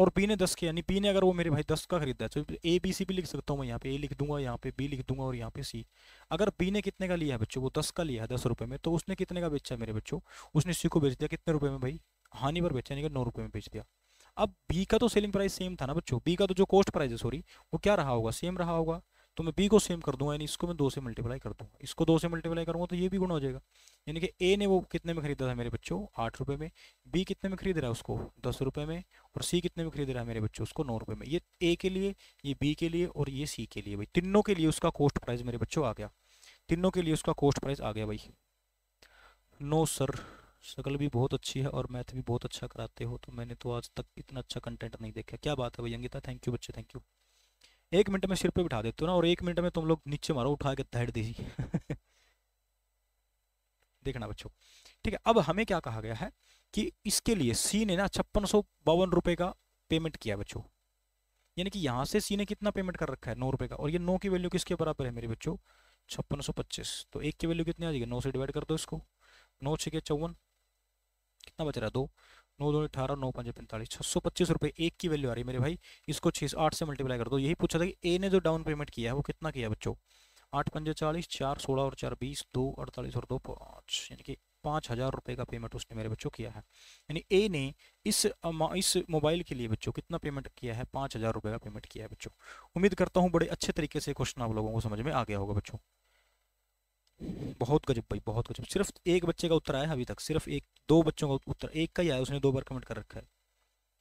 और पी ने दस के यानी पी ने अगर वो मेरे भाई दस का खरीदा है तो ए बी सी भी लिख सकता हूँ मैं यहाँ पे ए लिख दूंगा यहाँ पे बी लिख दूंगा और यहाँ पे सी अगर पी ने कितने का लिया है बच्चों वो दस का लिया है दस रुपये में तो उसने कितने का बेचा है मेरे बच्चों उसने सी को बेच दिया कितने रुपये में भाई हानि पर बेचा यानी कि नौ रुपये में बेच दिया अब बी का तो सेलिंग प्राइस सेम था ना बच्चों बी का तो जो कॉस्ट प्राइस है सॉरी वो क्या रहा होगा सेम रहा होगा तो मैं बी को सेम कर दूंगा यानी इसको मैं दो से मल्टीप्लाई कर दूंगा इसको दो से मल्टीप्लाई करूंगा तो ये भी गुण हो जाएगा यानी कि ए ने वो कितने में खरीदा था मेरे बच्चों आठ रुपये में बी कितने में खरीद रहा है उसको दस रुपये में और सी कितने में खरीद रहा है मेरे बच्चों उसको नौ रुपये में ये ए के लिए ये बी के लिए और ये सी के लिए भाई तीनों के लिए उसका कोस्ट प्राइस मेरे बच्चों आ गया तीनों के लिए उसका कोस्ट प्राइस आ गया भाई नो सर शक्ल भी बहुत अच्छी है और मैथ भी बहुत अच्छा कराते हो तो मैंने तो आज तक इतना अच्छा कंटेंट नहीं देखा क्या बात है भाई अंगिता थैंक यू बच्चे थैंक यू एक मिनट में सिर पे बिठा देते हो ना और एक मिनट में तुम लोग नीचे मारो उठा के तहड़ दीजिए देखना बच्चों ठीक है अब हमें क्या कहा गया है कि इसके लिए सी ने ना छप्पन सौ बावन रुपये का पेमेंट किया बच्चों यानी कि यहाँ से सी ने कितना पेमेंट कर रखा है नौ रुपए का और ये नौ की वैल्यू किसके बराबर है मेरे बच्चों छप्पन सौ पच्चीस तो एक की वैल्यू कितनी आ जाएगी नौ से डिवाइड कर दो इसको नौ छः के चौवन कितना बच रहा है दो नौ दो अठारह नौ पंजे पैंतालीस छः सौ पच्चीस रुपये एक की वैल्यू आ रही है मेरे भाई इसको छः आठ से मल्टीप्लाई कर दो यही पूछा था कि ए ने जो डाउन पेमेंट किया है वो कितना किया है बच्चों आठ पंजे चालीस चार सोलह और चार बीस दो अड़तालीस और दो पाँच यानी कि पाँच हज़ार रुपये का पेमेंट उसने मेरे बच्चों किया है यानी ए ने इस इस मोबाइल के लिए बच्चों कितना पेमेंट किया है पाँच हज़ार रुपये का पेमेंट किया है बच्चों उम्मीद करता हूँ बड़े अच्छे तरीके से क्वेश्चन आप लोगों को समझ में आ गया होगा बच्चों बहुत गजब भाई बहुत गजब सिर्फ एक बच्चे का उत्तर आया अभी तक सिर्फ एक दो बच्चों का उत्तर एक का ही आया उसने दो बार कमेंट कर रखा है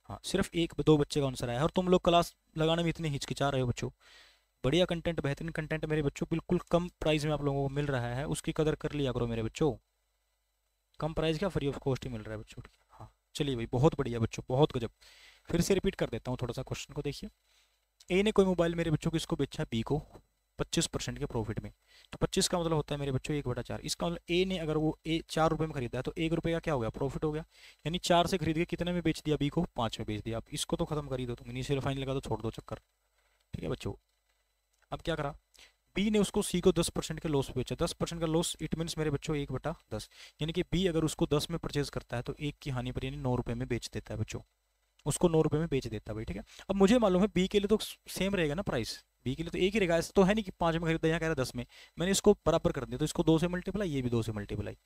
हाँ सिर्फ एक दो बच्चे का आंसर आया है और तुम लोग क्लास लगाने में इतने हिचकिचा रहे हो बच्चों बढ़िया कंटेंट बेहतरीन कंटेंट मेरे बच्चों बिल्कुल कम प्राइस में आप लोगों को मिल रहा है उसकी कदर कर लिया करो मेरे बच्चों कम प्राइस क्या फ्री ऑफ कॉस्ट ही मिल रहा है बच्चों हाँ चलिए भाई बहुत बढ़िया बच्चों बहुत गजब फिर से रिपीट कर देता हूँ थोड़ा सा क्वेश्चन को देखिए ए ने कोई मोबाइल मेरे बच्चों को इसको बेचा बी को पच्चीस परसेंट के प्रॉफिट में तो पच्चीस का मतलब होता है मेरे बच्चों एक बटा चार इसका मतलब ए ने अगर वो ए चार रुपये में खरीदा है तो एक रुपये का क्या हो गया प्रॉफिट हो गया यानी चार से खरीद के कितने में बेच दिया बी को पाँच में बेच दिया आप इसको तो खत्म करी दो तुम इनिशियल फाइन लगा दो तो छोड़ दो चक्कर ठीक है बच्चों अब क्या करा बी ने उसको सी को दस परसेंट के लॉस बेचा दस परसेंट का लॉस इट मीन्स मेरे बच्चों एक बटा दस यानी कि बी अगर उसको दस में परचेज करता है तो एक की हानि पर यानी नौ रुपये में बेच देता है बच्चों उसको नौ रुपये में बेच देता है भाई ठीक है अब मुझे मालूम है बी के लिए तो सेम रहेगा ना प्राइस बी के लिए तो एक ही रहेगा ऐसा तो है नहीं कि पाँच में खरीदा यहाँ कह रहा है दस में मैंने इसको बराबर कर दिया तो इसको दो से मल्टीप्लाई ये भी दो से मल्टीप्लाई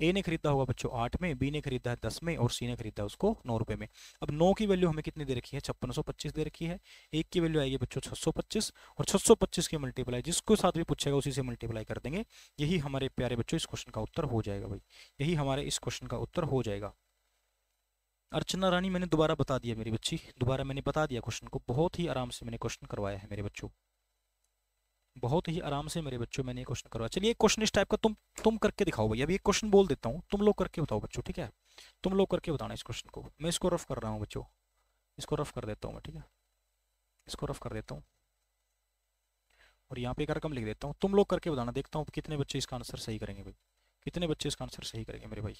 ए ने खरीदा होगा बच्चों आठ में बी ने खरीदा है दस में और सी ने खरीदा उसको नौ रुपये में अब नौ की वैल्यू हमें कितनी दे रखी है छप्पन सौ पच्चीस दे रखी है एक की वैल्यू आएगी बच्चों छः सौ पच्चीस और छः सौ पच्चीस की मल्टीप्लाई जिसको साथ भी पूछेगा उसी से मल्टीप्लाई कर देंगे यही हमारे प्यारे बच्चों इस क्वेश्चन का उत्तर हो जाएगा भाई यही हमारे इस क्वेश्चन का उत्तर हो जाएगा अर्चना रानी मैंने दोबारा बता दिया मेरी बच्ची दोबारा मैंने बता दिया क्वेश्चन को बहुत ही आराम से मैंने क्वेश्चन करवाया है मेरे बच्चों बहुत ही आराम से मेरे बच्चों मैंने क्वेश्चन करवाया चलिए एक क्वेश्चन इस टाइप का तुम तुम करके दिखाओ भैया अभी एक क्वेश्चन बोल देता हूँ तुम लोग करके बताओ बच्चों ठीक है तुम लोग करके बताना इस क्वेश्चन को मैं इसको रफ कर रहा हूँ बच्चों इसको रफ कर देता हूँ मैं ठीक है इसको रफ कर देता हूँ और यहाँ पे एक रकम लिख देता हूँ तुम लोग करके बताना देखता हूँ कितने बच्चे इसका आंसर सही करेंगे भाई कितने बच्चे इसका आंसर सही करेंगे मेरे भाई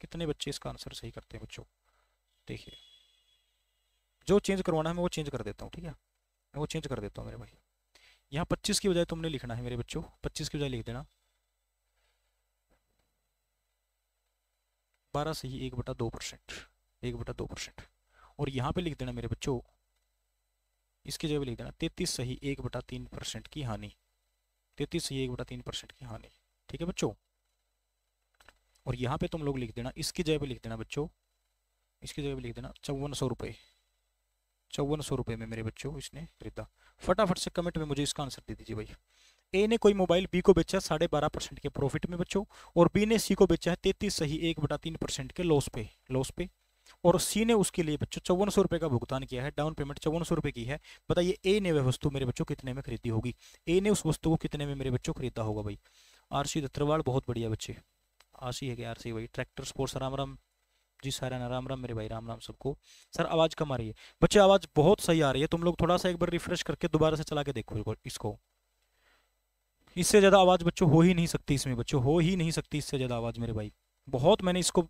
कितने बच्चे इसका आंसर सही करते हैं बच्चों देखिए जो चेंज करवाना है मैं वो चेंज कर देता हूँ ठीक है मैं वो चेंज कर देता हूँ मेरे भाई यहाँ पच्चीस की बजाय तुमने लिखना है मेरे बच्चों पच्चीस की बजाय लिख देना बारह से ही एक बटा दो परसेंट एक बटा दो परसेंट और यहाँ पे लिख देना मेरे बच्चों इसकी जगह लिख देना तैतीस सही एक बटा तीन परसेंट की हानि तैतीस सही एक बटा तीन परसेंट की हानि ठीक है बच्चों और यहाँ पे तुम लोग लिख देना इसकी जगह पे लिख देना बच्चों इसकी जगह भी लिख देना चौवन सौ रुपये चौवन सौ रुपये में मेरे बच्चों इसने खरीदा फटाफट से कमेंट में मुझे इसका आंसर दे दीजिए भाई ए ने कोई मोबाइल बी को बेचा साढ़े बारह परसेंट के प्रॉफिट में बच्चों और बी ने सी को बेचा है तैतीस सही एक बटा तीन परसेंट के लॉस पे लॉस पे और सी ने उसके लिए बच्चों चौवन सौ रुपये का भुगतान किया है डाउन पेमेंट चौवन सौ रुपये की है बताइए ए ने वह वस्तु मेरे बच्चों कितने में खरीदी होगी ए ने उस वस्तु को कितने में मेरे बच्चों खरीदा होगा भाई आरसी दत्तरवाल बहुत बढ़िया बच्चे आरसी है क्या आरसी भाई ट्रैक्टर स्पोर्ट्स राम राम जी सारा राम राम मेरे भाई राम राम सबको सर आवाज़ कम आ रही है बच्चे आवाज़ बहुत सही आ रही है तुम लोग थोड़ा सा एक बार रिफ्रेश करके दोबारा से चला के देखो इसको इससे ज़्यादा आवाज़ बच्चों हो ही नहीं सकती इसमें बच्चों हो ही नहीं सकती इससे ज़्यादा आवाज़ मेरे भाई बहुत मैंने इसको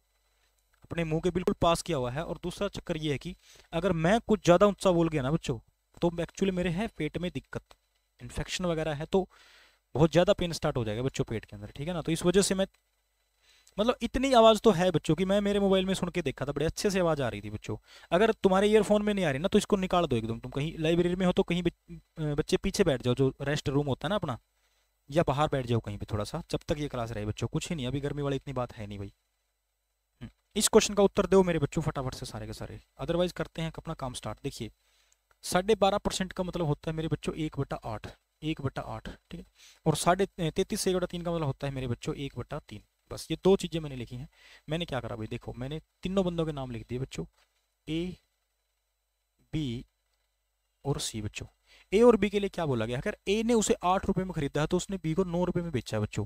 अपने मुंह के बिल्कुल पास किया हुआ है और दूसरा चक्कर ये है कि अगर मैं कुछ ज़्यादा ऊंचा बोल गया ना बच्चों तो एक्चुअली मेरे है पेट में दिक्कत इन्फेक्शन वगैरह है तो बहुत ज़्यादा पेन स्टार्ट हो जाएगा बच्चों पेट के अंदर ठीक है ना तो इस वजह से मैं मतलब इतनी आवाज़ तो है बच्चों की मैं मेरे मोबाइल में सुन के देखा था बड़े अच्छे से आवाज़ आ रही थी बच्चों अगर तुम्हारे ईयरफोन में नहीं आ रही ना तो इसको निकाल दो एकदम तुम कहीं लाइब्रेरी में हो तो कहीं बच्चे पीछे बैठ जाओ जो रेस्ट रूम होता है ना अपना या बाहर बैठ जाओ कहीं पर थोड़ा सा जब तक ये क्लास रहे बच्चों कुछ ही नहीं अभी गर्मी वाली इतनी बात है नहीं भाई हम्म, इस क्वेश्चन का उत्तर दो मेरे बच्चों फटाफट से सारे के सारे अदरवाइज करते हैं अपना काम स्टार्ट देखिए साढ़े बारह परसेंट का मतलब होता है मेरे बच्चों एक बटा आठ एक बटा आठ ठीक है और साढ़े तैतीस से एक बटा तीन का मतलब होता है मेरे बच्चों एक बटा तीन पास ये दो चीज़ें मैंने लिखी हैं मैंने क्या करा भाई देखो मैंने तीनों बंदों के नाम लिख दिए बच्चों ए बी और सी बच्चों ए और बी के लिए क्या बोला गया अगर ए ने उसे आठ रुपये में खरीदा है तो उसने बी को नौ रुपये में बेचा बच्चों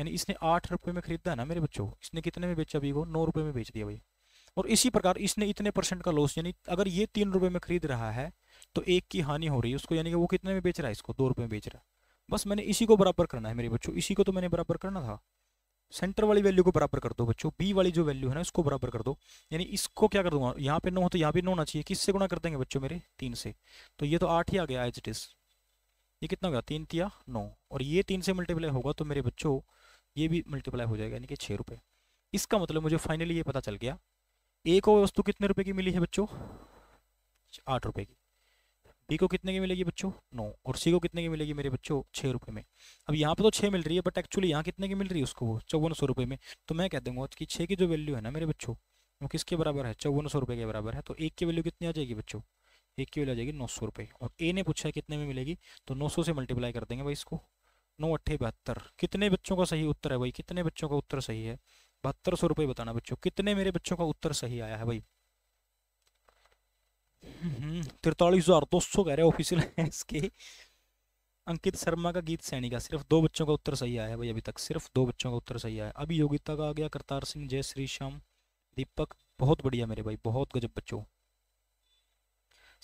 यानी इसने आठ रुपये में खरीदा ना मेरे बच्चों इसने कितने में बेचा बी को नौ रुपये में बेच दिया भाई और इसी प्रकार इसने इतने परसेंट का लॉस यानी अगर ये तीन रुपये में खरीद रहा है तो एक की हानि हो रही है उसको यानी कि वो कितने में बेच रहा है इसको दो रुपये में बेच रहा है बस मैंने इसी को बराबर करना है मेरे बच्चों इसी को तो मैंने बराबर करना था सेंटर वाली वैल्यू को बराबर कर दो बच्चों बी वाली जो वैल्यू है ना उसको बराबर कर दो यानी इसको क्या कर दूंगा यहाँ पे नो हो तो यहाँ पे नो होना चाहिए किससे गुणा कर देंगे बच्चों मेरे तीन से तो ये तो आठ ही आ गया एज इट इज़ ये कितना हो गया तीन तिया नौ और ये तीन से मल्टीप्लाई होगा तो मेरे बच्चों ये भी मल्टीप्लाई हो जाएगा यानी कि छः रुपये इसका मतलब मुझे फाइनली ये पता चल गया एक वस्तु कितने रुपये की मिली है बच्चों आठ रुपये की बी को कितने की मिलेगी बच्चों नौ और सी को कितने की मिलेगी मेरे बच्चों छः रुपये में अब यहाँ पे तो छः मिल रही है बट एक्चुअली यहाँ कितने की मिल रही है उसको वो चौवन सौ रुपये में तो मैं कह दूंगा कि छः की जो वैल्यू है ना मेरे बच्चों वो किसके बराबर है चौवन सौ रुपये के बराबर है तो एक की वैल्यू कितनी आ जाएगी बच्चों एक की वैल्यू आ जाएगी नौ सौ रुपये और ए ने पूछा है कितने में मिलेगी तो नौ सौ से मल्टीप्लाई कर देंगे भाई इसको नौ अट्ठे बहत्तर कितने बच्चों का सही उत्तर है भाई कितने बच्चों का उत्तर सही है बहत्तर सौ रुपये बताना बच्चों कितने मेरे बच्चों का उत्तर सही आया है भाई Mm-hmm. तिरतालीस हजार दो सौ कह रहे ऑफिशियल है इसके अंकित शर्मा का गीत सैनी का सिर्फ दो बच्चों का उत्तर सही आया है भाई अभी तक सिर्फ दो बच्चों का उत्तर सही आया अभी योगिता का आ गया करतार सिंह जय श्री श्याम दीपक बहुत बढ़िया मेरे भाई बहुत गजब बच्चों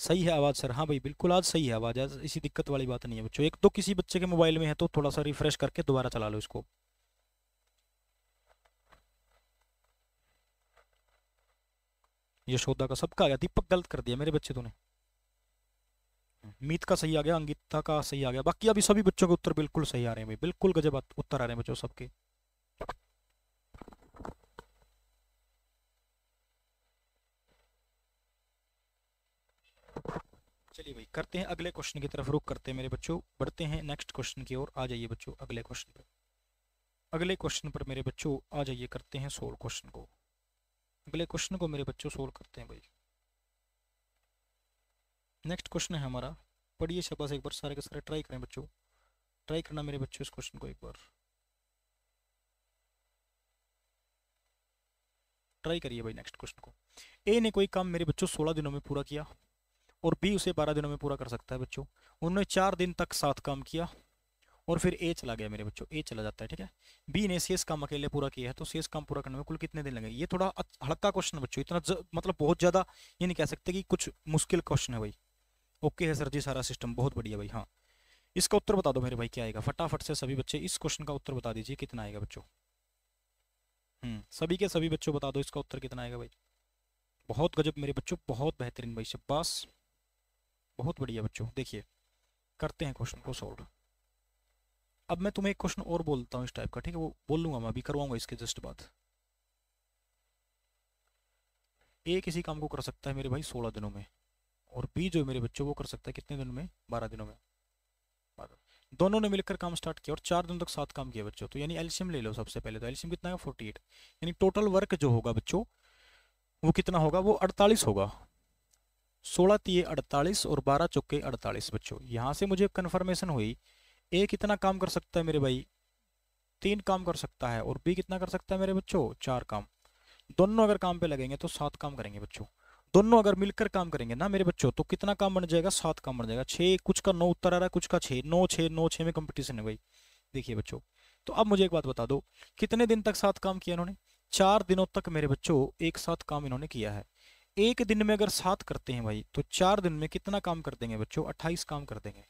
सही है आवाज़ सर हाँ भाई बिल्कुल आज सही है आवाज़ आज इसी दिक्कत वाली बात नहीं है बच्चों एक तो किसी बच्चे के मोबाइल में है तो थोड़ा सा रिफ्रेश करके दोबारा चला लो इसको यशोदा का सबका आ गया दीपक गलत कर दिया मेरे बच्चे तूने मीत का सही आ गया अंगिता का सही आ गया बाकी अभी सभी बच्चों के उत्तर बिल्कुल सही आ रहे हैं भाई बिल्कुल गजब उत्तर आ रहे हैं बच्चों सबके चलिए भाई करते हैं अगले क्वेश्चन की तरफ रुक करते हैं मेरे बच्चों बढ़ते हैं नेक्स्ट क्वेश्चन की ओर आ जाइए बच्चों अगले क्वेश्चन पर अगले क्वेश्चन पर मेरे बच्चों आ जाइए करते हैं सोल क्वेश्चन को अगले क्वेश्चन को मेरे बच्चों सोल्व करते हैं भाई नेक्स्ट क्वेश्चन है हमारा पढ़िए शबाश एक बार सारे के सारे ट्राई करें बच्चों ट्राई करना मेरे बच्चों इस क्वेश्चन को एक बार ट्राई करिए भाई नेक्स्ट क्वेश्चन को ए ने कोई काम मेरे बच्चों सोलह दिनों में पूरा किया और बी उसे बारह दिनों में पूरा कर सकता है बच्चों उन्होंने चार दिन तक साथ काम किया और फिर ए चला गया मेरे बच्चों ए चला जाता है ठीक है बी ने शेष काम अकेले पूरा किया है तो शेष काम पूरा करने में कुल कितने दिन लगे ये थोड़ा हल्का क्वेश्चन बच्चों इतना ज, मतलब बहुत ज़्यादा ये नहीं कह सकते कि कुछ मुश्किल क्वेश्चन है भाई ओके है सर जी सारा सिस्टम बहुत बढ़िया भाई हाँ इसका उत्तर बता दो मेरे भाई क्या आएगा फटाफट से सभी बच्चे इस क्वेश्चन का उत्तर बता दीजिए कितना आएगा बच्चों हम्म, सभी के सभी बच्चों बता दो इसका उत्तर कितना आएगा भाई बहुत गजब मेरे बच्चों बहुत बेहतरीन भाई शब्बास बहुत बढ़िया बच्चों देखिए करते हैं क्वेश्चन को सॉल्व अब मैं तुम्हें एक क्वेश्चन और बोलता हूँ इस टाइप का ठीक है वो बोल लूंगा मैं अभी करवाऊंगा इसके जस्ट बाद ए किसी काम को कर सकता है मेरे भाई सोलह दिनों में और बी जो मेरे बच्चों वो कर सकता है कितने दिन में बारह दिनों में दोनों ने मिलकर काम स्टार्ट किया और चार दिन तक सात काम किया बच्चों तो यानी एल्शियम ले लो सबसे पहले तो एल्शियम कितना है फोर्टी एट यानी टोटल वर्क जो होगा बच्चों वो कितना होगा वो अड़तालीस होगा सोलह तीय अड़तालीस और बारह चौके अड़तालीस बच्चों यहाँ से मुझे कन्फर्मेशन हुई ए कितना काम कर सकता है मेरे भाई तीन काम कर सकता है और बी कितना कर सकता है मेरे बच्चों चार काम दोनों अगर काम पे लगेंगे तो सात काम करेंगे बच्चों दोनों अगर मिलकर काम करेंगे ना मेरे बच्चों तो कितना काम बन जाएगा सात काम बन जाएगा छः कुछ का नौ उत्तर आ रहा है कुछ का छः नौ छः नौ छः में कंपटीशन है भाई देखिए बच्चों तो अब मुझे एक बात बता दो कितने दिन तक सात काम किया इन्होंने चार दिनों तक मेरे बच्चों एक साथ काम इन्होंने किया है एक दिन में अगर सात करते हैं भाई तो चार दिन में कितना काम कर देंगे बच्चों अट्ठाईस काम कर देंगे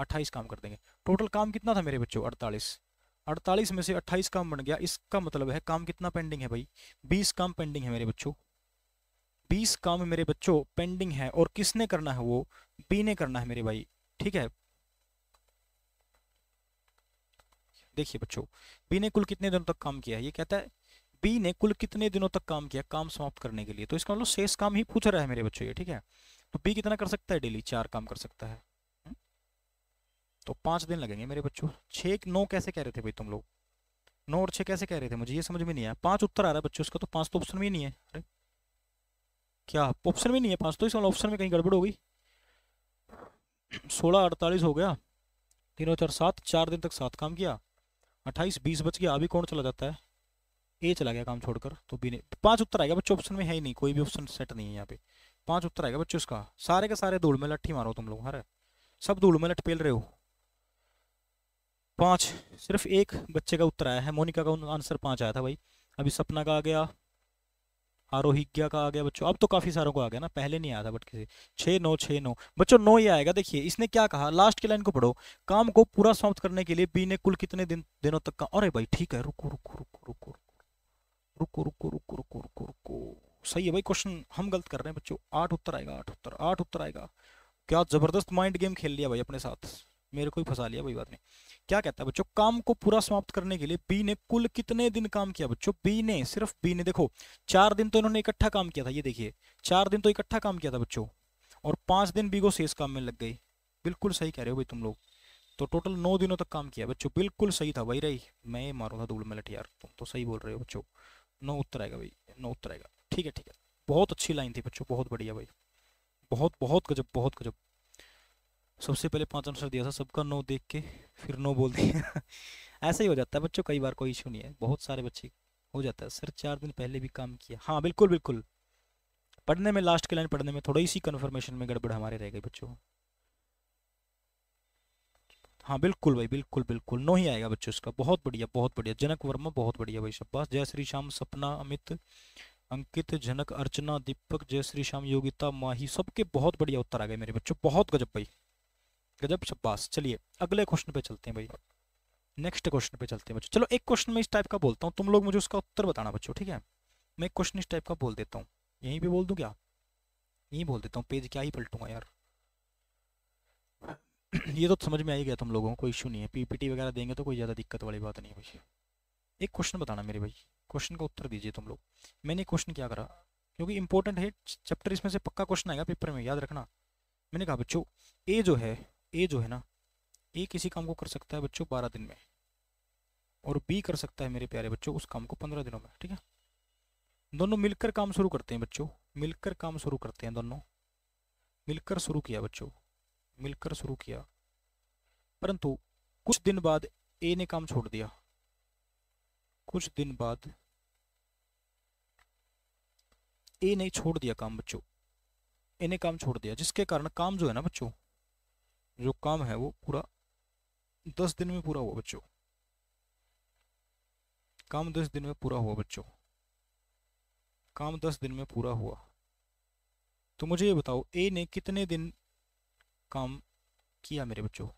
अट्ठाईस काम कर देंगे टोटल काम कितना था मेरे बच्चों अड़तालीस अड़तालीस में से अट्ठाईस काम बन गया इसका मतलब है काम कितना पेंडिंग है भाई बीस काम पेंडिंग है मेरे बच्चों बीस काम मेरे बच्चों पेंडिंग है और किसने करना है वो बी ने करना है मेरे भाई ठीक है देखिए बच्चों बी ने कुल कितने दिनों तक काम किया है ये कहता है बी ने कुल कितने दिनों तक काम किया काम समाप्त करने के लिए तो इसका मतलब शेष काम ही पूछ रहा है मेरे बच्चों ये ठीक है तो बी कितना कर सकता है डेली चार काम कर सकता है तो पाँच दिन लगेंगे मेरे बच्चों छः नौ कैसे कह रहे थे भाई तुम लोग नौ और छः कैसे कह रहे थे मुझे ये समझ में नहीं आया पाँच उत्तर आ रहा है बच्चों उसका तो पाँच तो ऑप्शन में ही नहीं है अरे क्या ऑप्शन में नहीं है पाँच तो इस वाला ऑप्शन में कहीं गड़बड़ हो गई सोलह अड़तालीस हो गया तीनों चार सात चार दिन तक सात काम किया अट्ठाईस बीस बच गया अभी कौन चला जाता है ए चला गया काम छोड़कर तो बी ने पाँच उत्तर आएगा बच्चों ऑप्शन में है ही नहीं कोई भी ऑप्शन सेट नहीं है यहाँ पे पाँच उत्तर आएगा बच्चों उसका सारे के सारे धूल में लट्ठी मारो तुम लोग हर सब धूल में लटपेल रहे हो पाँच सिर्फ एक बच्चे का उत्तर आया है मोनिका का आंसर पाँच आया था भाई अभी सपना का आ गया आरोहिज्ञा का आ गया बच्चों अब तो काफ़ी सारों को आ गया ना पहले नहीं आया था बट किसी छः नौ छः नौ बच्चों नौ ही आएगा देखिए इसने क्या कहा लास्ट की लाइन को पढ़ो काम को पूरा समाप्त करने के लिए बी ने कुल कितने दिन दिनों तक का अरे भाई ठीक है रुको रुको रुको रुको रुको रुको रुको रुको रुको रुको सही है भाई क्वेश्चन हम गलत कर रहे हैं बच्चों आठ उत्तर आएगा आठ उत्तर आठ उत्तर आएगा क्या ज़बरदस्त माइंड गेम खेल लिया भाई अपने साथ मेरे को ही फंसा लिया कोई बात नहीं क्या कहता है बच्चों काम को पूरा समाप्त करने के लिए बी ने कुल कितने दिन काम किया बच्चों बी ने सिर्फ बी ने देखो चार दिन तो इन्होंने इकट्ठा काम किया था ये देखिए चार दिन तो इकट्ठा काम किया था बच्चों और पांच दिन बी को शेष काम में लग गई बिल्कुल सही कह रहे हो भाई तुम लोग तो टोटल नौ दिनों तक काम किया बच्चों बिल्कुल सही था भाई रही मैं मारू था धूल में लठ यार तुम तो सही बोल रहे हो बच्चो नौ उत्तर आएगा भाई नौ उत्तर आएगा ठीक है ठीक है बहुत अच्छी लाइन थी बच्चों बहुत बढ़िया भाई बहुत बहुत गजब बहुत गजब सबसे पहले पाँच आंसर दिया था सबका नो देख के फिर नो बोल दिया ऐसा ही हो जाता है बच्चों कई बार कोई इशू नहीं है बहुत सारे बच्चे हो जाता है सर चार दिन पहले भी काम किया हाँ बिल्कुल बिल्कुल पढ़ने में लास्ट के लाइन पढ़ने में थोड़ा इसी कन्फर्मेशन में गड़बड़ हमारे रह गई बच्चों हाँ बिल्कुल भाई बिल्कुल बिल्कुल नो ही आएगा बच्चों इसका बहुत बढ़िया बहुत बढ़िया जनक वर्मा बहुत बढ़िया भाई शब्बास जय श्री श्याम सपना अमित अंकित जनक अर्चना दीपक जय श्री श्याम योगिता माही सबके बहुत बढ़िया उत्तर आ गए मेरे बच्चों बहुत गजब भाई गजब शब्बास चलिए अगले क्वेश्चन पे चलते हैं भाई नेक्स्ट क्वेश्चन पे चलते हैं बच्चों चलो एक क्वेश्चन में इस टाइप का बोलता हूँ तुम लोग मुझे उसका उत्तर बताना बच्चों ठीक है मैं एक क्वेश्चन इस टाइप का बोल देता हूँ यहीं पर बोल दूँ क्या यहीं बोल देता हूँ पेज क्या ही पलटूंगा यार ये तो समझ में आ ही गया तुम लोगों को कोई इशू नहीं है पीपीटी वगैरह देंगे तो कोई ज़्यादा दिक्कत वाली बात नहीं है भाई एक क्वेश्चन बताना मेरे भाई क्वेश्चन का उत्तर दीजिए तुम लोग मैंने क्वेश्चन क्या करा क्योंकि इंपॉर्टेंट है चैप्टर इसमें से पक्का क्वेश्चन आएगा पेपर में याद रखना मैंने कहा बच्चों ए जो है ए जो है ना ए किसी काम को कर सकता है बच्चों बारह दिन में और बी कर सकता है मेरे प्यारे बच्चों उस काम को पंद्रह दिनों में ठीक है दोनों मिलकर काम शुरू करते हैं बच्चों मिलकर काम शुरू करते हैं दोनों मिलकर शुरू किया बच्चों मिलकर शुरू किया परंतु कुछ दिन बाद ए ने काम छोड़ दिया कुछ दिन बाद ए ने छोड़ दिया काम बच्चों ए ने काम छोड़ दिया जिसके कारण काम जो है ना बच्चों जो काम है वो पूरा दस दिन में पूरा हुआ बच्चों काम दस दिन में पूरा हुआ बच्चों काम दस दिन में पूरा हुआ तो मुझे ये बताओ ए ने कितने दिन काम किया मेरे बच्चों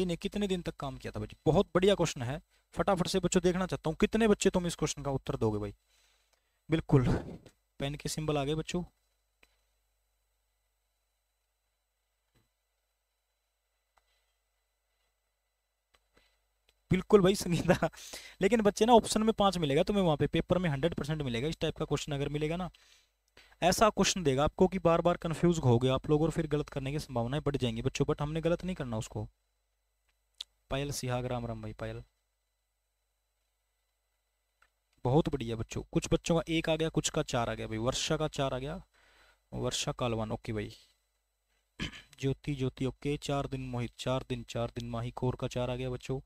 ए ने कितने दिन तक काम किया था बच्चे बहुत बढ़िया क्वेश्चन है फटाफट से बच्चों देखना चाहता हूँ कितने बच्चे तुम इस क्वेश्चन का उत्तर दोगे भाई बिल्कुल पेन के सिंबल आ गए बच्चों बिल्कुल भाई संगीता लेकिन बच्चे ना ऑप्शन में पाँच मिलेगा तुम्हें वहाँ पे पेपर में हंड्रेड परसेंट मिलेगा इस टाइप का क्वेश्चन अगर मिलेगा ना ऐसा क्वेश्चन देगा आपको कि बार बार कन्फ्यूज हो गए आप लोग और फिर गलत करने की संभावनाएं बढ़ जाएंगी बच्चों बट हमने गलत नहीं करना उसको पायल सिहाग राम राम भाई पायल बहुत बढ़िया बच्चों कुछ बच्चों का एक आ गया कुछ का चार आ गया भाई वर्षा का चार आ गया वर्षा कालवान ओके भाई ज्योति ज्योति ओके चार दिन मोहित चार दिन चार दिन माही कोर का चार आ गया बच्चों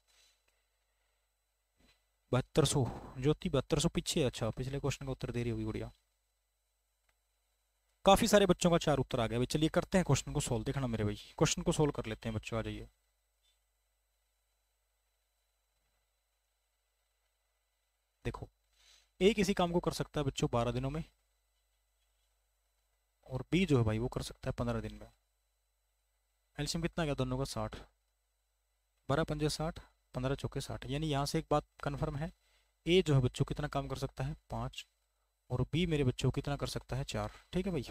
बहत्तर सौ ज्योति बहत्तर सौ पीछे अच्छा पिछले क्वेश्चन का उत्तर दे रही होगी गुड़िया काफ़ी सारे बच्चों का चार उत्तर आ गया भाई चलिए करते हैं क्वेश्चन को सोल्व देखना मेरे भाई क्वेश्चन को सोल्व कर लेते हैं बच्चों आ जाइए देखो एक इसी काम को कर सकता है बच्चों बारह दिनों में और बी जो है भाई वो कर सकता है पंद्रह दिन में एल्शियम कितना गया दोनों का साठ बारह पंजे साठ पंद्रह चौके साठ यानी यहाँ से एक बात कन्फर्म है ए जो है बच्चों कितना काम कर सकता है पाँच और बी मेरे बच्चों कितना कर सकता है चार ठीक है भाई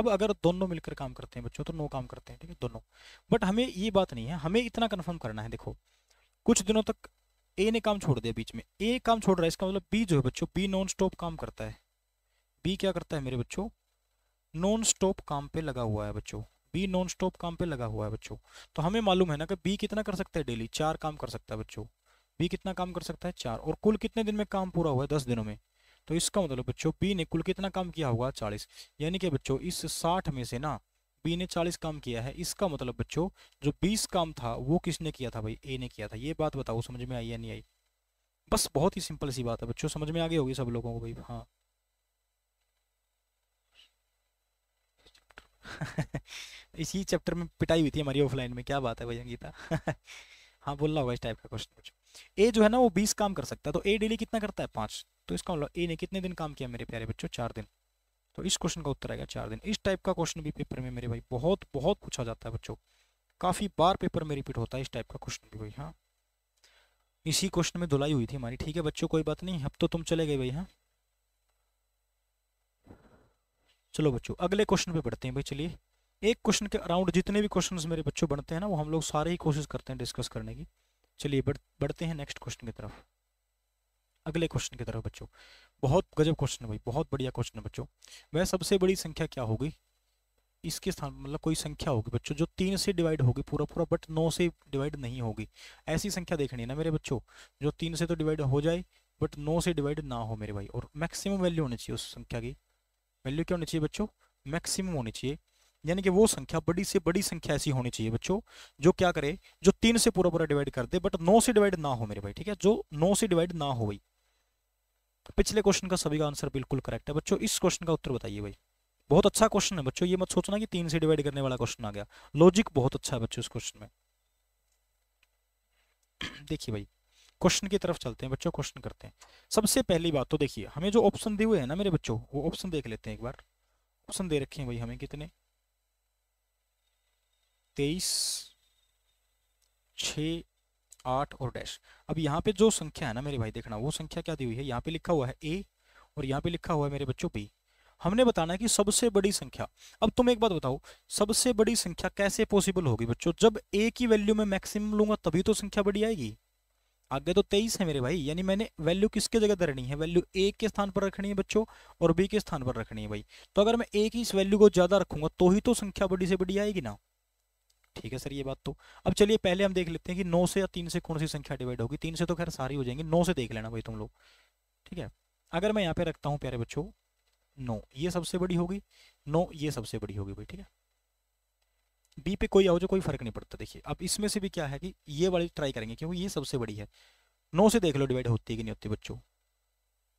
अब अगर दोनों मिलकर काम करते हैं बच्चों तो नो काम करते हैं ठीक है दोनों बट हमें ये बात नहीं है हमें इतना कन्फर्म करना है देखो कुछ दिनों तक ए ने काम छोड़ दिया बीच में ए काम छोड़ रहा है इसका मतलब बी जो है बच्चों बी नॉन स्टॉप काम करता है बी क्या करता है मेरे बच्चों नॉन स्टॉप काम पे लगा हुआ है बच्चों बी नॉन स्टॉप काम पे लगा हुआ है बच्चों तो हमें मालूम है ना कि बी कितना कर सकता है डेली चार काम कर सकता है बच्चों बी कितना काम कर सकता है चार और कुल कितने दिन में काम पूरा हुआ है दस दिनों में तो इसका मतलब बच्चों बी ने कुल कितना काम किया होगा चालीस यानी कि बच्चों इस साठ में से ना बी ने चालीस काम किया है इसका मतलब बच्चों जो बीस काम था वो किसने किया था भाई ए ने किया था ये बात बताओ समझ में आई या नहीं आई बस बहुत ही सिंपल सी बात है बच्चों समझ में आ गई होगी सब लोगों को भाई हाँ इसी चैप्टर में पिटाई हुई थी हमारी ऑफलाइन में क्या बात है भैया गीता हाँ बोलना होगा इस टाइप का क्वेश्चन कुछ ए जो है ना वो बीस काम कर सकता है तो ए डेली कितना करता है पाँच तो इसका मतलब ए ने कितने दिन काम किया मेरे प्यारे बच्चों चार दिन तो इस क्वेश्चन का उत्तर आएगा चार दिन इस टाइप का क्वेश्चन भी पेपर में मेरे भाई बहुत बहुत पूछा जाता है बच्चों काफ़ी बार पेपर में रिपीट होता है इस टाइप का क्वेश्चन भी भाई हाँ इसी क्वेश्चन में धुलाई हुई थी हमारी ठीक है बच्चों कोई बात नहीं अब तो तुम चले गए भाई हाँ चलो बच्चों अगले क्वेश्चन पे बढ़ते हैं भाई चलिए एक क्वेश्चन के अराउंड जितने भी क्वेश्चंस मेरे बच्चों बनते हैं ना वो हम लोग सारे ही कोशिश करते हैं डिस्कस करने की चलिए बढ़, बढ़ते हैं नेक्स्ट क्वेश्चन की तरफ अगले क्वेश्चन की तरफ बच्चों बहुत गजब क्वेश्चन है भाई बहुत बढ़िया क्वेश्चन है बच्चों वह सबसे बड़ी संख्या क्या होगी इसके स्थान मतलब कोई संख्या होगी बच्चों जो तीन से डिवाइड होगी पूरा पूरा बट नौ से डिवाइड नहीं होगी ऐसी संख्या देखनी है ना मेरे बच्चों जो तीन से तो डिवाइड हो जाए बट नौ से डिवाइड ना हो मेरे भाई और मैक्सिमम वैल्यू होनी चाहिए उस संख्या की वैल्यू क्या होनी चाहिए बच्चों मैक्सिमम होनी चाहिए यानी कि वो संख्या बड़ी से बड़ी संख्या ऐसी होनी चाहिए बच्चों जो क्या करे जो तीन से पूरा पूरा डिवाइड कर दे बट नौ से डिवाइड ना हो मेरे भाई ठीक है जो नौ से डिवाइड ना हो भाई पिछले क्वेश्चन का सभी का आंसर बिल्कुल करेक्ट है बच्चों इस क्वेश्चन का उत्तर बताइए भाई बहुत अच्छा क्वेश्चन है बच्चों ये मत सोचना कि तीन से डिवाइड करने वाला क्वेश्चन आ गया लॉजिक बहुत अच्छा है बच्चों इस क्वेश्चन में देखिए भाई क्वेश्चन की तरफ चलते हैं बच्चों क्वेश्चन करते हैं सबसे पहली बात तो देखिए हमें जो ऑप्शन दिए हुए हैं ना मेरे बच्चों वो ऑप्शन देख लेते हैं एक बार ऑप्शन दे रखे हैं भाई हमें कितने तेईस छ आठ और डैश अब यहाँ पे जो संख्या है ना मेरे भाई देखना वो संख्या क्या दी हुई है यहाँ पे लिखा हुआ है ए और यहाँ पे लिखा हुआ है मेरे बच्चों बी हमने बताना है कि सबसे बड़ी संख्या अब तुम एक बात बताओ सबसे बड़ी संख्या कैसे पॉसिबल होगी बच्चों जब ए की वैल्यू में मैक्सिमम लूंगा तभी तो संख्या बड़ी आएगी आगे तो तेईस है मेरे भाई यानी मैंने वैल्यू किसके जगह धरनी है वैल्यू ए के स्थान पर रखनी है बच्चों और बी के स्थान पर रखनी है भाई तो अगर मैं ए की इस वैल्यू को ज़्यादा रखूंगा तो ही तो संख्या बड़ी से बड़ी आएगी ना ठीक है सर ये बात तो अब चलिए पहले हम देख लेते हैं कि नौ से या तीन से कौन सी संख्या डिवाइड होगी तीन से तो खैर सारी हो जाएंगी नौ से देख लेना भाई तुम लोग ठीक है अगर मैं यहाँ पे रखता हूँ प्यारे बच्चों नौ ये सबसे बड़ी होगी नौ ये सबसे बड़ी होगी भाई ठीक है बी पे कोई आओ जो कोई फर्क नहीं पड़ता देखिए अब इसमें से भी क्या है कि ये वाली ट्राई करेंगे क्योंकि ये सबसे बड़ी है नौ से देख लो डिवाइड होती है कि नहीं होती बच्चों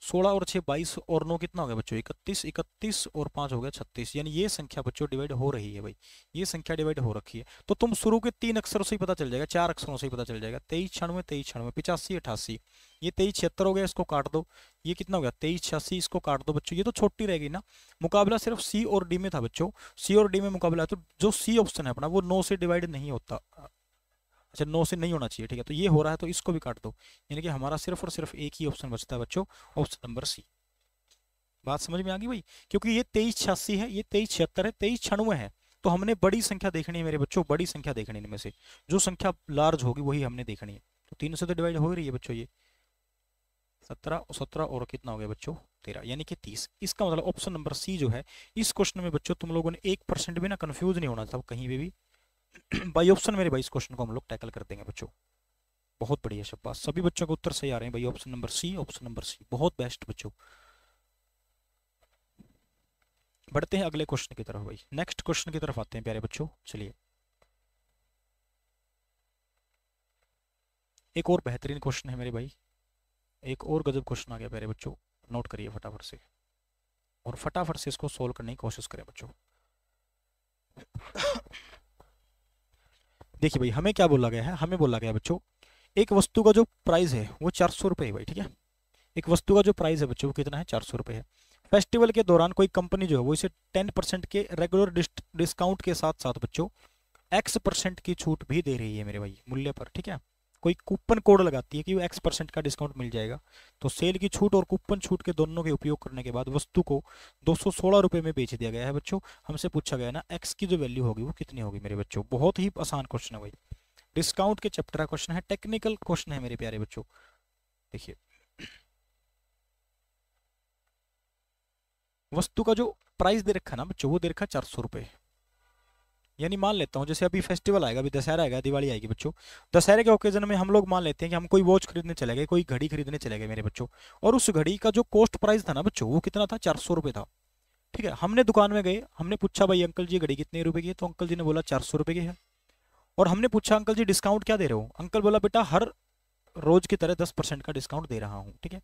सोलह और छः बाईस और नौ कितना हो गया बच्चों इकतीस इकतीस और पाँच हो गया छत्तीस यानी ये संख्या बच्चों डिवाइड हो रही है भाई ये संख्या डिवाइड हो रखी है तो तुम शुरू के तीन अक्षरों से ही पता चल जाएगा चार अक्षरों से ही पता चल जाएगा तेईस छियानवे तेईस छियानवे पिचासी अठासी ये तेईस छिहत्तर हो गया इसको काट दो ये कितना हो गया तेईस छियासी इसको काट दो बच्चों ये तो छोटी रहेगी ना मुकाबला सिर्फ सी और डी में था बच्चों सी और डी में मुकाबला है तो जो सी ऑप्शन है अपना वो नौ से डिवाइड नहीं होता अच्छा नौ से नहीं होना चाहिए ठीक है तो ये हो रहा है तो इसको भी काट दो यानी कि हमारा सिर्फ और सिर्फ एक ही ऑप्शन बचता है बच्चों ऑप्शन नंबर सी बात समझ में आ गई भाई क्योंकि ये तेईस छियासी है ये तेईस छिहत्तर है तेईस छणवे है तो हमने बड़ी संख्या देखनी है मेरे बच्चों बड़ी संख्या देखनी इनमें से जो संख्या लार्ज होगी वही हमने देखनी है तो तीन से तो डिवाइड हो रही है बच्चों ये सत्रह सत्रह और कितना हो गया बच्चों तेरह यानी कि तीस इसका मतलब ऑप्शन नंबर सी जो है इस क्वेश्चन में बच्चों तुम लोगों ने एक परसेंट भी ना कंफ्यूज नहीं होना था कहीं भी, भी बाई ऑप्शन मेरे भाई इस क्वेश्चन को हम लोग टैकल कर देंगे बच्चों बहुत बढ़िया शब्बा सभी बच्चों के उत्तर सही आ रहे हैं भाई option number C option number C बहुत बेस्ट बच्चों बढ़ते हैं अगले क्वेश्चन की तरफ भाई नेक्स्ट क्वेश्चन की तरफ आते हैं प्यारे बच्चों चलिए एक और बेहतरीन क्वेश्चन है मेरे भाई एक और गजब क्वेश्चन आ गया प्यारे बच्चों नोट करिए फटाफट से और फटाफट से इसको सोल्व करने की कोशिश करें बच्चों देखिए भाई हमें क्या बोला गया है हमें बोला गया बच्चों एक वस्तु का जो प्राइस है वो चार सौ रुपये भाई ठीक है एक वस्तु का जो प्राइस है बच्चों वो कितना है चार सौ रुपये है फेस्टिवल के दौरान कोई कंपनी जो है वो इसे टेन परसेंट के रेगुलर डिस्काउंट के साथ साथ बच्चों एक्स परसेंट की छूट भी दे रही है मेरे भाई मूल्य पर ठीक है कोई कूपन कोड लगाती है कि वो एक्स परसेंट का डिस्काउंट मिल जाएगा तो सेल की छूट और कूपन छूट के दोनों के उपयोग करने के बाद वस्तु को दो सौ में बेच दिया गया है बच्चों हमसे पूछा गया ना एक्स की जो वैल्यू होगी वो कितनी होगी मेरे बच्चों बहुत ही आसान क्वेश्चन है भाई डिस्काउंट के चैप्टर का क्वेश्चन है टेक्निकल क्वेश्चन है मेरे प्यारे बच्चों देखिए वस्तु का जो प्राइस दे रखा ना बच्चों वो दे रखा चार सौ रुपये यानी मान लेता हूँ जैसे अभी फेस्टिवल आएगा अभी दशहरा आएगा दिवाली आएगी बच्चों दशहरे के ओकेजन में हम लोग मान लेते हैं कि हम कोई वॉच खरीदने चले गए कोई घड़ी खरीदने चले गए मेरे बच्चों और उस घड़ी का जो कॉस्ट प्राइस था ना बच्चों वो कितना था चार सौ रुपये था ठीक है हमने दुकान में गए हमने पूछा भाई अंकल जी घड़ी कितने रुपये की है तो अंकल जी ने बोला चार सौ रुपये की है और हमने पूछा अंकल जी डिस्काउंट क्या दे रहे हो अंकल बोला बेटा हर रोज की तरह दस परसेंट का डिस्काउंट दे रहा हूँ ठीक है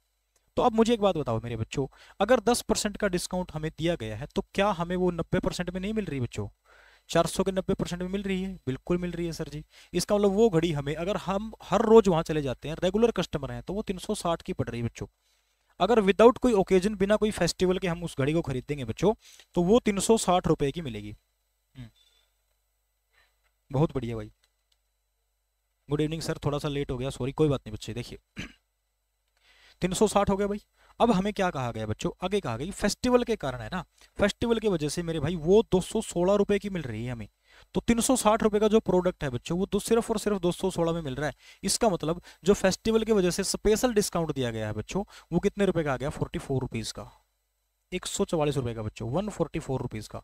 तो अब मुझे एक बात बताओ मेरे बच्चों अगर दस परसेंट का डिस्काउंट हमें दिया गया है तो क्या हमें वो नब्बे परसेंट में नहीं मिल रही बच्चों चार सौ के नब्बे परसेंट में मिल रही है बिल्कुल मिल रही है सर जी इसका मतलब वो घड़ी हमें अगर हम हर रोज वहाँ चले जाते हैं रेगुलर कस्टमर हैं तो वो तीन सौ साठ की पड़ रही है बच्चों अगर विदाउट कोई ओकेजन बिना कोई फेस्टिवल के हम उस घड़ी को खरीदेंगे बच्चों तो वो तीन सौ साठ रुपये की मिलेगी हम्म। बहुत बढ़िया भाई गुड इवनिंग सर थोड़ा सा लेट हो गया सॉरी कोई बात नहीं बच्चे देखिए तीन सौ साठ हो गया भाई अब हमें क्या कहा गया बच्चों आगे कहा गया फेस्टिवल के कारण है ना फेस्टिवल की वजह से मेरे भाई वो दो सौ की मिल रही है हमें तो तीन सौ रुपए का जो प्रोडक्ट है बच्चों वो तो सिर्फ और सिर्फ 216 में मिल रहा है इसका मतलब जो फेस्टिवल की वजह से स्पेशल डिस्काउंट दिया गया है बच्चों वो कितने रुपए का आ गया फोर्टी फोर रुपीज़ का एक सौ चवालीस रुपए का बच्चों वन फोर्टी फोर रुपीज़ का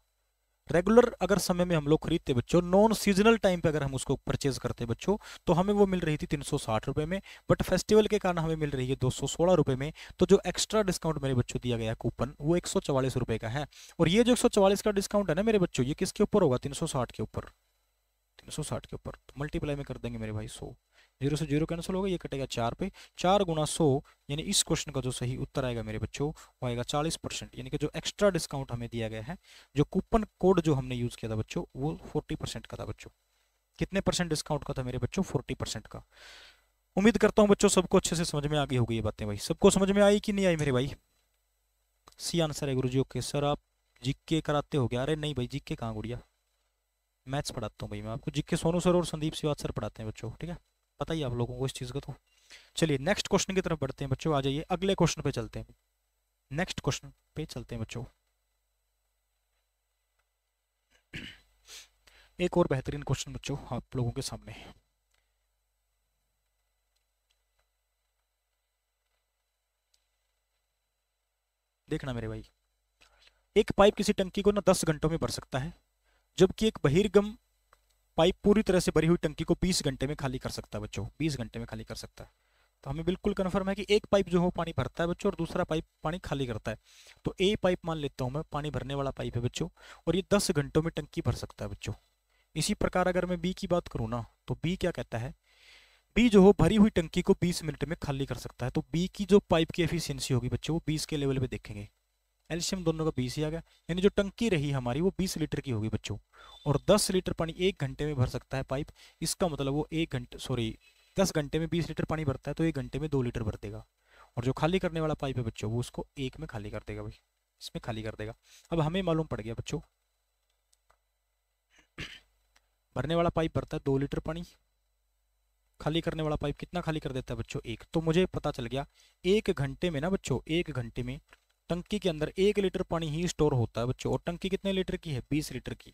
रेगुलर अगर समय में हम लोग खरीदते बच्चों नॉन सीजनल टाइम पे अगर हम उसको परचेज करते बच्चों तो हमें वो मिल रही थी तीन रुपए में बट फेस्टिवल के कारण हमें मिल रही है दो सौ में तो जो एक्स्ट्रा डिस्काउंट मेरे बच्चों दिया गया कूपन वो एक रुपए का है और ये जो एक का डिस्काउंट है ना मेरे बच्चों ये किसके ऊपर होगा तीन के ऊपर तीन के ऊपर तो मल्टीप्लाई में कर देंगे मेरे भाई सौ जीरो से जीरो कैंसिल होगा ये कटेगा चार पे चार गुना सौ यानी इस क्वेश्चन का जो सही उत्तर आएगा मेरे बच्चों वो आएगा चालीस परसेंट यानी कि जो एक्स्ट्रा डिस्काउंट हमें दिया गया है जो कूपन कोड जो हमने यूज़ किया था बच्चों वो फोर्टी परसेंट का था बच्चों कितने परसेंट डिस्काउंट का था मेरे बच्चों फोर्टी परसेंट का उम्मीद करता हूँ बच्चों सबको अच्छे से समझ में आ गई होगी ये बातें भाई सबको समझ में आई कि नहीं आई मेरे भाई सी आंसर है गुरु जी ओके सर आप जीके कराते हो गया अरे नहीं भाई जीके कहाँ गुड़िया मैथ्स पढ़ाता हूँ भाई मैं आपको जीके सोनू सर और संदीप सिवात सर पढ़ाते हैं बच्चों ठीक है पता ही आप लोगों को इस चीज़ का तो चलिए नेक्स्ट क्वेश्चन की तरफ बढ़ते हैं बच्चों आ जाइए अगले क्वेश्चन पे चलते हैं नेक्स्ट क्वेश्चन पे चलते हैं बच्चों एक और बेहतरीन क्वेश्चन बच्चों आप लोगों के सामने है देखना मेरे भाई एक पाइप किसी टंकी को ना दस घंटों में भर सकता है जबकि एक बहिर्गम पाइप पूरी तरह से भरी हुई टंकी को 20 घंटे में खाली कर सकता है बच्चों 20 घंटे में खाली कर सकता है तो हमें बिल्कुल कन्फर्म है कि एक पाइप जो हो पानी भरता है बच्चों और दूसरा पाइप पानी खाली करता है तो ए पाइप मान लेता हूँ मैं पानी भरने वाला पाइप है बच्चों और ये दस घंटों में टंकी भर सकता है बच्चों इसी प्रकार अगर मैं बी की बात करूँ ना तो बी क्या कहता है बी जो हो भरी हुई टंकी को 20 मिनट में खाली कर सकता है तो बी की जो पाइप की एफिशिएंसी होगी बच्चों वो 20 के लेवल पे देखेंगे एल्शियम दोनों का बीस ही आ गया यानी जो टंकी रही हमारी वो बीस लीटर की होगी बच्चों और दस लीटर पानी एक घंटे में भर सकता है पाइप इसका मतलब वो एक घंटे सॉरी दस घंटे में बीस लीटर पानी भरता है तो एक घंटे में दो लीटर भर देगा और जो खाली करने वाला पाइप है बच्चों वो उसको एक में खाली कर देगा भाई इसमें खाली कर देगा अब हमें मालूम पड़ गया बच्चों भरने वाला पाइप भरता है दो लीटर पानी खाली करने वाला पाइप कितना खाली कर देता है बच्चों एक तो मुझे पता चल गया एक घंटे में ना बच्चों एक घंटे में टंकी के अंदर एक लीटर पानी ही स्टोर होता है बच्चों और टंकी कितने लीटर की है बीस लीटर की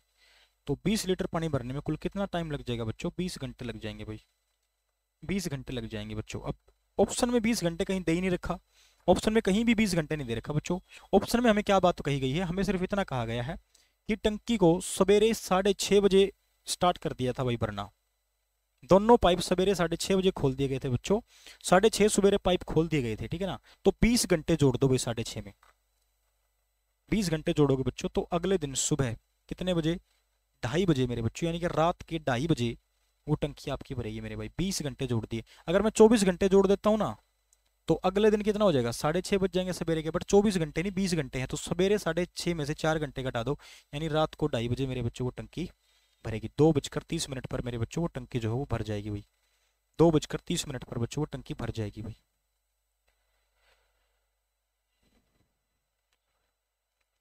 तो बीस लीटर पानी भरने में कुल कितना टाइम लग जाएगा बच्चों बीस घंटे लग जाएंगे भाई बीस घंटे लग जाएंगे बच्चों अब ऑप्शन में बीस घंटे कहीं दे ही नहीं रखा ऑप्शन में कहीं भी बीस घंटे नहीं दे रखा बच्चों ऑप्शन में हमें क्या बात कही गई है हमें सिर्फ इतना कहा गया है कि टंकी को सवेरे साढ़े छः बजे स्टार्ट कर दिया था भाई भरना दोनों पाइप सवेरे साढ़े छः बजे खोल दिए गए थे बच्चों साढ़े छः सवेरे पाइप खोल दिए गए थे ठीक है ना तो बीस घंटे जोड़ दो भाई साढ़े छः में बीस घंटे जोड़ोगे बच्चों तो अगले दिन सुबह कितने बजे ढाई बजे मेरे बच्चों यानी कि रात के ढाई बजे वो टंकी आपकी भरेगी मेरे भाई बीस घंटे जोड़ दिए अगर मैं चौबीस घंटे जोड़ देता हूँ ना तो अगले दिन कितना हो जाएगा साढ़े छः बज जाएंगे सवेरे के बट चौबीस घंटे नहीं बीस घंटे हैं तो सवेरे साढ़े छः में से चार घंटे घटा दो यानी रात को ढाई बजे मेरे बच्चों को टंकी भरेगी दो बजकर तीस मिनट पर मेरे बच्चों को टंकी जो है वो भर जाएगी भाई दो बजकर तीस मिनट पर बच्चों को टंकी भर जाएगी भाई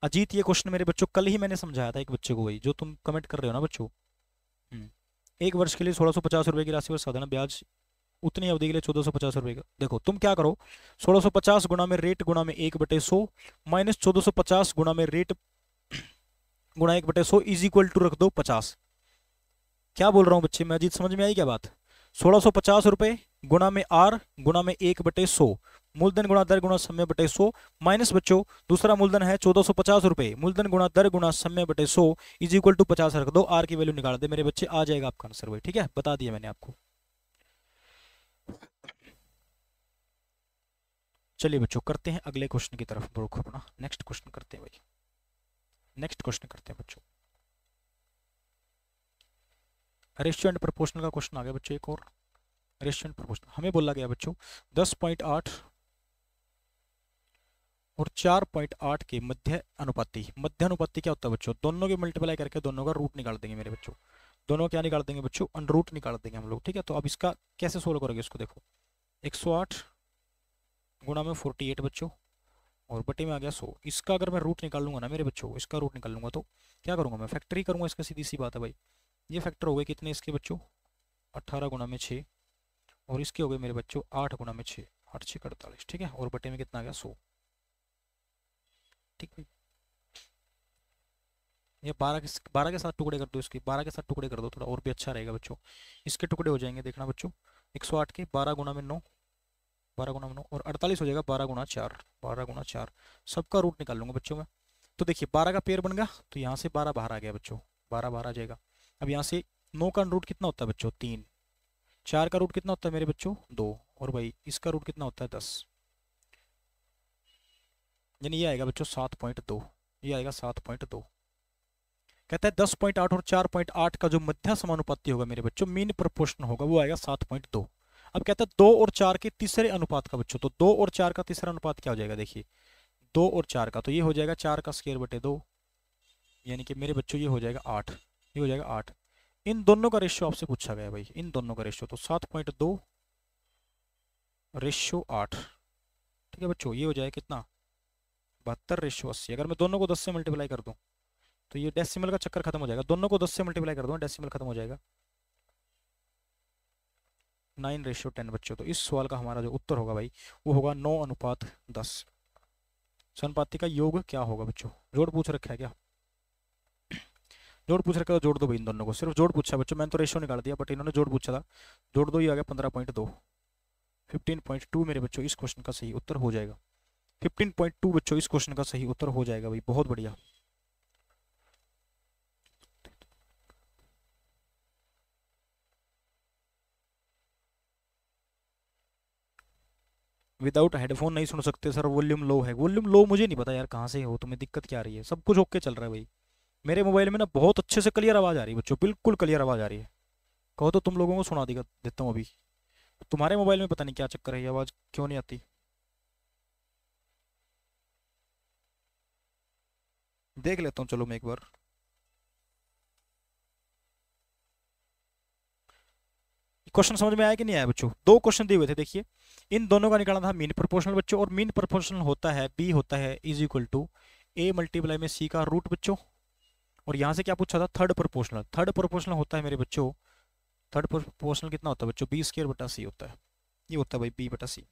अजीत ये क्वेश्चन मेरे बच्चों कल ही मैंने समझाया था एक बच्चे को वही जो तुम कमेंट कर रहे हो ना बच्चों हम्म। एक वर्ष के लिए सोलह सौ पचास रुपए की राशि पर साधारण ब्याज उतनी अवधि के लिए चौदह सौ पचास रुपए का देखो तुम क्या करो सोलह सौ पचास गुणा में रेट गुणा में एक बटे सौ माइनस चौदह सौ पचास गुणा में रेट गुणा एक बटे सौ इज इक्वल टू रख दो पचास क्या बोल रहा हूँ बच्चे मैं अजीत समझ में आई क्या बात सोलह सौ पचास रुपए गुणा में आर गुणा में एक बटे सौ मूलधन गुणा दर गुणा समय बटे सो माइनस बच्चों दूसरा मूलधन है चौदह सौ पचास रुपए मूलधन गुणा दर गुणा समय बटे सो इज इक्वल टू पचास रख दो आर की वैल्यू निकाल दे मेरे बच्चे आ जाएगा आपका आंसर भाई ठीक है बता दिया मैंने आपको चलिए बच्चों करते हैं अगले क्वेश्चन की तरफ रुख अपना नेक्स्ट क्वेश्चन करते हैं भाई नेक्स्ट क्वेश्चन करते हैं बच्चों रेशियो एंड प्रपोर्शनल का क्वेश्चन आ गया बच्चों एक और रेशियो एंड प्रपोर्शनल हमें बोला गया बच्चों दस पॉइंट आठ और 4.8 के मध्य अनुपाति मध्य अनुपाति क्या होता है बच्चों दोनों के मल्टीप्लाई करके दोनों का रूट निकाल देंगे मेरे बच्चों दोनों क्या निकाल देंगे बच्चों अनरूट निकाल देंगे हम लोग ठीक है तो अब इसका कैसे सोल्व करोगे इसको देखो 108 गुणा में एट बच्चों और बटे में आ गया 100 इसका अगर मैं रूट निकाल लूंगा ना मेरे बच्चों इसका रूट निकाल लूंगा तो क्या करूँगा मैं फैक्ट्री करूँगा इसका सीधी सी बात है भाई ये फैक्टर हो गए कितने इसके बच्चों अट्ठारह गुना में छः और इसके हो गए मेरे बच्चों आठ गुना में छः आठ छः अड़तालीस ठीक है और बटे में कितना आ गया सौ ठीक है ये बारह के बारह के साथ टुकड़े कर दो इसके बारह के साथ टुकड़े कर दो थोड़ा और भी अच्छा रहेगा बच्चों इसके टुकड़े हो जाएंगे देखना बच्चों एक सौ आठ के बारह गुना में नौ बारह गुना में नौ और अड़तालीस हो जाएगा बारह गुना चार बारह गुना चार सबका रूट निकाल लूंगा बच्चों में तो देखिए बारह का पेयर बन गया तो यहाँ से बारह बाहर आ गया बच्चों बारह बाहर आ जाएगा अब यहाँ से नौ का रूट कितना होता है बच्चों तीन चार का रूट कितना होता है मेरे बच्चों दो और भाई इसका रूट कितना होता है दस यानी ये आएगा बच्चों सात पॉइंट दो ये आएगा सात पॉइंट दो कहता है दस पॉइंट आठ और चार पॉइंट आठ का जो मध्य समानुपाति होगा मेरे बच्चों मीन प्रपोर्शन होगा वो आएगा सात पॉइंट दो अब कहता है दो और चार के तीसरे अनुपात का बच्चों तो दो और चार का तीसरा अनुपात क्या हो जाएगा देखिए दो और चार का तो ये हो जाएगा चार का स्केयर बटे दो यानी कि मेरे बच्चों ये हो जाएगा आठ ये हो जाएगा आठ इन दोनों का रेशियो आपसे पूछा गया भाई इन दोनों का रेशियो तो सात पॉइंट दो रेशियो आठ ठीक है बच्चों ये हो जाएगा कितना बहत्तर रेशो अस्सी अगर मैं दोनों को दस से मल्टीप्लाई कर दूँ तो ये डेसिमल का चक्कर खत्म हो जाएगा दोनों को दस से मल्टीप्लाई कर दूँ डेसिमल खत्म हो जाएगा नाइन रेशियो टेन बच्चों तो इस सवाल का हमारा जो उत्तर होगा भाई वो होगा नौ अनुपात दस अनुपाति का योग क्या होगा बच्चों जोड़ पूछ रखा है क्या जोड़ पूछ रखा तो जोड़ दो भाई इन दोनों को सिर्फ जोड़ पूछा बच्चों मैंने तो रेशियो निकाल दिया बट इन्होंने जोड़ पूछा था जोड़ दो ही आ गया पंद्रह पॉइंट दो फिफ्टीन पॉइंट टू मेरे बच्चों इस क्वेश्चन का सही उत्तर हो जाएगा फिफ्टीन पॉइंट टू बच्चों इस क्वेश्चन का सही उत्तर हो जाएगा भाई बहुत बढ़िया विदाउट हेडफोन नहीं सुन सकते सर वॉल्यूम लो है वॉल्यूम लो मुझे नहीं पता यार कहाँ से हो तुम्हें दिक्कत क्या आ रही है सब कुछ ओके चल रहा है भाई मेरे मोबाइल में ना बहुत अच्छे से क्लियर आवाज़ आ रही है बच्चों बिल्कुल क्लियर आवाज़ आ रही है कहो तो तुम लोगों को सुना देगा देता हूँ अभी तुम्हारे मोबाइल में पता नहीं क्या चक्कर है आवाज़ क्यों नहीं आती देख लेता हूँ चलो मैं एक बार क्वेश्चन समझ में आया कि नहीं आया बच्चों दो क्वेश्चन दिए हुए थे देखिए इन दोनों का निकालना था मीन प्रोपोर्शनल बच्चों और मीन प्रोपोर्शनल होता है बी होता है is equal to A multiply में सी का रूट बच्चों और यहाँ से क्या पूछा था थर्ड प्रोपोर्शनल थर्ड प्रोपोर्शनल होता है मेरे बच्चों थर्ड प्रोपोर्शनल कितना होता है बच्चों बी स्केयर बटा सी होता है ये होता है भाई बी बटा सी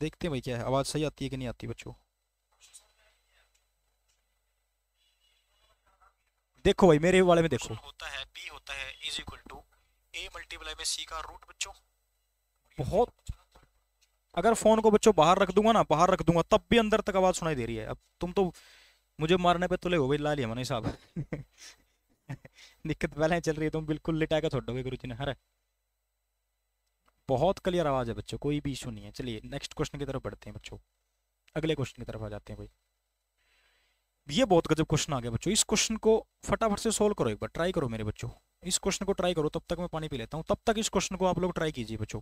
देखते हैं भाई क्या है आवाज़ सही आती है कि नहीं आती बच्चों देखो भाई मेरे वाले में देखो होता है बी होता है is equal to A multiply by C का रूट बच्चों बहुत अगर फोन को बच्चों बाहर रख दूंगा ना बाहर रख दूंगा तब भी अंदर तक आवाज सुनाई दे रही है अब तुम तो मुझे मारने पे तुले तो हो गई लाल यमन साहब दिक्कत पहले ही चल रही है तुम बिल्कुल लिटा के छोड़ोगे गुरु जी ने हर बहुत क्लियर आवाज है बच्चों कोई भी इशू नहीं है चलिए नेक्स्ट क्वेश्चन की तरफ बढ़ते हैं बच्चों अगले क्वेश्चन की तरफ आ जाते हैं भाई ये बहुत गजब क्वेश्चन आ गया बच्चों इस क्वेश्चन को फटाफट से सोल्व करो एक बार ट्राई करो मेरे बच्चों इस क्वेश्चन को ट्राई करो तब तक मैं पानी पी लेता हूँ तब तक इस क्वेश्चन को आप लोग ट्राई कीजिए बच्चों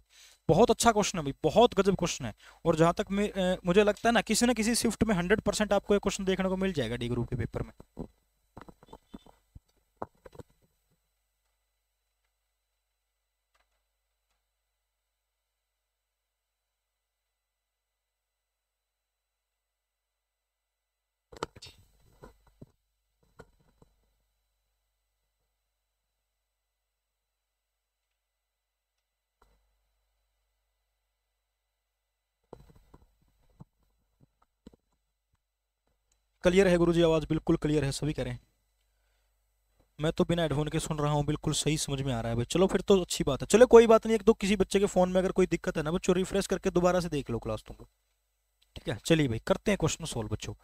बहुत अच्छा क्वेश्चन है भाई बहुत गजब क्वेश्चन है और जहाँ तक मुझे लगता है ना किसी ना किसी शिफ्ट में हंड्रेड परसेंट आपको एक क्वेश्चन देखने को मिल जाएगा डी ग्रुप के पेपर में क्लियर है गुरुजी आवाज़ बिल्कुल क्लियर है सभी कह रहे हैं मैं तो बिना हेडफोन के सुन रहा हूँ बिल्कुल सही समझ में आ रहा है भाई चलो फिर तो अच्छी बात है चलो कोई बात नहीं एक दो किसी बच्चे के फ़ोन में अगर कोई दिक्कत है ना बच्चों रिफ्रेश करके दोबारा से देख लो क्लास तुम लोग ठीक है चलिए भाई करते हैं क्वेश्चन सोल्व बच्चों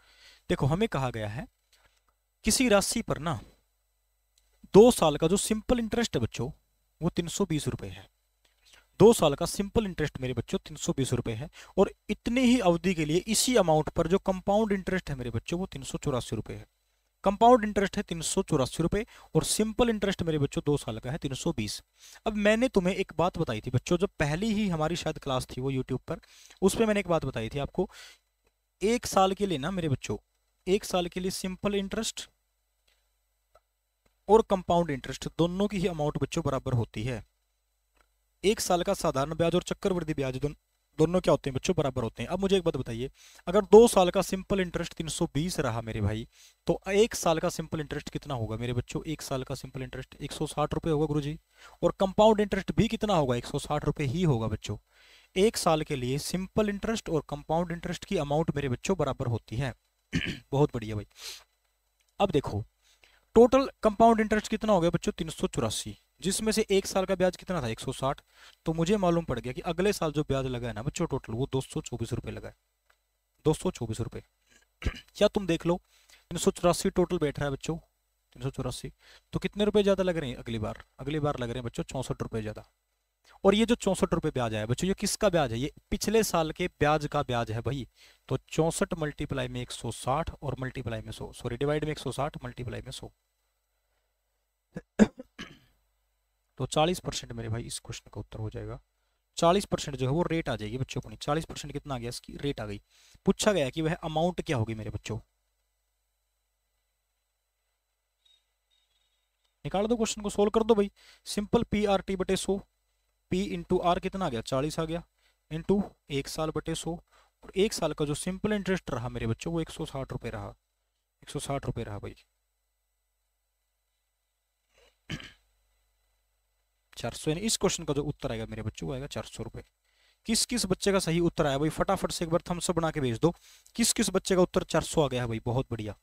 देखो हमें कहा गया है किसी राशि पर ना दो साल का जो सिंपल इंटरेस्ट है बच्चों वो तीन सौ बीस रुपये है दो साल का सिंपल इंटरेस्ट मेरे बच्चों तीन सौ बीस रुपए है और इतनी ही अवधि के लिए इसी अमाउंट पर जो कंपाउंड इंटरेस्ट है मेरे बच्चों वो तीन सौ चौरासी रुपए है कंपाउंड इंटरेस्ट है तीन सौ चौरासी रुपए और सिंपल इंटरेस्ट मेरे बच्चों दो साल का है तीन सौ बीस अब मैंने तुम्हें एक बात बताई थी बच्चों जब पहली ही हमारी शायद क्लास थी वो यूट्यूब पर उस पर मैंने एक बात बताई थी आपको एक साल के लिए ना मेरे बच्चों एक साल के लिए सिंपल इंटरेस्ट और कंपाउंड इंटरेस्ट दोनों की ही अमाउंट बच्चों बराबर होती है एक साल का साधारण ब्याज और चक्रवृद्धि ब्याज दोन, दोनों क्या होते हैं बच्चों बराबर होते हैं अब मुझे एक बात बताइए अगर दो साल का सिंपल इंटरेस्ट 320 रहा मेरे भाई तो एक साल का सिंपल इंटरेस्ट कितना होगा मेरे बच्चों एक साल का सिंपल इंटरेस्ट एक सौ होगा गुरु और कंपाउंड इंटरेस्ट भी कितना होगा एक सौ ही होगा बच्चों एक साल के लिए सिंपल इंटरेस्ट और कंपाउंड इंटरेस्ट की अमाउंट मेरे बच्चों बराबर होती है बहुत बढ़िया भाई अब देखो टोटल कंपाउंड इंटरेस्ट कितना हो गया बच्चों तीन जिसमें से एक साल का ब्याज कितना था 160 तो मुझे मालूम पड़ गया कि अगले साल जो ब्याज लगा है ना बच्चों टोटल वो दो सौ चौबीस रुपये लगा है दो सौ चौबीस रुपये क्या तुम देख लो तीन सौ चौरासी टोटल बैठ रहा है बच्चों तीन सौ चौरासी तो कितने रुपए ज़्यादा लग रहे हैं अगली बार अगली बार लग रहे हैं बच्चों चौंसठ रुपये ज़्यादा और ये जो चौंसठ रुपये ब्याज है बच्चों ये किसका ब्याज है ये पिछले साल के ब्याज का ब्याज है भाई तो चौंसठ मल्टीप्लाई में एक सौ साठ और मल्टीप्लाई में सौ सॉरी डिवाइड में एक सौ साठ मल्टीप्लाई में सौ तो 40 परसेंट मेरे भाई इस क्वेश्चन का उत्तर हो जाएगा 40 परसेंट जो है वो रेट आ जाएगी बच्चों अपनी 40 परसेंट कितना आ गया इसकी रेट आ गई पूछा गया कि वह अमाउंट क्या होगी मेरे बच्चों निकाल दो क्वेश्चन को सोल्व कर दो भाई सिंपल पी आर टी बटे सो पी इंटू आर कितना आ गया चालीस आ गया इंटू एक साल बटे सो और एक साल का जो सिंपल इंटरेस्ट रहा मेरे बच्चों वो एक सौ साठ रुपये रहा एक सौ साठ रुपये रहा भाई चार सौ इस क्वेश्चन का जो उत्तर आएगा मेरे बच्चों को आएगा चार सौ रुपए किस किस बच्चे का सही उत्तर आया भाई फटाफट से एक बार थम्सअप बना के भेज दो किस किस बच्चे का उत्तर चार सौ आ गया है भाई बहुत बढ़िया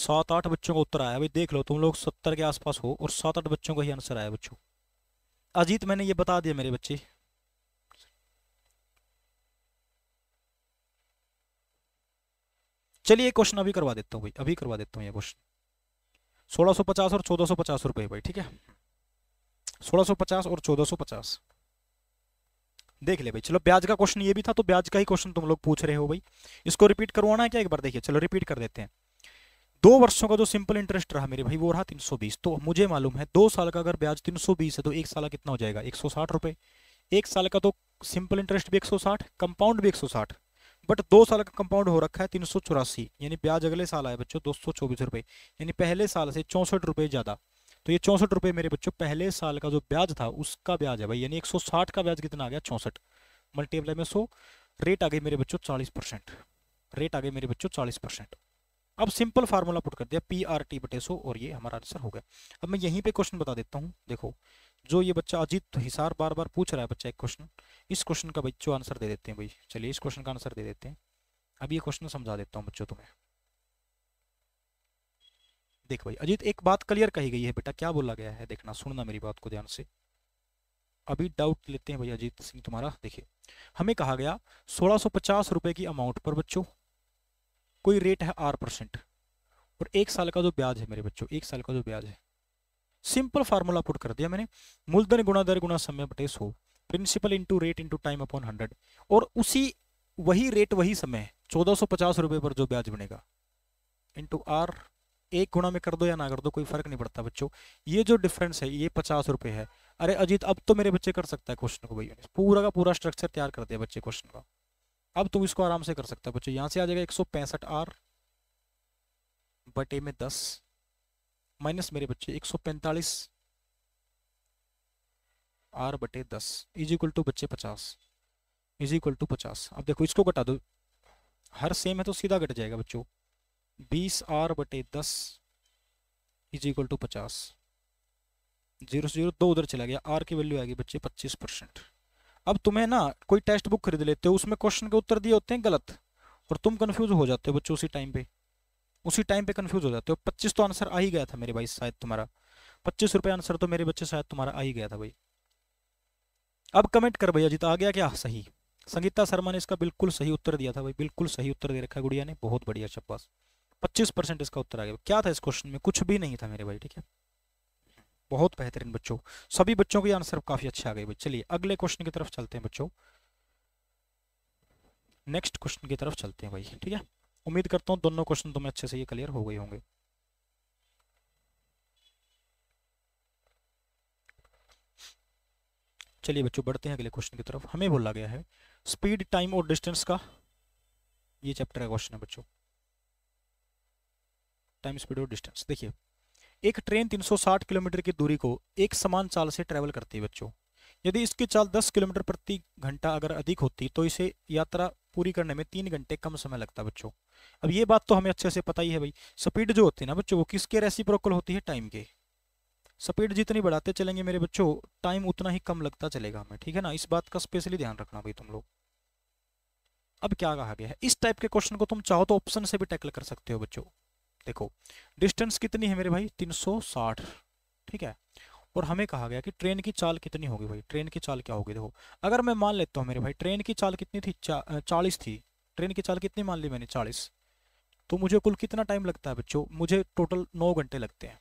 सात आठ बच्चों का उत्तर आया भाई देख लो तुम लोग सत्तर के आसपास हो और सात आठ बच्चों का ही आंसर आया बच्चों अजीत मैंने ये बता दिया मेरे बच्चे चलिए क्वेश्चन अभी करवा देता हूँ भाई अभी करवा देता हूँ ये क्वेश्चन सोलह सौ पचास और चौदह सौ पचास रुपये भाई ठीक है 1650 और 1450 देख ले भाई चलो ब्याज का क्वेश्चन ये भी था तो ब्याज का ही क्वेश्चन तुम लोग पूछ रहे हो भाई इसको रिपीट करवाना है क्या एक बार देखिए चलो रिपीट कर देते हैं दो वर्षों का जो सिंपल इंटरेस्ट रहा मेरे भाई वो रहा 320 तो मुझे मालूम है दो साल का अगर ब्याज 320 है तो एक साल का कितना हो जाएगा एक सौ एक साल का तो सिंपल इंटरेस्ट भी एक कंपाउंड भी एक बट दो साल का कंपाउंड हो रखा है तीन यानी ब्याज अगले साल आया बच्चों दो सौ यानी पहले साल से चौंसठ ज़्यादा तो ये चौंसठ रुपये मेरे बच्चों पहले साल का जो ब्याज था उसका ब्याज है भाई यानी 160 का ब्याज कितना आ गया चौंसठ मल्टीप्लाई में सो रेट आ गई मेरे बच्चों चालीस परसेंट रेट आ गई मेरे बच्चों चालीस परसेंट अब सिंपल फार्मूला पुट कर दिया पी आर टी बटे सो और ये हमारा आंसर हो गया अब मैं यहीं पे क्वेश्चन बता देता हूँ देखो जो ये बच्चा अजीत हिसार बार बार पूछ रहा है बच्चा एक क्वेश्चन इस क्वेश्चन का बच्चों आंसर दे देते हैं भाई चलिए इस क्वेश्चन का आंसर दे देते हैं अब ये क्वेश्चन समझा देता हूँ बच्चों तुम्हें देखो भाई अजीत एक बात क्लियर कही गई है बेटा क्या बोला गया है देखना सुनना मेरी बात को ध्यान से अभी डाउट लेते हैं भाई अजीत सिंह तुम्हारा देखिए हमें कहा गया सोलह सौ पचास रुपये की अमाउंट पर बच्चों कोई रेट है आर परसेंट और एक साल का जो ब्याज है मेरे बच्चों एक साल का जो ब्याज है सिंपल फार्मूला पुट कर दिया मैंने मूलधन गुणा दर गुणा समय बटे सो principal into rate into time upon hundred और उसी वही रेट वही समय चौदह सौ पचास रुपये पर जो ब्याज बनेगा इंटू आर एक गुणा में कर दो या ना कर दो कोई फ़र्क नहीं पड़ता बच्चों ये जो डिफरेंस है ये पचास रुपये है अरे अजीत अब तो मेरे बच्चे कर सकता है क्वेश्चन को भैया पूरा का पूरा स्ट्रक्चर तैयार कर दिया बच्चे क्वेश्चन का अब तुम इसको आराम से कर सकते हो बच्चे यहाँ से आ जाएगा एक सौ पैंसठ आर बटे में दस माइनस मेरे बच्चे एक सौ पैंतालीस आर बटे दस इज इक्वल टू बच्चे पचास इज इक्वल टू पचास अब देखो इसको घटा दो हर सेम है तो सीधा घट जाएगा बच्चों बीस आर बटे दस इज इक्वल टू पचास जीरो से जीरो दो उधर चला गया आर की वैल्यू आएगी बच्चे पच्चीस परसेंट अब तुम्हें ना कोई टेक्स्ट बुक खरीद लेते हो उसमें क्वेश्चन के उत्तर दिए होते हैं गलत और तुम कन्फ्यूज हो जाते हो बच्चे उसी टाइम पे उसी टाइम पे कन्फ्यूज हो जाते हो पच्चीस तो आंसर आ ही गया था मेरे भाई शायद तुम्हारा पच्चीस रुपये आंसर तो मेरे बच्चे शायद तुम्हारा आ ही गया था भाई अब कमेंट कर भैया जीता आ गया क्या सही संगीता शर्मा ने इसका बिल्कुल सही उत्तर दिया था भाई बिल्कुल सही उत्तर दे रखा है गुड़िया ने बहुत बढ़िया शब्बास पच्चीस परसेंट इसका उत्तर आ गया क्या था इस क्वेश्चन में कुछ भी नहीं था मेरे भाई ठीक है बहुत बेहतरीन बच्चों सभी बच्चों के आंसर काफी अच्छे आ गए चलिए अगले क्वेश्चन की तरफ चलते हैं बच्चों नेक्स्ट क्वेश्चन की तरफ चलते हैं भाई ठीक है उम्मीद करता हूँ दोनों क्वेश्चन तुम्हें अच्छे से ये क्लियर हो गए होंगे चलिए बच्चों बढ़ते हैं अगले क्वेश्चन की तरफ हमें बोला गया है स्पीड टाइम और डिस्टेंस का ये चैप्टर का क्वेश्चन है बच्चों टाइम स्पीड और डिस्टेंस देखिए एक ट्रेन 360 किलोमीटर की दूरी को एक समान चाल से ट्रैवल करती है बच्चों यदि इसकी चाल 10 किलोमीटर प्रति घंटा अगर अधिक होती तो इसे यात्रा पूरी करने में तीन घंटे कम समय लगता बच्चों अब ये बात तो हमें अच्छे से पता ही है भाई स्पीड जो होती है ना बच्चों वो किसके रेसी होती है टाइम के स्पीड जितनी बढ़ाते चलेंगे मेरे बच्चों टाइम उतना ही कम लगता चलेगा हमें ठीक है ना इस बात का स्पेशली ध्यान रखना भाई तुम लोग अब क्या कहा गया है इस टाइप के क्वेश्चन को तुम चाहो तो ऑप्शन से भी टैकल कर सकते हो बच्चों देखो डिस्टेंस कितनी है मेरे भाई 360 ठीक है और हमें कहा गया कि ट्रेन की चाल कितनी होगी भाई ट्रेन की चाल क्या होगी देखो अगर मैं मान लेता हूँ मेरे भाई ट्रेन की चाल कितनी थी चालीस थी ट्रेन की चाल कितनी मान ली मैंने चालीस तो मुझे कुल कितना टाइम लगता है बच्चों मुझे टोटल नौ घंटे लगते हैं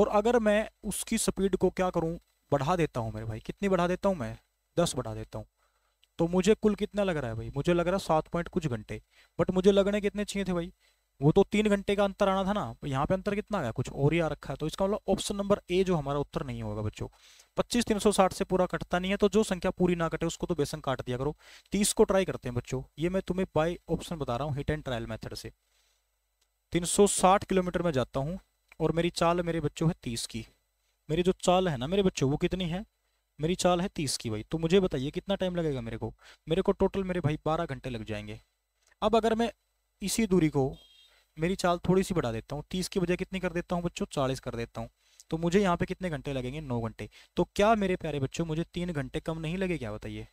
और अगर मैं उसकी स्पीड को क्या करूँ बढ़ा देता हूँ मेरे भाई कितनी बढ़ा देता हूँ मैं दस बढ़ा देता हूँ तो मुझे कुल कितना लग रहा है भाई मुझे लग रहा है सात पॉइंट कुछ घंटे बट मुझे लगने कितने चाहिए थे भाई वो तो तीन घंटे का अंतर आना था ना तो यहाँ पे अंतर कितना है कुछ और ही आ रखा है तो इसका मतलब ऑप्शन नंबर ए जो हमारा उत्तर नहीं होगा बच्चों पच्चीस तीन सौ साठ से पूरा कटता नहीं है तो जो संख्या पूरी ना कटे उसको तो बेसन काट दिया करो तीस को ट्राई करते हैं बच्चों ये मैं तुम्हें बाय ऑप्शन बता रहा हूँ हिट एंड ट्रायल मैथड से तीन सौ साठ किलोमीटर में जाता हूँ और मेरी चाल मेरे बच्चों है तीस की मेरी जो चाल है ना मेरे बच्चों वो कितनी है मेरी चाल है तीस की भाई तो मुझे बताइए कितना टाइम लगेगा मेरे को मेरे को टोटल मेरे भाई बारह घंटे लग जाएंगे अब अगर मैं इसी दूरी को मेरी चाल थोड़ी सी बढ़ा देता हूँ तीस की बजाय कितनी कर देता हूँ बच्चों चालीस कर देता हूँ तो मुझे यहाँ पे कितने घंटे लगेंगे नौ घंटे तो क्या मेरे प्यारे बच्चों मुझे तीन घंटे कम नहीं लगे क्या बताइए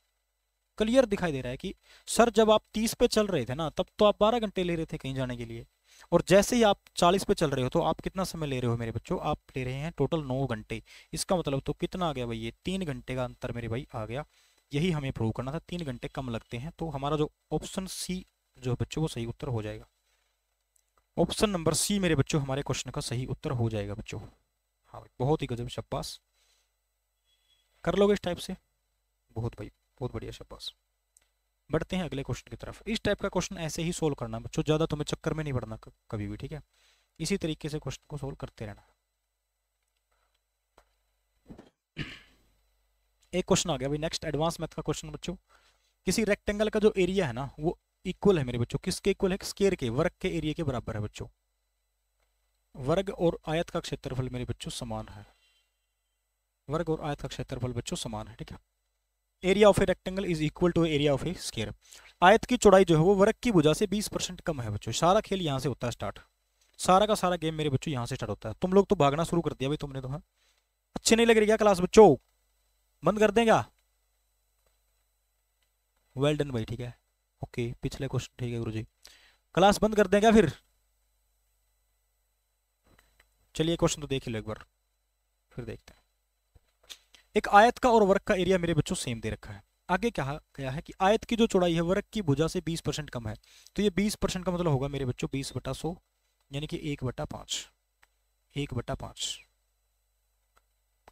क्लियर दिखाई दे रहा है कि सर जब आप तीस पे चल रहे थे ना तब तो आप बारह घंटे ले रहे थे कहीं जाने के लिए और जैसे ही आप चालीस पे चल रहे हो तो आप कितना समय ले रहे हो मेरे बच्चों आप ले रहे हैं टोटल नौ घंटे इसका मतलब तो कितना आ गया भाई ये तीन घंटे का अंतर मेरे भाई आ गया यही हमें प्रूव करना था तीन घंटे कम लगते हैं तो हमारा जो ऑप्शन सी जो बच्चों वो सही उत्तर हो जाएगा ऑप्शन नंबर सी मेरे बच्चों हमारे क्वेश्चन का सही उत्तर हो जाएगा बच्चों हाँ भाई बहुत ही गजब शब्बास कर लोगे इस टाइप से बहुत भाई बहुत बढ़िया शब्बास बढ़ते हैं अगले क्वेश्चन की तरफ इस टाइप का क्वेश्चन ऐसे ही सोल्व करना बच्चों ज़्यादा तुम्हें चक्कर में नहीं पड़ना कभी भी ठीक है इसी तरीके से क्वेश्चन को सोल्व करते रहना एक क्वेश्चन आ गया नेक्स्ट एडवांस मैथ का क्वेश्चन बच्चों किसी रेक्टेंगल का जो एरिया है ना वो इक्वल है मेरे बच्चों किसके इक्वल है स्केयर के वर्ग के एरिया के बराबर है बच्चों वर्ग और आयत का क्षेत्रफल मेरे बच्चों समान है वर्ग और आयत का क्षेत्रफल बच्चों समान है ठीक है area of a rectangle is equal to area of a square आयत की चौड़ाई जो है वो वर्ग की भुजा से 20 परसेंट कम है बच्चों सारा खेल यहाँ से होता है स्टार्ट सारा का सारा गेम मेरे बच्चों यहाँ से स्टार्ट होता है तुम लोग तो भागना शुरू कर दिया भाई तुमने तो हाँ अच्छे नहीं लग रही क्या क्लास बच्चों बंद कर देंगे वेल डन भाई ठीक है ओके पिछले क्वेश्चन ठीक है गुरु जी क्लास बंद कर दें फिर चलिए क्वेश्चन तो देख ही लो एक बार फिर देखते हैं एक आयत का और वर्क का एरिया मेरे बच्चों सेम दे रखा है आगे क्या गया है कि आयत की जो चौड़ाई है वर्क की भुजा से 20 परसेंट कम है तो ये 20 परसेंट का मतलब होगा मेरे बच्चों 20 बटा सो यानी कि एक बटा पांच एक बटा पांच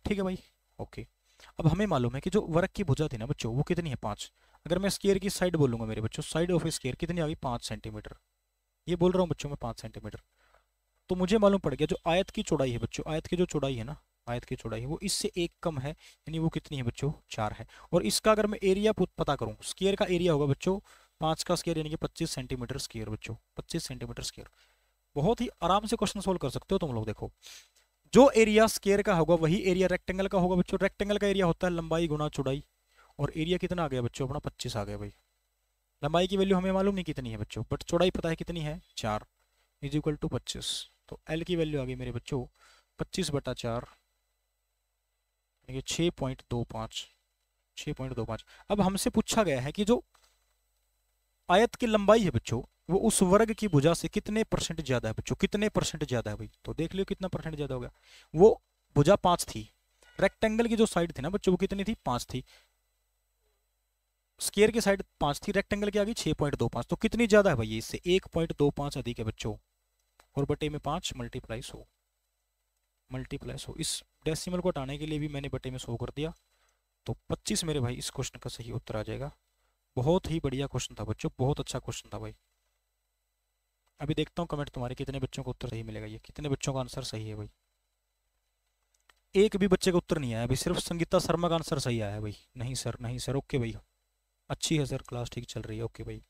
ठीक है भाई ओके अब हमें मालूम है कि जो वर्क की भुजा थी ना बच्चों वो कितनी है पांच अगर मैं स्केयर की साइड बोलूँगा मेरे बच्चों साइड ऑफ स्केयर कितनी आ गई पाँच सेंटीमीटर ये बोल रहा हूँ बच्चों में पाँच सेंटीमीटर तो मुझे मालूम पड़ गया जो आयत की चौड़ाई है बच्चों आयत की जो चौड़ाई है ना आयत की चौड़ाई वो इससे एक कम है यानी वो कितनी है बच्चों चार है और इसका अगर मैं एरिया पता करूँ स्केयर का एरिया होगा बच्चों पाँच का स्केयर यानी कि पच्चीस सेंटीमीटर स्केयर बच्चों पच्चीस सेंटीमीटर स्केयर बहुत ही आराम से क्वेश्चन सोल्व कर सकते हो तुम लोग देखो जो एरिया स्केयर का होगा वही एरिया रेक्टेंगल का होगा बच्चों रेक्टेंगल का एरिया होता है लंबाई गुना चौड़ाई और एरिया कितना आ गया बच्चों अपना पच्चीस आ गया भाई लंबाई की वैल्यू हमें मालूम नहीं कितनी है बच्चों बट चौड़ाई पता है कितनी है चार इज इक्वल टू पच्चीस तो एल की वैल्यू आ गई मेरे बच्चों पच्चीस बटा चार छः पॉइंट दो पाँच छः पॉइंट दो पाँच अब हमसे पूछा गया है कि जो आयत की लंबाई है बच्चों वो उस वर्ग की भुजा से कितने परसेंट ज़्यादा है बच्चों कितने परसेंट ज़्यादा है भाई तो देख लियो कितना परसेंट ज़्यादा होगा वो भुजा पाँच थी रेक्टेंगल की जो साइड थी ना बच्चों वो कितनी थी पाँच थी स्केयर की साइड पाँच थी रेक्टेंगल की आ गई छः पॉइंट दो पाँच तो कितनी ज़्यादा है भाई इससे एक पॉइंट दो पाँच अधिक है बच्चों और बटे में पाँच मल्टीप्लाई सो मल्टीप्लाई सो इस डेसिमल को हटाने के लिए भी मैंने बटे में सो कर दिया तो पच्चीस मेरे भाई इस क्वेश्चन का सही उत्तर आ जाएगा बहुत ही बढ़िया क्वेश्चन था बच्चों बहुत अच्छा क्वेश्चन था भाई अभी देखता हूँ कमेंट तुम्हारे कितने बच्चों को उत्तर सही मिलेगा ये कितने बच्चों का आंसर सही है भाई एक भी बच्चे का उत्तर नहीं आया अभी सिर्फ संगीता शर्मा का आंसर सही आया भाई नहीं सर नहीं सर ओके भाई अच्छी है सर क्लास ठीक चल रही है ओके भाई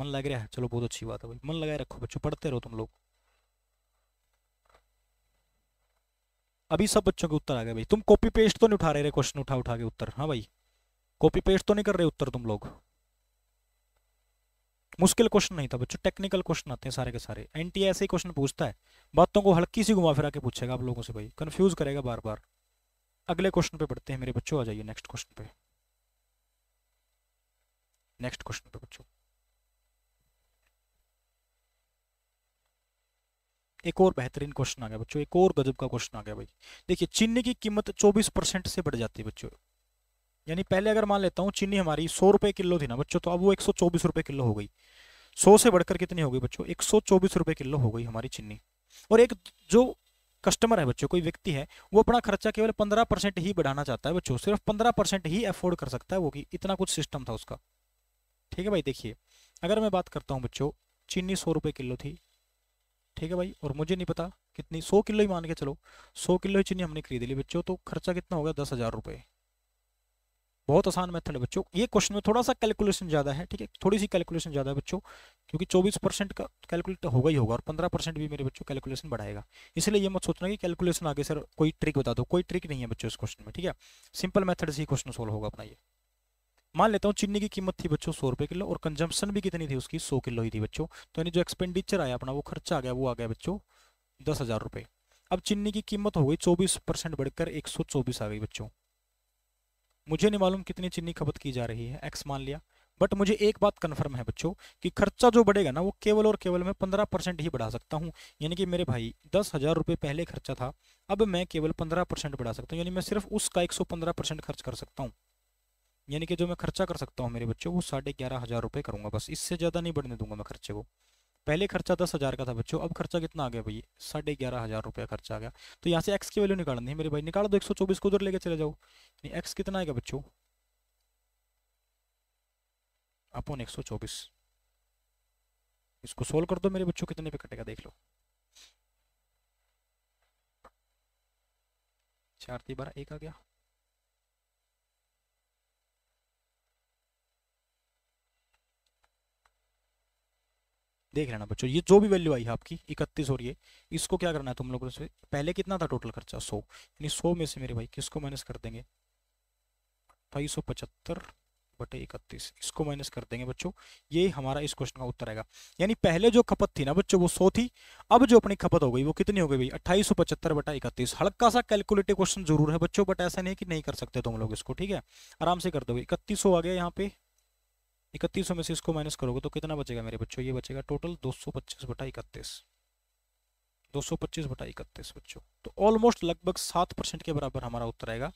मन लग रहा है चलो बहुत अच्छी बात है भाई मन लगाए रखो बच्चों पढ़ते रहो तुम लोग अभी सब बच्चों के उत्तर आ गए भाई तुम कॉपी पेस्ट तो नहीं उठा रहे क्वेश्चन उठा उठा के उत्तर हाँ भाई कॉपी पेस्ट तो नहीं कर रहे उत्तर तुम लोग मुश्किल क्वेश्चन नहीं था बच्चों टेक्निकल क्वेश्चन आते हैं सारे के सारे एनटीए ऐसे ही क्वेश्चन पूछता है बातों को हल्की सी घुमा फिरा के पूछेगा आप लोगों से भाई कंफ्यूज करेगा बार बार अगले क्वेश्चन पे बढ़ते हैं मेरे बच्चों आ जाइए नेक्स्ट क्वेश्चन पे नेक्स्ट क्वेश्चन पे बच्चों एक और बेहतरीन क्वेश्चन आ गया बच्चों एक और गजब का क्वेश्चन आ गया भाई देखिए चीनी की कीमत 24 परसेंट से बढ़ जाती है बच्चों यानी पहले अगर मान लेता हूँ चीनी हमारी सौ रुपये किलो थी ना बच्चों तो अब वो एक सौ चौबीस रुपये किलो हो गई सौ से बढ़कर कितनी हो गई बच्चों एक सौ चौबीस रुपये किलो हो गई हमारी चीनी और एक जो कस्टमर है बच्चों कोई व्यक्ति है वो अपना खर्चा केवल पंद्रह परसेंट ही बढ़ाना चाहता है बच्चों सिर्फ पंद्रह परसेंट ही अफोर्ड कर सकता है वो कि इतना कुछ सिस्टम था उसका ठीक है भाई देखिए अगर मैं बात करता हूँ बच्चों चीनी सौ रुपये किलो थी ठीक है भाई और मुझे नहीं पता कितनी सौ किलो ही मान के चलो सौ किलो ही चीनी हमने खरीद ली बच्चों तो खर्चा कितना हो गया दस हज़ार रुपये बहुत आसान मेथड है बच्चों ये क्वेश्चन में थोड़ा सा कैलकुलेशन ज़्यादा है ठीक है थोड़ी सी कैलकुलेशन ज़्यादा है बच्चों क्योंकि 24 परसेंट का कैलकुलेट तो होगा ही होगा और 15 परसेंट भी मेरे बच्चों कैलकुलेशन बढ़ाएगा इसलिए ये मत सोचना कि कैलकुलेशन आगे सर कोई ट्रिक बता दो कोई ट्रिक नहीं है बच्चों इस क्वेश्चन में ठीक है सिंपल मैथड से ही क्वेश्चन सोल्व होगा अपना ये मान लेता हूँ चीनी की कीमत थी बच्चों सौ रुपये किलो और कंजम्पन भी कितनी थी उसकी सौ किलो ही थी बच्चों तो यानी जो एक्सपेंडिचर आया अपना वो खर्चा आ गया वो आ गया बच्चों दस हज़ार रुपये अब चीनी की कीमत हो गई चौबीस परसेंट बढ़कर एक सौ चौबीस आ गई बच्चों मुझे नहीं मालूम कितनी चीनी खपत की जा रही है एक्स मान लिया बट मुझे एक बात कन्फर्म है बच्चों कि खर्चा जो बढ़ेगा ना वो केवल और केवल मैं पंद्रह परसेंट ही बढ़ा सकता हूँ यानी कि मेरे भाई दस हज़ार रुपये पहले खर्चा था अब मैं केवल पंद्रह परसेंट बढ़ा सकता हूँ यानी मैं सिर्फ उसका एक सौ पंद्रह परसेंट खर्च कर सकता हूँ यानी कि जो मैं खर्चा कर सकता हूँ मेरे बच्चों वो साढ़े ग्यारह हज़ार रुपये करूँगा बस इससे ज़्यादा नहीं बढ़ने दूंगा मैं खर्चे को पहले खर्चा दस हज़ार का था बच्चों अब खर्चा कितना आ गया भाई साढ़े ग्यारह हज़ार रुपया खर्चा आ गया तो यहाँ से एक्स की वैल्यू निकालनी है मेरे भाई निकाल दो एक सौ चौबीस को उधर लेके चले जाओ नहीं एक्स कितना आएगा बच्चों अपन एक सौ चौबीस इसको सोल्व कर दो मेरे बच्चों कितने पे कटेगा देख लो चार तीन बारह एक आ गया देख लेना बच्चों ये जो भी वैल्यू आई है आपकी इकतीस और ये इसको क्या करना है तुम लोगों से पहले कितना था टोटल खर्चा सौ यानी सौ में से मेरे भाई किसको माइनस कर देंगे ढाई सौ पचहत्तर बटे इकतीस इसको माइनस कर देंगे बच्चों ये हमारा इस क्वेश्चन का उत्तर आएगा यानी पहले जो खपत थी ना बच्चों वो सौ थी अब जो अपनी खपत हो गई वो कितनी हो गई भाई अट्ठाईस सौ पचहत्तर बटा इकतीस हल्का सा कैलकुलेटिव क्वेश्चन जरूर है बच्चों बट ऐसा नहीं कि नहीं कर सकते तुम लोग इसको ठीक है आराम से कर दोगे इकतीस आ गया यहाँ पे इकतीस में से इसको माइनस करोगे तो कितना बचेगा मेरे बच्चों ये बचेगा टोटल दो सौ पच्चीस बटा इकतीस दो सौ पच्चीस बटा इकतीस बच्चों तो ऑलमोस्ट लगभग सात परसेंट के बराबर हमारा उत्तर आएगा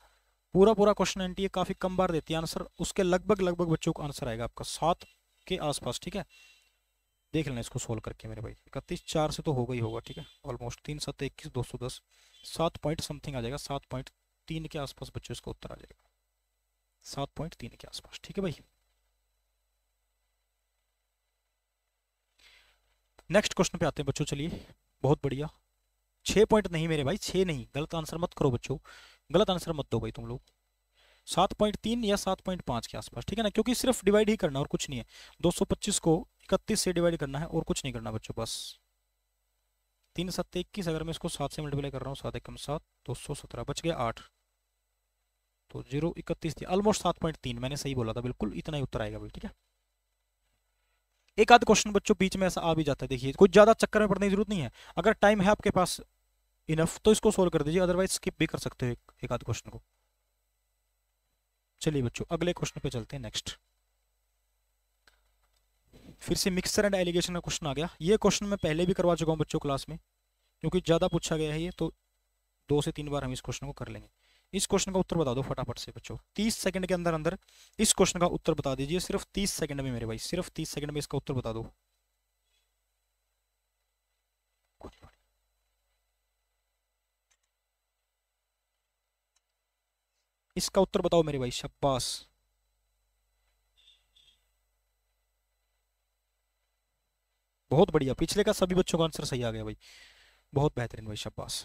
पूरा पूरा क्वेश्चन एन टी काफ़ी कम बार देती है आंसर उसके लगभग लगभग बच्चों का आंसर आएगा आपका सात के आसपास ठीक है देख लेना इसको सोल्व करके मेरे भाई इकतीस चार से तो होगा ही होगा ठीक है ऑलमोस्ट तीन सत इक्कीस दो सौ दस सात पॉइंट समथिंग आ जाएगा सात पॉइंट तीन के आसपास बच्चों इसका उत्तर आ जाएगा सात पॉइंट तीन के आसपास ठीक है भाई नेक्स्ट क्वेश्चन पे आते हैं बच्चों चलिए बहुत बढ़िया छः पॉइंट नहीं मेरे भाई छः नहीं गलत आंसर मत करो बच्चों गलत आंसर मत दो भाई तुम लोग सात पॉइंट तीन या सात पॉइंट पाँच के आसपास ठीक है ना क्योंकि सिर्फ डिवाइड ही करना और कुछ नहीं है दो सौ पच्चीस को इकतीस से डिवाइड करना है और कुछ नहीं करना बच्चों बस तीन सत्तर इक्कीस अगर मैं इसको सात से मल्टीप्लाई कर रहा हूँ सात एकम सात दो सौ सत्रह बच गया आठ तो जीरो इकतीस थी ऑलमोस्ट सात पॉइंट तीन मैंने सही बोला था बिल्कुल इतना ही उत्तर आएगा भाई ठीक है एक आध क्वेश्चन बच्चों बीच में ऐसा आ भी जाता है देखिए कुछ ज़्यादा चक्कर में पड़ने की जरूरत नहीं है अगर टाइम है आपके पास इनफ तो इसको सोल्व कर दीजिए अदरवाइज स्किप भी कर सकते हो एक, एक आध क्वेश्चन को चलिए बच्चों अगले क्वेश्चन पे चलते हैं नेक्स्ट फिर से मिक्सर एंड एलिगेशन का क्वेश्चन आ गया ये क्वेश्चन मैं पहले भी करवा चुका हूँ बच्चों क्लास में क्योंकि ज़्यादा पूछा गया है ये तो दो से तीन बार हम इस क्वेश्चन को कर लेंगे इस क्वेश्चन का उत्तर बता दो फटाफट से बच्चों तीस सेकंड के अंदर अंदर इस क्वेश्चन का उत्तर बता दीजिए सिर्फ तीस सेकंड में मेरे भाई सिर्फ तीस सेकंड में इसका उत्तर बता दो इसका उत्तर बताओ मेरे भाई शब्बास बहुत बढ़िया पिछले का सभी बच्चों का आंसर सही आ गया भाई बहुत बेहतरीन भाई शब्बास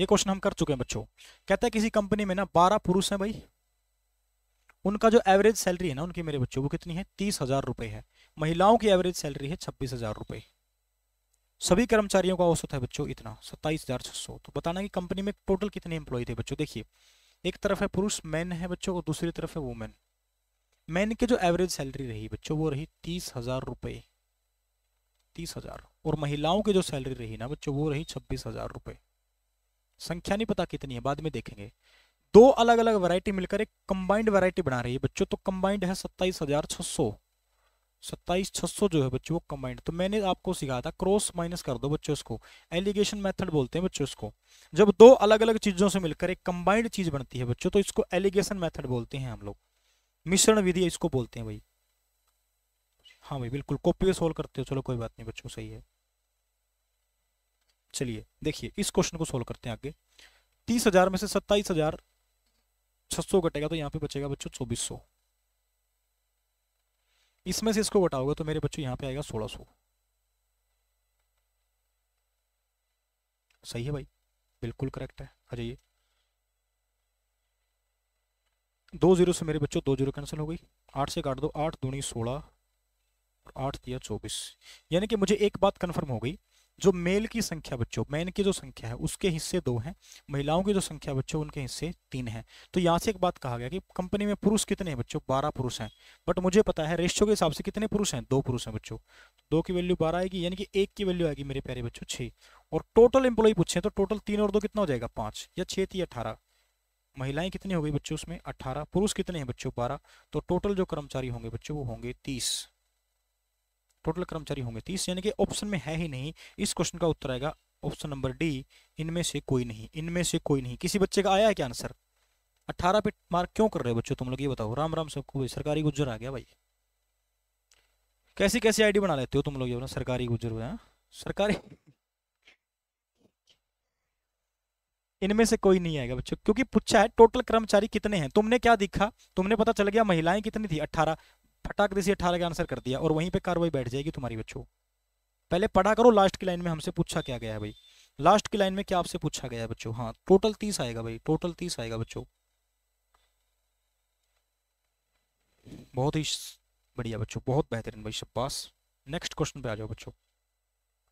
ये क्वेश्चन हम कर चुके हैं बच्चों कहता है किसी कंपनी में ना बारह पुरुष हैं भाई उनका जो एवरेज सैलरी है ना उनकी मेरे बच्चों वो कितनी है तीस हजार रुपए है महिलाओं की एवरेज सैलरी है छब्बीस हजार रुपए सभी कर्मचारियों का औसत है बच्चों इतना सत्ताईस हजार छह सौ तो बताना कि कंपनी में टोटल कितने एम्प्लॉय थे बच्चों देखिए एक तरफ है पुरुष मैन है बच्चों और दूसरी तरफ है वुमेन मैन की जो एवरेज सैलरी रही बच्चों वो रही तीस हजार रुपये तीस हजार और महिलाओं की जो सैलरी रही ना बच्चों वो रही छब्बीस हजार रुपए संख्या नहीं पता कितनी है बाद में देखेंगे दो अलग अलग वैरायटी मिलकर एक कंबाइंड वैरायटी बना रही है बच्चों तो कंबाइंड है सत्ताईस हजार छः सौ सत्ताईस छह सौ जो है बच्चों वो कंबाइंड तो मैंने आपको सिखाया था क्रॉस माइनस कर दो बच्चों इसको एलिगेशन मेथड बोलते हैं बच्चों इसको जब दो अलग अलग चीज़ों से मिलकर एक कंबाइंड चीज़ बनती है बच्चों तो इसको एलिगेशन मेथड बोलते हैं हम लोग मिश्रण विधि इसको बोलते हैं भाई हाँ भाई बिल्कुल कॉपी सोल्व करते हो चलो कोई बात नहीं बच्चों सही है चलिए देखिए इस क्वेश्चन को सोल्व करते हैं आगे तीस हजार में से सत्ताईस हजार छह सौ कटेगा तो यहाँ पे बचेगा बच्चों चौबीस सौ इसमें से इसको घटाओगे तो मेरे बच्चों यहाँ पे आएगा सोलह सौ सही है भाई बिल्कुल करेक्ट है आ जाइए दो जीरो से मेरे बच्चों दो जीरो कैंसिल हो गई आठ से काट दो आठ दूनी सोलह आठ दिया चौबीस यानी कि मुझे एक बात कन्फर्म हो गई जो मेल की संख्या बच्चों मैन की जो संख्या है उसके हिस्से दो हैं महिलाओं की जो संख्या बच्चों उनके हिस्से तीन हैं तो यहाँ से एक बात कहा गया कि कंपनी में पुरुष कितने हैं बच्चों बारह पुरुष हैं बट मुझे पता है रेशियो के हिसाब से कितने पुरुष हैं दो पुरुष हैं बच्चों दो की वैल्यू बारह आएगी यानी कि एक की वैल्यू आएगी मेरे प्यारे बच्चों छः और टोटल एम्प्लॉय पूछे तो टोटल तीन और दो कितना हो जाएगा पाँच या छः थी अठारह महिलाएं कितनी हो गई बच्चों उसमें अठारह पुरुष कितने हैं बच्चों बारह तो टोटल जो कर्मचारी होंगे बच्चों वो होंगे तीस टोटल कर्मचारी होंगे तीस यानी कि ऑप्शन में है ही नहीं इस क्वेश्चन का उत्तर आएगा ऑप्शन नंबर डी इनमें से कोई नहीं इनमें से कोई नहीं किसी बच्चे का आया है क्या आंसर अट्ठारह पे मार्क क्यों कर रहे हो बच्चों तुम लोग ये बताओ राम राम सबको सरकारी गुजर आ गया भाई कैसी कैसी आईडी बना लेते हो तुम लोग ये बना सरकारी गुजर हुआ हाँ? सरकारी इनमें से कोई नहीं आएगा बच्चों क्योंकि पूछा है टोटल कर्मचारी कितने हैं तुमने क्या दिखा तुमने पता चल गया महिलाएं कितनी थी अट्ठारह फटाक से अठारह का आंसर कर दिया और वहीं पर कार्रवाई बैठ जाएगी तुम्हारी बच्चों पहले पढ़ा करो लास्ट की लाइन में हमसे पूछा क्या गया है भाई लास्ट की लाइन में क्या आपसे पूछा गया है बच्चों हाँ टोटल तीस आएगा भाई टोटल तीस आएगा बच्चों बहुत ही बढ़िया बच्चों बहुत बेहतरीन भाई शब्बास नेक्स्ट क्वेश्चन पे आ जाओ बच्चों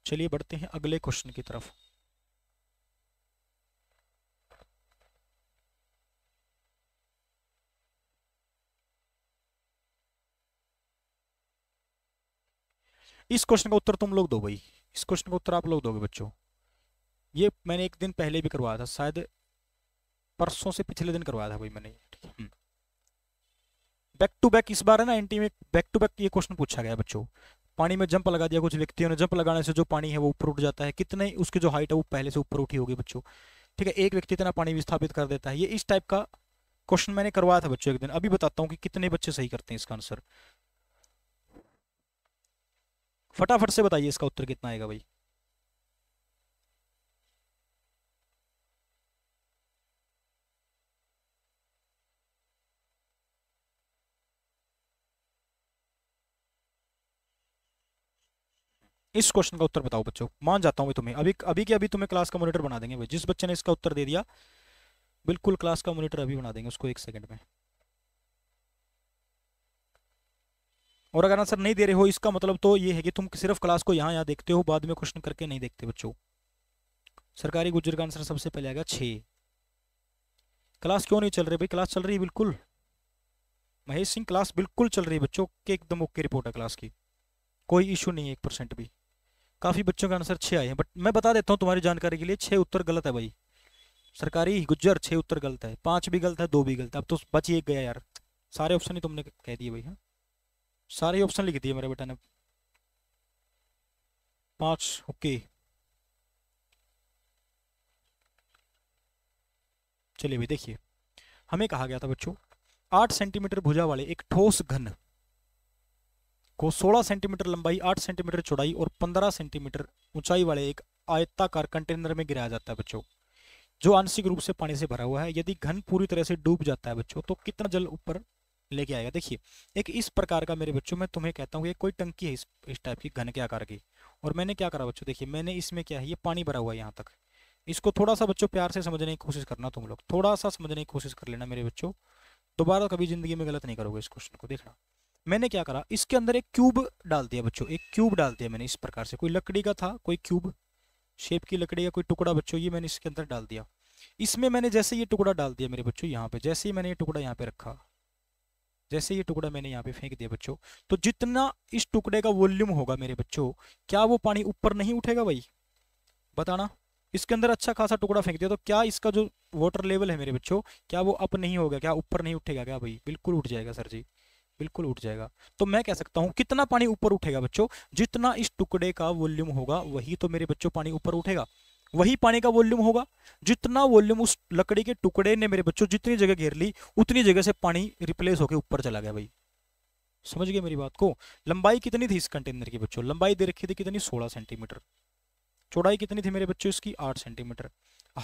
चलिए बढ़ते हैं अगले क्वेश्चन की तरफ इस क्वेश्चन का उत्तर तुम लोग दो भाई इस क्वेश्चन का उत्तर आप लोग दोगे बच्चों ये मैंने एक दिन पहले भी करवाया था शायद परसों से पिछले दिन करवाया था भाई मैंने बैक टू बैक इस बार है ना एंटी में बैक टू बैक ये क्वेश्चन पूछा गया बच्चों पानी में जंप लगा दिया कुछ व्यक्तियों ने जंप लगाने से जो पानी है वो ऊपर उठ जाता है कितने उसकी जो हाइट है वो पहले से ऊपर उठी होगी बच्चों ठीक है एक व्यक्ति इतना पानी विस्थापित कर देता है ये इस टाइप का क्वेश्चन मैंने करवाया था बच्चों एक दिन अभी बताता हूँ कि कितने बच्चे सही करते हैं इसका आंसर फटाफट से बताइए इसका उत्तर कितना आएगा भाई इस क्वेश्चन का उत्तर बताओ बच्चों मान जाता हूं मैं तुम्हें अभी अभी के अभी तुम्हें क्लास का मॉनिटर बना देंगे भाई जिस बच्चे ने इसका उत्तर दे दिया बिल्कुल क्लास का मॉनिटर अभी बना देंगे उसको एक सेकंड में और अगर आंसर नहीं दे रहे हो इसका मतलब तो ये है कि तुम सिर्फ क्लास को यहाँ यहाँ देखते हो बाद में क्वेश्चन करके नहीं देखते बच्चों सरकारी गुजर का आंसर सबसे पहले आएगा छः क्लास क्यों नहीं चल रही भाई क्लास चल रही है बिल्कुल महेश सिंह क्लास बिल्कुल चल रही है बच्चों के एकदम ओके रिपोर्ट है क्लास की कोई इशू नहीं है एक परसेंट भी काफ़ी बच्चों के आंसर छः आए हैं बट मैं बता देता हूँ तुम्हारी जानकारी के लिए छः उत्तर गलत है भाई सरकारी गुज्जर छः उत्तर गलत है पाँच भी गलत है दो भी गलत है अब तो बच ही एक गया यार सारे ऑप्शन ही तुमने कह दिए भाई हाँ सारे ऑप्शन लिख दिए मेरे बेटा ने पांच ओके चलिए भी देखिए हमें कहा गया था बच्चों आठ सेंटीमीटर भुजा वाले एक ठोस घन को सोलह सेंटीमीटर लंबाई आठ सेंटीमीटर चौड़ाई और पंद्रह सेंटीमीटर ऊंचाई वाले एक आयताकार कंटेनर में गिराया जाता है बच्चों जो आंशिक रूप से पानी से भरा हुआ है यदि घन पूरी तरह से डूब जाता है बच्चों तो कितना जल ऊपर लेके आएगा देखिए एक इस प्रकार का मेरे बच्चों मैं तुम्हें कहता हूँ ये कोई टंकी है इस इस टाइप की घन के आकार की और मैंने क्या करा बच्चों देखिए मैंने इसमें क्या है ये पानी भरा हुआ है यहाँ तक इसको थोड़ा सा बच्चों प्यार से समझने की कोशिश करना तुम लोग थोड़ा सा समझने की कोशिश कर लेना मेरे बच्चों दोबारा कभी ज़िंदगी में गलत नहीं करोगे इस क्वेश्चन को देखना मैंने क्या करा इसके अंदर एक क्यूब डाल दिया बच्चों एक क्यूब डाल दिया मैंने इस प्रकार से कोई लकड़ी का था कोई क्यूब शेप की लकड़ी का कोई टुकड़ा बच्चों ये मैंने इसके अंदर डाल दिया इसमें मैंने जैसे ये टुकड़ा डाल दिया मेरे बच्चों यहाँ पे जैसे ही मैंने ये टुकड़ा यहाँ पे रखा जैसे ये टुकड़ा मैंने यहाँ पे फेंक दिया बच्चों तो जितना इस टुकड़े का वॉल्यूम होगा मेरे बच्चों क्या वो पानी ऊपर नहीं उठेगा भाई बताना इसके अंदर अच्छा खासा टुकड़ा फेंक दिया तो क्या इसका जो वाटर लेवल है मेरे बच्चों क्या वो अप नहीं होगा क्या ऊपर नहीं उठेगा क्या भाई बिल्कुल उठ जाएगा सर जी बिल्कुल उठ जाएगा तो मैं कह सकता हूँ कितना पानी ऊपर उठेगा बच्चों जितना इस टुकड़े का वॉल्यूम होगा वही तो मेरे बच्चों पानी ऊपर उठेगा वही पानी का वॉल्यूम होगा जितना वॉल्यूम उस लकड़ी के टुकड़े ने मेरे बच्चों जितनी जगह घेर ली उतनी जगह से पानी रिप्लेस होकर ऊपर चला गया भाई समझ गए मेरी बात को लंबाई कितनी थी इस कंटेनर की बच्चों लंबाई दे रखी थी कितनी सोलह सेंटीमीटर चौड़ाई कितनी थी मेरे बच्चों इसकी आठ सेंटीमीटर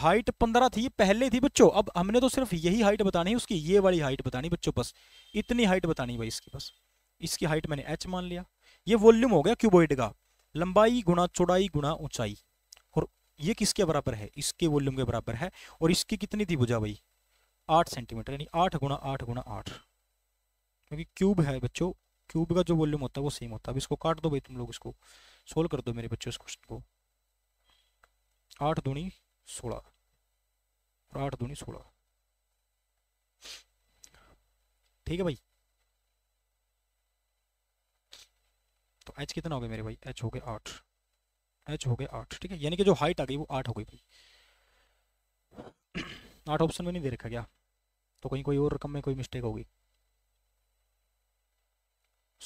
हाइट पंद्रह थी पहले थी बच्चों अब हमने तो सिर्फ यही हाइट बतानी उसकी ये वाली हाइट बतानी बच्चों बस इतनी हाइट बतानी भाई इसकी बस इसकी हाइट मैंने एच मान लिया ये वॉल्यूम हो गया क्यूबोइड का लंबाई गुणा चौड़ाई गुणा ऊंचाई ये किसके बराबर है इसके वॉल्यूम के बराबर है और इसकी कितनी थी भुजा भाई आठ सेंटीमीटर यानी आठ गुणा आठ गुणा आठ क्योंकि क्यूब है बच्चों क्यूब का जो वॉल्यूम होता है वो सेम होता है अब इसको काट दो भाई तुम लोग इसको सोल्व कर दो मेरे बच्चों इस क्वेश्चन को आठ दूनी सोलह और आठ दूनी सोलह ठीक है भाई तो एच कितना हो गया मेरे भाई एच हो गया आठ एच हो गया आठ ठीक है यानी कि जो हाइट आ गई वो आठ हो गई भाई आठ ऑप्शन में नहीं दे रखा गया तो कहीं कोई और रकम में कोई मिस्टेक होगी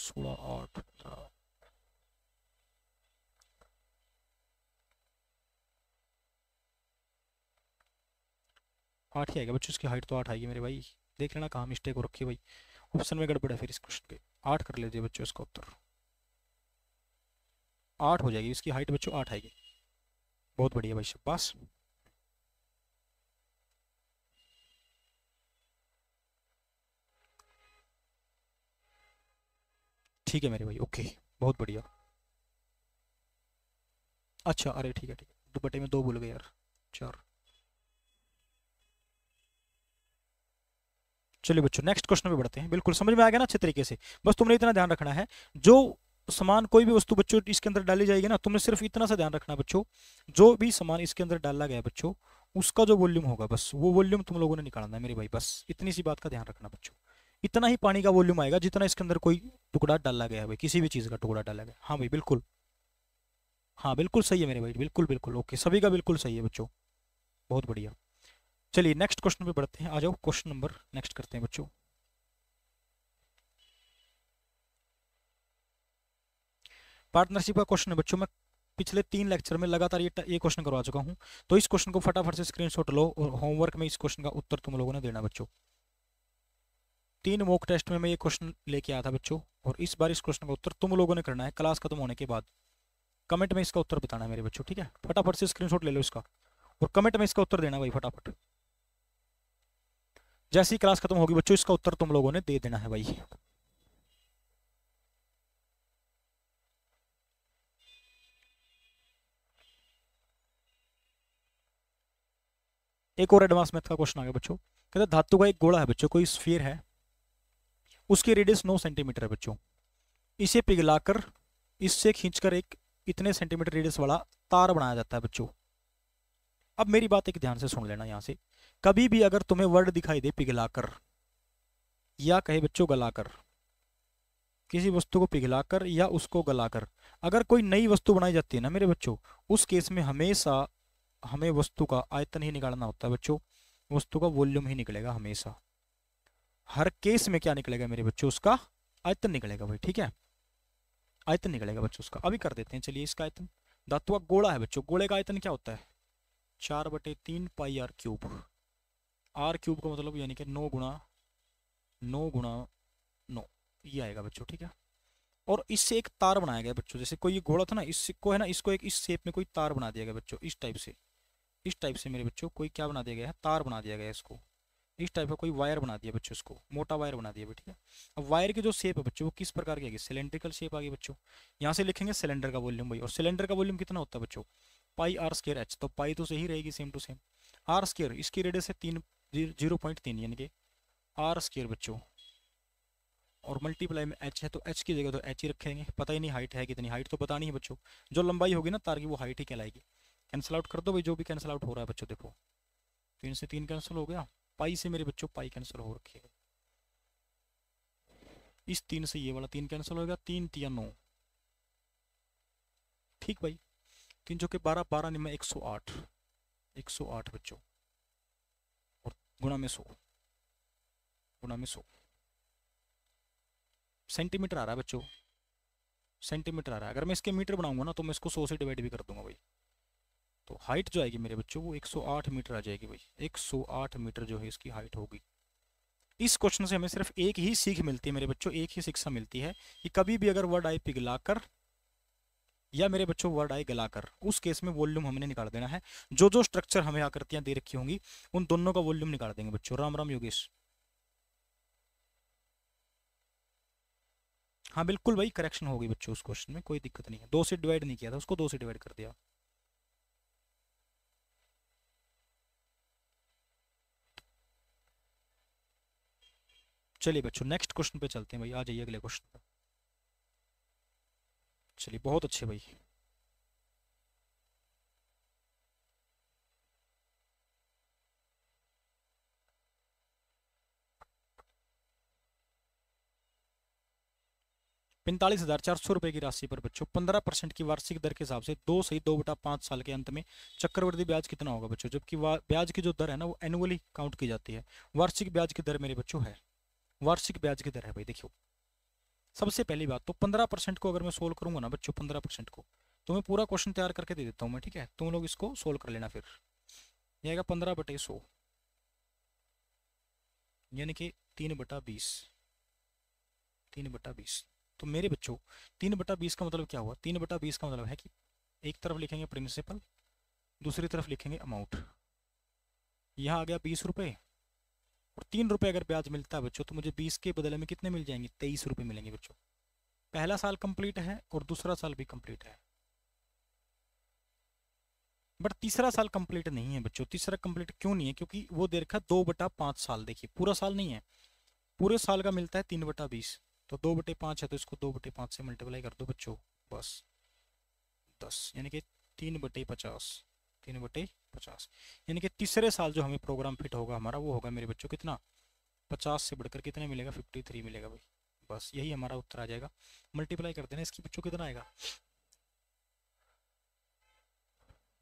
सोलह आठ आठ ही आएगा बच्चों इसकी हाइट तो आठ आएगी मेरे भाई देख लेना कहाँ मिस्टेक हो रखी है भाई ऑप्शन में गड़बड़ है फिर इस क्वेश्चन के आठ कर लीजिए बच्चों इसका उत्तर आठ हो जाएगी इसकी हाइट बच्चों आठ आएगी बहुत बढ़िया भाई शब्बास ठीक है मेरे भाई ओके बहुत बढ़िया अच्छा अरे ठीक है ठीक है दुपट्टे में दो बोल गए यार चार चलिए बच्चों नेक्स्ट क्वेश्चन पे बढ़ते हैं बिल्कुल समझ में आ गया ना अच्छे तरीके से बस तुमने इतना ध्यान रखना है जो सामान कोई भी वस्तु बच्चों इसके अंदर डाली जाएगी ना तुमने सिर्फ इतना सा ध्यान रखना बच्चों जो भी सामान इसके अंदर डाला गया बच्चों उसका जो वॉल्यूम होगा बस वो वॉल्यूम तुम लोगों ने निकालना है मेरे भाई बस इतनी सी बात का ध्यान रखना बच्चों इतना ही पानी का वॉल्यूम आएगा जितना इसके अंदर कोई टुकड़ा डाला गया भाई किसी भी चीज़ का टुकड़ा डाला गया हाँ भाई बिल्कुल हाँ बिल्कुल सही है मेरे भाई बिल्कुल बिल्कुल ओके सभी का बिल्कुल सही है बच्चों बहुत बढ़िया चलिए नेक्स्ट क्वेश्चन पे बढ़ते हैं आ जाओ क्वेश्चन नंबर नेक्स्ट करते हैं बच्चों पार्टनरशिप का क्वेश्चन है बच्चों मैं पिछले तीन लेक्चर में लगातार ये ये क्वेश्चन करवा चुका हूँ तो इस क्वेश्चन को फटाफट से स्क्रीनशॉट लो और होमवर्क में इस क्वेश्चन का उत्तर तुम लोगों ने देना बच्चों तीन मॉक टेस्ट में मैं ये क्वेश्चन लेके आया था बच्चों और इस बार इस क्वेश्चन का उत्तर तुम लोगों ने करना है क्लास खत्म होने के बाद कमेंट में इसका उत्तर बताना है मेरे बच्चों ठीक है फटाफट से स्क्रीन ले लो इसका और कमेंट में इसका उत्तर देना भाई फटाफट जैसी क्लास खत्म होगी बच्चों इसका उत्तर तुम लोगों ने दे देना है भाई एक और एडवांस मैथ का क्वेश्चन आ गया बच्चों कहते हैं धातु का एक गोला है बच्चों कोई स्फीयर है उसकी रेडियस नौ सेंटीमीटर है बच्चों इसे पिघलाकर इससे खींचकर एक इतने सेंटीमीटर रेडियस वाला तार बनाया जाता है बच्चों अब मेरी बात एक ध्यान से सुन लेना यहाँ से कभी भी अगर तुम्हें वर्ड दिखाई दे पिघलाकर या कहे बच्चों गलाकर किसी वस्तु को पिघलाकर या उसको गलाकर अगर कोई नई वस्तु बनाई जाती है ना मेरे बच्चों उस केस में हमेशा हमें वस्तु का आयतन ही निकालना होता है बच्चों वस्तु का वॉल्यूम ही निकलेगा हमेशा हर केस में क्या निकलेगा मेरे बच्चों उसका आयतन निकलेगा भाई ठीक है आयतन निकलेगा बच्चों उसका अभी कर देते हैं चलिए इसका आयतन धातु का गोला है बच्चों गोले का आयतन क्या होता है चार बटे तीन pi R cube R cube का मतलब यानी कि नौ गुणा नौ गुणा नौ ये आएगा बच्चों ठीक है और इससे एक तार बनाया गया बच्चों जैसे कोई ये घोड़ा था ना इसको है ना इसको एक इस शेप में कोई तार बना दिया गया बच्चों इस टाइप से इस टाइप से मेरे बच्चों कोई क्या बना दिया गया है तार बना दिया गया है इसको इस टाइप का कोई वायर बना दिया बच्चों इसको मोटा वायर बना दिया ठीक है अब वायर की जो शेप है बच्चों वो किस प्रकार की आएगी सिलेंड्रिकल शेप आ गई बच्चों यहाँ से लिखेंगे सिलेंडर का वॉल्यूम भाई और सिलेंडर का वॉल्यूम कितना होता है बच्चों पाई आर स्केयर एच तो पाई तो सही रहेगी same to same R square इसकी रेडियस है तीन जीरो पॉइंट तीन यानी कि आर स्केयर बच्चों और मल्टीप्लाई में एच है तो एच की जगह तो एच ही रखेंगे पता ही नहीं हाइट है कितनी हाइट तो पता नहीं है बच्चों जो लंबाई होगी ना तार की वो हाइट ही कहलाएगी कैंसिल आउट कर दो भाई जो भी कैंसिल आउट हो रहा है बच्चों देखो तो तीन से तीन कैंसिल हो गया पाई से मेरे बच्चों पाई कैंसिल हो रखे है इस तीन से ये वाला तीन कैंसिल हो गया तीन तीन नौ ठीक भाई तीन चौके बारह बारह निम्न एक सौ आठ एक सौ आठ बच्चों और गुणा में सौ गुणा में सौ सेंटीमीटर आ रहा है बच्चों सेंटीमीटर आ रहा है अगर मैं इसके मीटर बनाऊंगा ना तो मैं इसको सौ से डिवाइड भी कर दूंगा भाई तो हाइट जो आएगी मेरे बच्चों वो 108 मीटर आ जाएगी भाई 108 मीटर जो है इसकी हाइट होगी इस क्वेश्चन से हमें सिर्फ एक ही सीख मिलती है मेरे बच्चों एक ही शिक्षा मिलती है कि कभी भी अगर वर्ड आई पिघलाकर या मेरे बच्चों वर्ड आई गलाकर उस केस में वॉल्यूम हमने निकाल देना है जो जो स्ट्रक्चर हमें आकृतियां दे रखी होंगी उन दोनों का वॉल्यूम निकाल देंगे बच्चों राम राम योगेश हाँ बिल्कुल भाई करेक्शन होगी बच्चों उस क्वेश्चन में कोई दिक्कत नहीं है दो से डिवाइड नहीं किया था उसको दो से डिवाइड कर दिया चलिए बच्चों नेक्स्ट क्वेश्चन पे चलते हैं भाई आ जाइए अगले क्वेश्चन पर चलिए बहुत अच्छे भाई पैंतालीस हज़ार चार सौ रुपए की राशि पर बच्चों पंद्रह परसेंट की वार्षिक दर के हिसाब से दो सही दो बटा पांच साल के अंत में चक्रवर्ती ब्याज कितना होगा बच्चों जबकि ब्याज की जो दर है ना वो एनुअली काउंट की जाती है वार्षिक ब्याज की दर मेरे बच्चों है वार्षिक ब्याज की दर है भाई देखियो सबसे पहली बात तो पंद्रह परसेंट को अगर मैं सोल्व करूंगा ना बच्चों पंद्रह परसेंट को तो मैं पूरा क्वेश्चन तैयार करके दे देता हूँ मैं ठीक है तुम लोग इसको सोल्व कर लेना फिर यह आएगा पंद्रह बटे सौ यानी कि तीन बटा बीस तीन बटा बीस तो मेरे बच्चों तीन बटा बीस का मतलब क्या हुआ तीन बटा बीस का मतलब है कि एक तरफ लिखेंगे प्रिंसिपल दूसरी तरफ लिखेंगे अमाउंट यहाँ आ गया बीस रुपये और तीन रुपये अगर ब्याज मिलता है बच्चों तो मुझे बीस के बदले में कितने मिल जाएंगे तेईस रुपये मिलेंगे बच्चों पहला साल कंप्लीट है और दूसरा साल भी कंप्लीट है बट तीसरा साल कंप्लीट नहीं है बच्चों तीसरा कंप्लीट क्यों नहीं है क्योंकि वो देखा दो बटा पाँच साल देखिए पूरा साल नहीं है पूरे साल का मिलता है तीन बटा बीस तो दो बटे पाँच है तो इसको दो बटे पाँच से मल्टीप्लाई कर दो बच्चों बस दस यानी कि तीन बटे पचास तीन बटे पचास यानी कि तीसरे साल जो हमें प्रोग्राम फिट होगा हमारा वो होगा मेरे बच्चों कितना पचास से बढ़कर कितने मिलेगा फिफ्टी थ्री मिलेगा भाई बस यही हमारा उत्तर आ जाएगा मल्टीप्लाई कर देना इसकी बच्चों कितना आएगा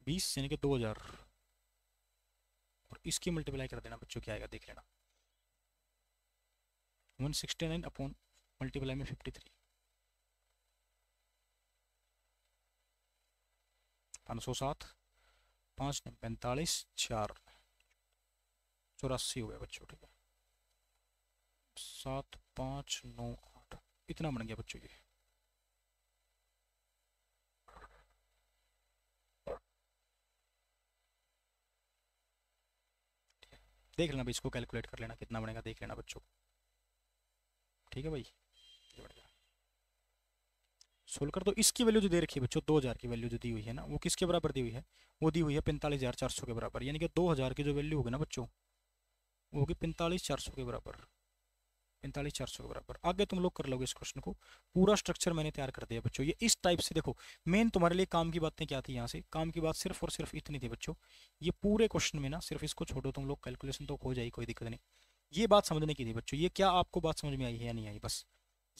बीस यानी कि दो हज़ार और इसकी मल्टीप्लाई कर देना बच्चों क्या आएगा देख लेना one sixty nine upon multiply में फिफ्टी थ्री पाँच सौ सात पाँच नहीं पैंतालीस चार चौरासी हो गया बच्चों ठीक है सात पाँच नौ आठ इतना बन गया बच्चों ये देख लेना भाई इसको कैलकुलेट कर लेना कितना बनेगा देख लेना बच्चों ठीक है भाई सोल्व कर दो तो इसकी वैल्यू जो दे रखी है बच्चों दो हज़ार की वैल्यू जो दी हुई है ना वो किसके बराबर दी हुई है वो दी हुई है पैंतालीस हज़ार चार सौ के बराबर यानी कि दो हज़ार की जो वैल्यू होगी ना बच्चों वो होगी पैंतालीस चार सौ के बराबर पैंतालीस चार सौ के बराबर आगे तुम लोग कर लोगे इस क्वेश्चन को पूरा स्ट्रक्चर मैंने तैयार कर दिया बच्चों ये इस टाइप से देखो मेन तुम्हारे लिए काम की बातें क्या थी यहाँ से काम की बात सिर्फ और सिर्फ इतनी थी बच्चों ये पूरे क्वेश्चन में ना सिर्फ इसको छोड़ो तुम लोग कैलकुलेशन तो हो जाएगी कोई दिक्कत नहीं ये बात समझने की थी बच्चों ये क्या आपको बात समझ में आई है या नहीं आई बस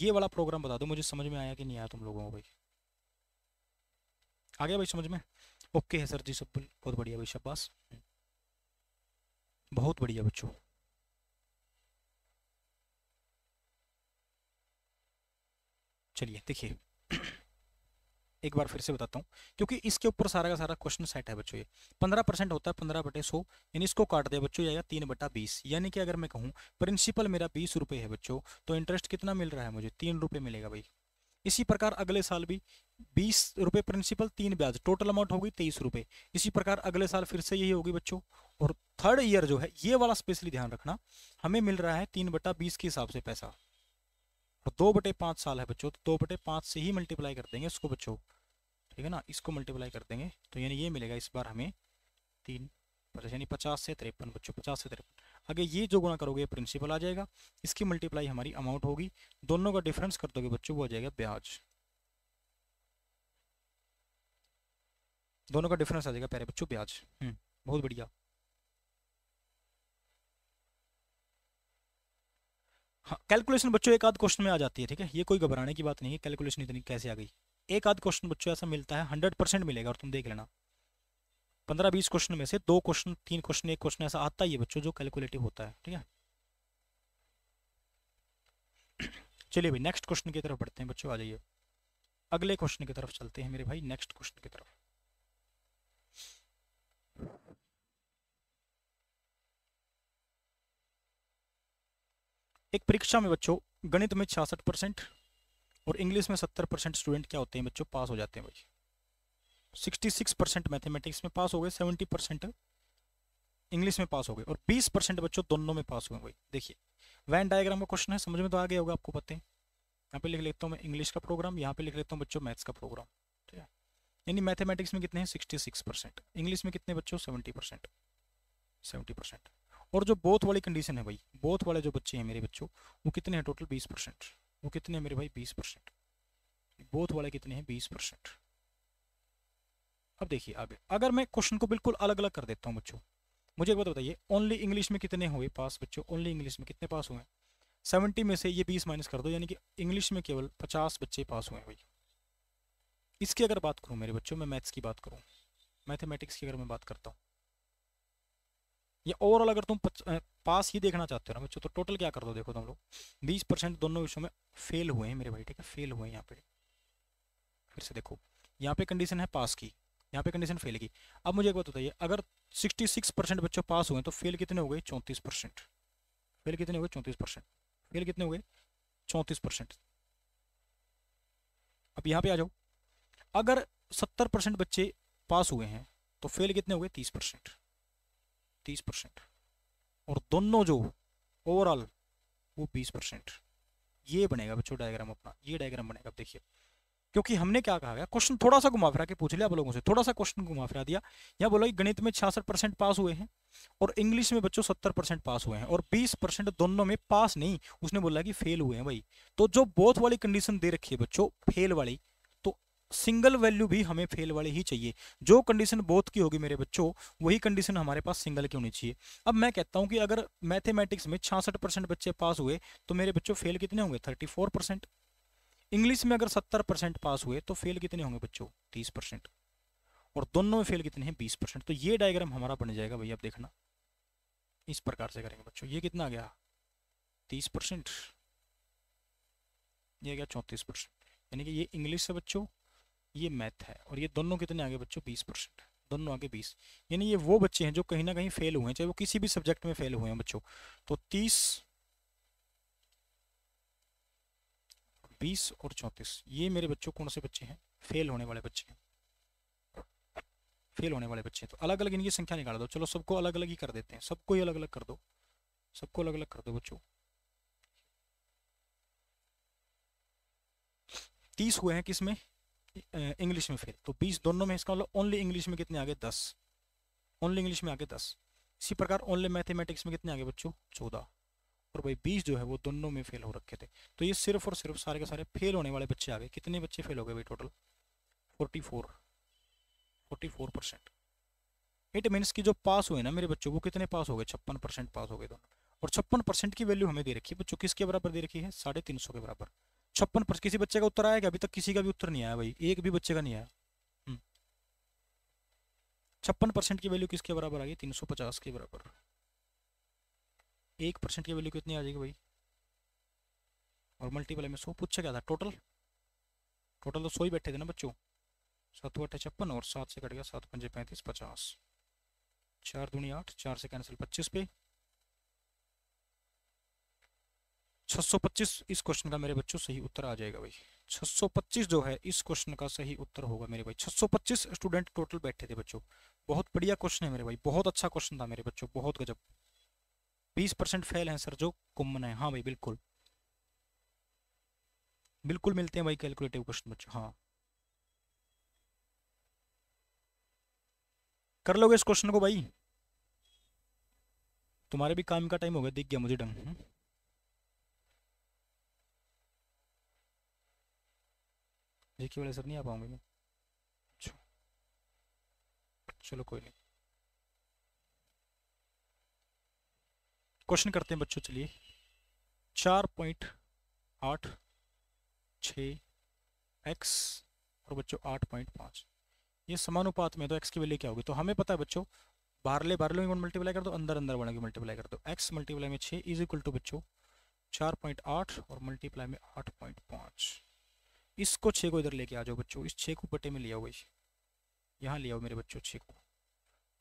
ये वाला प्रोग्राम बता दो मुझे समझ में आया कि नहीं आया तुम लोगों को भाई आ गया भाई समझ में ओके है सर जी सब बहुत बढ़िया भाई शब्बास बहुत बढ़िया बच्चों चलिए देखिए एक बार फिर से बताता हूँ क्योंकि इसके ऊपर सारा का सारा क्वेश्चन सेट है बच्चों ये पंद्रह परसेंट होता है पंद्रह बटे सौ यानी इसको काट दे बच्चों जाएगा तीन बटा बीस यानी कि अगर मैं कहूँ प्रिंसिपल मेरा बीस रुपये है बच्चों तो इंटरेस्ट कितना मिल रहा है मुझे तीन रुपये मिलेगा भाई इसी प्रकार अगले साल भी बीस रुपये प्रिंसिपल तीन ब्याज टोटल अमाउंट होगी तेईस रुपये इसी प्रकार अगले साल फिर से यही होगी बच्चों और थर्ड ईयर जो है ये वाला स्पेशली ध्यान रखना हमें मिल रहा है तीन बटा के हिसाब से पैसा और दो बटे पाँच साल है बच्चों तो दो बटे पाँच से ही मल्टीप्लाई कर देंगे उसको बच्चों ठीक है ना इसको मल्टीप्लाई कर देंगे तो यानी ये मिलेगा इस बार हमें तीन पचास यानी पचास से तिरपन बच्चों पचास से तिरपन अगर ये जो गुणा करोगे प्रिंसिपल आ जाएगा इसकी मल्टीप्लाई हमारी अमाउंट होगी दोनों का डिफरेंस कर दोगे बच्चों वो आ जाएगा ब्याज दोनों का डिफरेंस आ जाएगा प्यारे बच्चों ब्याज हम्म, बहुत बढ़िया हाँ कैलकुलेशन बच्चों एक आध क्वेश्चन में आ जाती है ठीक है ये कोई घबराने की बात नहीं है कैलकुलेशन इतनी कैसे आ गई एक आध क्वेश्चन बच्चों ऐसा मिलता है हंड्रेड परसेंट मिलेगा और तुम देख लेना पंद्रह बीस क्वेश्चन में से दो क्वेश्चन तीन क्वेश्चन एक क्वेश्चन ऐसा आता ही है बच्चों जो कैलकुलेटिव होता है ठीक है चलिए भाई नेक्स्ट क्वेश्चन की तरफ बढ़ते हैं बच्चों आ जाइए अगले क्वेश्चन की तरफ चलते हैं मेरे भाई नेक्स्ट क्वेश्चन की तरफ एक परीक्षा में बच्चों गणित में छियासठ परसेंट और इंग्लिश में सत्तर परसेंट स्टूडेंट क्या होते हैं बच्चों पास हो जाते हैं भाई सिक्सटी सिक्स परसेंट मैथेमेटिक्स में पास हो गए सेवेंटी परसेंट इंग्लिश में पास हो गए और बीस परसेंट बच्चों दोनों में पास हुए भाई देखिए वैन डायग्राम का क्वेश्चन है समझ में तो आ गया होगा आपको पता है यहाँ पे लिख लेता हूँ मैं इंग्लिश का प्रोग्राम यहाँ पे लिख लेता हूँ बच्चों मैथ्स का प्रोग्राम ठीक है यानी मैथमेटिक्स में कितने हैं सिक्सटी सिक्स परसेंट इंग्लिश में कितने बच्चों सेवेंटी परसेंट सेवेंटी परसेंट और जो बोथ वाली कंडीशन है भाई बोथ वाले जो बच्चे हैं मेरे बच्चों वो कितने हैं टोटल बीस परसेंट वो कितने मेरे भाई बीस परसेंट बोथ वाले कितने हैं बीस परसेंट अब देखिए आगे अगर मैं क्वेश्चन को बिल्कुल अलग अलग कर देता हूँ बच्चों मुझे एक बात बताइए ओनली इंग्लिश में कितने हुए पास बच्चों ओनली इंग्लिश में कितने पास हुए सेवेंटी में से ये बीस माइनस कर दो यानी कि इंग्लिश में केवल पचास बच्चे पास हुए हैं भाई इसकी अगर बात करूँ मेरे बच्चों में मैथ्स की बात करूँ मैथमेटिक्स की अगर मैं बात करता हूँ या ओवरऑल अगर तुम पास ही देखना चाहते हो ना बच्चों तो टोटल क्या कर दो देखो तुम लोग बीस परसेंट दोनों विषयों में फेल हुए हैं मेरे भाई ठीक है फेल हुए हैं यहाँ पे फिर से देखो यहाँ पे कंडीशन है पास की यहाँ पे कंडीशन फेल की अब मुझे एक बात बताइए अगर सिक्सटी सिक्स परसेंट बच्चों पास हुए तो फेल कितने हो गए चौंतीस परसेंट फेल कितने हो गए चौंतीस परसेंट फेल कितने हो गए चौंतीस परसेंट अब यहाँ पे आ जाओ अगर सत्तर परसेंट बच्चे पास हुए हैं तो फेल कितने हो गए तीस परसेंट तीस परसेंट और दोनों जो ओवरऑल वो बीस परसेंट ये बनेगा बच्चों डायग्राम अपना ये डायग्राम बनेगा देखिए क्योंकि हमने क्या कहा गया क्वेश्चन थोड़ा सा घुमा फिरा के पूछ लिया आप लोगों से थोड़ा सा क्वेश्चन घुमा फिरा दिया यहाँ बोला कि गणित में छियासठ परसेंट पास हुए हैं और इंग्लिश में बच्चों सत्तर परसेंट पास हुए हैं और बीस परसेंट दोनों में पास नहीं उसने बोला कि फेल हुए हैं भाई तो जो बोथ वाली कंडीशन दे रखी है बच्चों फेल वाली सिंगल वैल्यू भी हमें फेल वाले ही चाहिए जो कंडीशन बोथ की होगी मेरे बच्चों वही कंडीशन हमारे पास सिंगल की होनी चाहिए अब मैं कहता हूं कि अगर मैथमेटिक्स में छियासठ परसेंट बच्चे पास हुए तो मेरे बच्चों फेल कितने होंगे थर्टी फोर परसेंट इंग्लिश में अगर सत्तर परसेंट पास हुए तो फेल कितने होंगे बच्चों तीस परसेंट और दोनों में फेल कितने हैं बीस परसेंट तो ये डायग्राम हमारा बन जाएगा भैया आप देखना इस प्रकार से करेंगे बच्चों ये कितना गया तीस परसेंट ये गया चौंतीस परसेंट यानी कि ये इंग्लिश से बच्चों ये मैथ है और ये दोनों कितने आगे बच्चों बीस परसेंट है दोनों आगे बीस यानी ये वो बच्चे हैं जो कहीं ना कहीं फेल हुए हैं चाहे वो किसी भी सब्जेक्ट में फेल हुए हैं बच्चों तो तीस बीस और चौंतीस ये मेरे बच्चों कौन से बच्चे हैं फेल होने वाले बच्चे हैं फेल होने वाले बच्चे हैं तो अलग अलग इनकी संख्या निकाल दो चलो सबको अलग अलग ही कर देते हैं सबको ही अलग अलग कर दो सबको अलग अलग कर दो बच्चों तीस हुए हैं किसमें इंग्लिश में फिर तो बीस दोनों में इसका मतलब ओनली इंग्लिश में कितने आगे दस ओनली इंग्लिश में आगे दस इसी प्रकार ओनली मैथमेटिक्स में कितने आगे बच्चों चौदह और भाई बीस जो है वो दोनों में फेल हो रखे थे तो ये सिर्फ और सिर्फ सारे के सारे फेल होने वाले बच्चे आ गए कितने बच्चे फेल हो गए भाई total forty four forty four percent it means कि जो पास हुए ना मेरे बच्चों वो कितने पास हो गए छप्पन परसेंट पास हो गए दोनों और छप्पन परसेंट की वैल्यू हमें दे रखी है बच्चों किसके बराबर दे रखी है साढ़े तीन सौ के बराबर छप्पन किसी बच्चे का उत्तर आया क्या अभी तक किसी का भी उत्तर नहीं आया भाई एक भी बच्चे का नहीं आया हम्म। छप्पन परसेंट की वैल्यू किसके बराबर आ गई तीन सौ पचास के बराबर एक परसेंट की वैल्यू कितनी आ जाएगी भाई और मल्टीप्लाई में सौ पूछा क्या था टोटल टोटल तो सौ ही बैठे थे ना बच्चों सात अठे छप्पन और सात से कट गया सात पंजे पैंतीस पचास चार दूनी आठ चार से कैंसिल पच्चीस पे 625 इस क्वेश्चन का मेरे बच्चों सही उत्तर आ जाएगा भाई 625 जो है इस क्वेश्चन का सही उत्तर होगा मेरे भाई 625 स्टूडेंट टोटल बैठे थे बच्चों बहुत बढ़िया क्वेश्चन है मेरे भाई बहुत अच्छा क्वेश्चन था मेरे बच्चों बहुत गजब 20 परसेंट फेल है सर जो कुमन है हाँ भाई बिल्कुल बिल्कुल मिलते हैं भाई कैलकुलेटिव क्वेश्चन बच्चों हाँ कर लोगे इस क्वेश्चन को भाई तुम्हारे भी काम का टाइम हो गया दिख गया मुझे डंग जी वाले सब तो नहीं आ पाऊंगा मैं चलो कोई नहीं क्वेश्चन करते हैं बच्चों चलिए चार पॉइंट आठ छ एक्स और बच्चों आठ पॉइंट पाँच ये समानुपात में तो एक्स की वैल्यू क्या होगी तो हमें पता है बच्चों बारले बारले में मल्टीप्लाई कर दो अंदर अंदर वाले मल्टीप्लाई कर दो एक्स मल्टीप्लाई में छः इज इक्वल टू बच्चों चार पॉइंट आठ और मल्टीप्लाई में आठ पॉइंट पाँच इसको छः को इधर लेके आ जाओ बच्चों इस छः को बटे में ले आओ भाई यहाँ ले आओ मेरे बच्चों छः को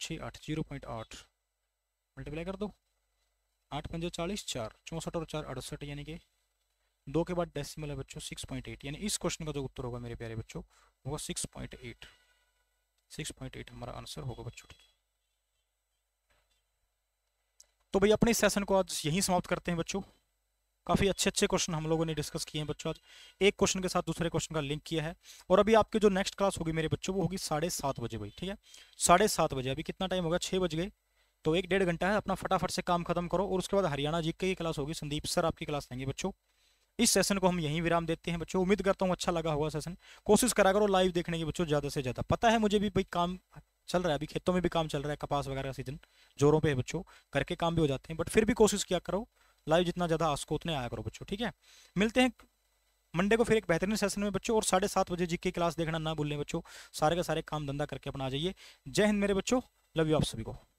छः आठ जीरो पॉइंट आठ मल्टीप्लाई कर दो आठ पंजे चालीस चार चौंसठ और चार अड़सठ यानी कि दो के बाद डेसिमल है बच्चों सिक्स पॉइंट एट यानी इस क्वेश्चन का जो उत्तर होगा मेरे प्यारे बच्चों वो six point eight six point eight हमारा आंसर होगा बच्चों ठीक तो भाई अपने सेशन को आज यहीं समाप्त करते हैं बच्चों काफ़ी अच्छे अच्छे क्वेश्चन हम लोगों ने डिस्कस किए हैं बच्चों आज एक क्वेश्चन के साथ दूसरे क्वेश्चन का लिंक किया है और अभी आपकी जो नेक्स्ट क्लास होगी मेरे बच्चों वो होगी साढ़े सात बजे भाई ठीक है साढ़े सात बजे अभी कितना टाइम होगा छः बज गए तो एक डेढ़ घंटा है अपना फटाफट से काम खत्म करो और उसके बाद हरियाणा जी की क्लास होगी संदीप सर आपकी क्लास लेंगे बच्चों इस सेशन को हम यहीं विराम देते हैं बच्चों उम्मीद करता हूँ अच्छा लगा हुआ सेशन कोशिश करा करो लाइव देखने की बच्चों ज़्यादा से ज़्यादा पता है मुझे भी भाई काम चल रहा है अभी खेतों में भी काम चल रहा है कपास वगैरह का सीजन जोरों पे है बच्चों करके काम भी हो जाते हैं बट फिर भी कोशिश किया करो लाइव जितना ज़्यादा आसको उतने आया करो बच्चों ठीक है मिलते हैं मंडे को फिर एक बेहतरीन सेशन में बच्चों और साढ़े सात बजे जी के क्लास देखना ना भूलें बच्चों सारे का सारे काम धंधा करके अपना आ जाइए जय हिंद मेरे बच्चों लव यू आप सभी को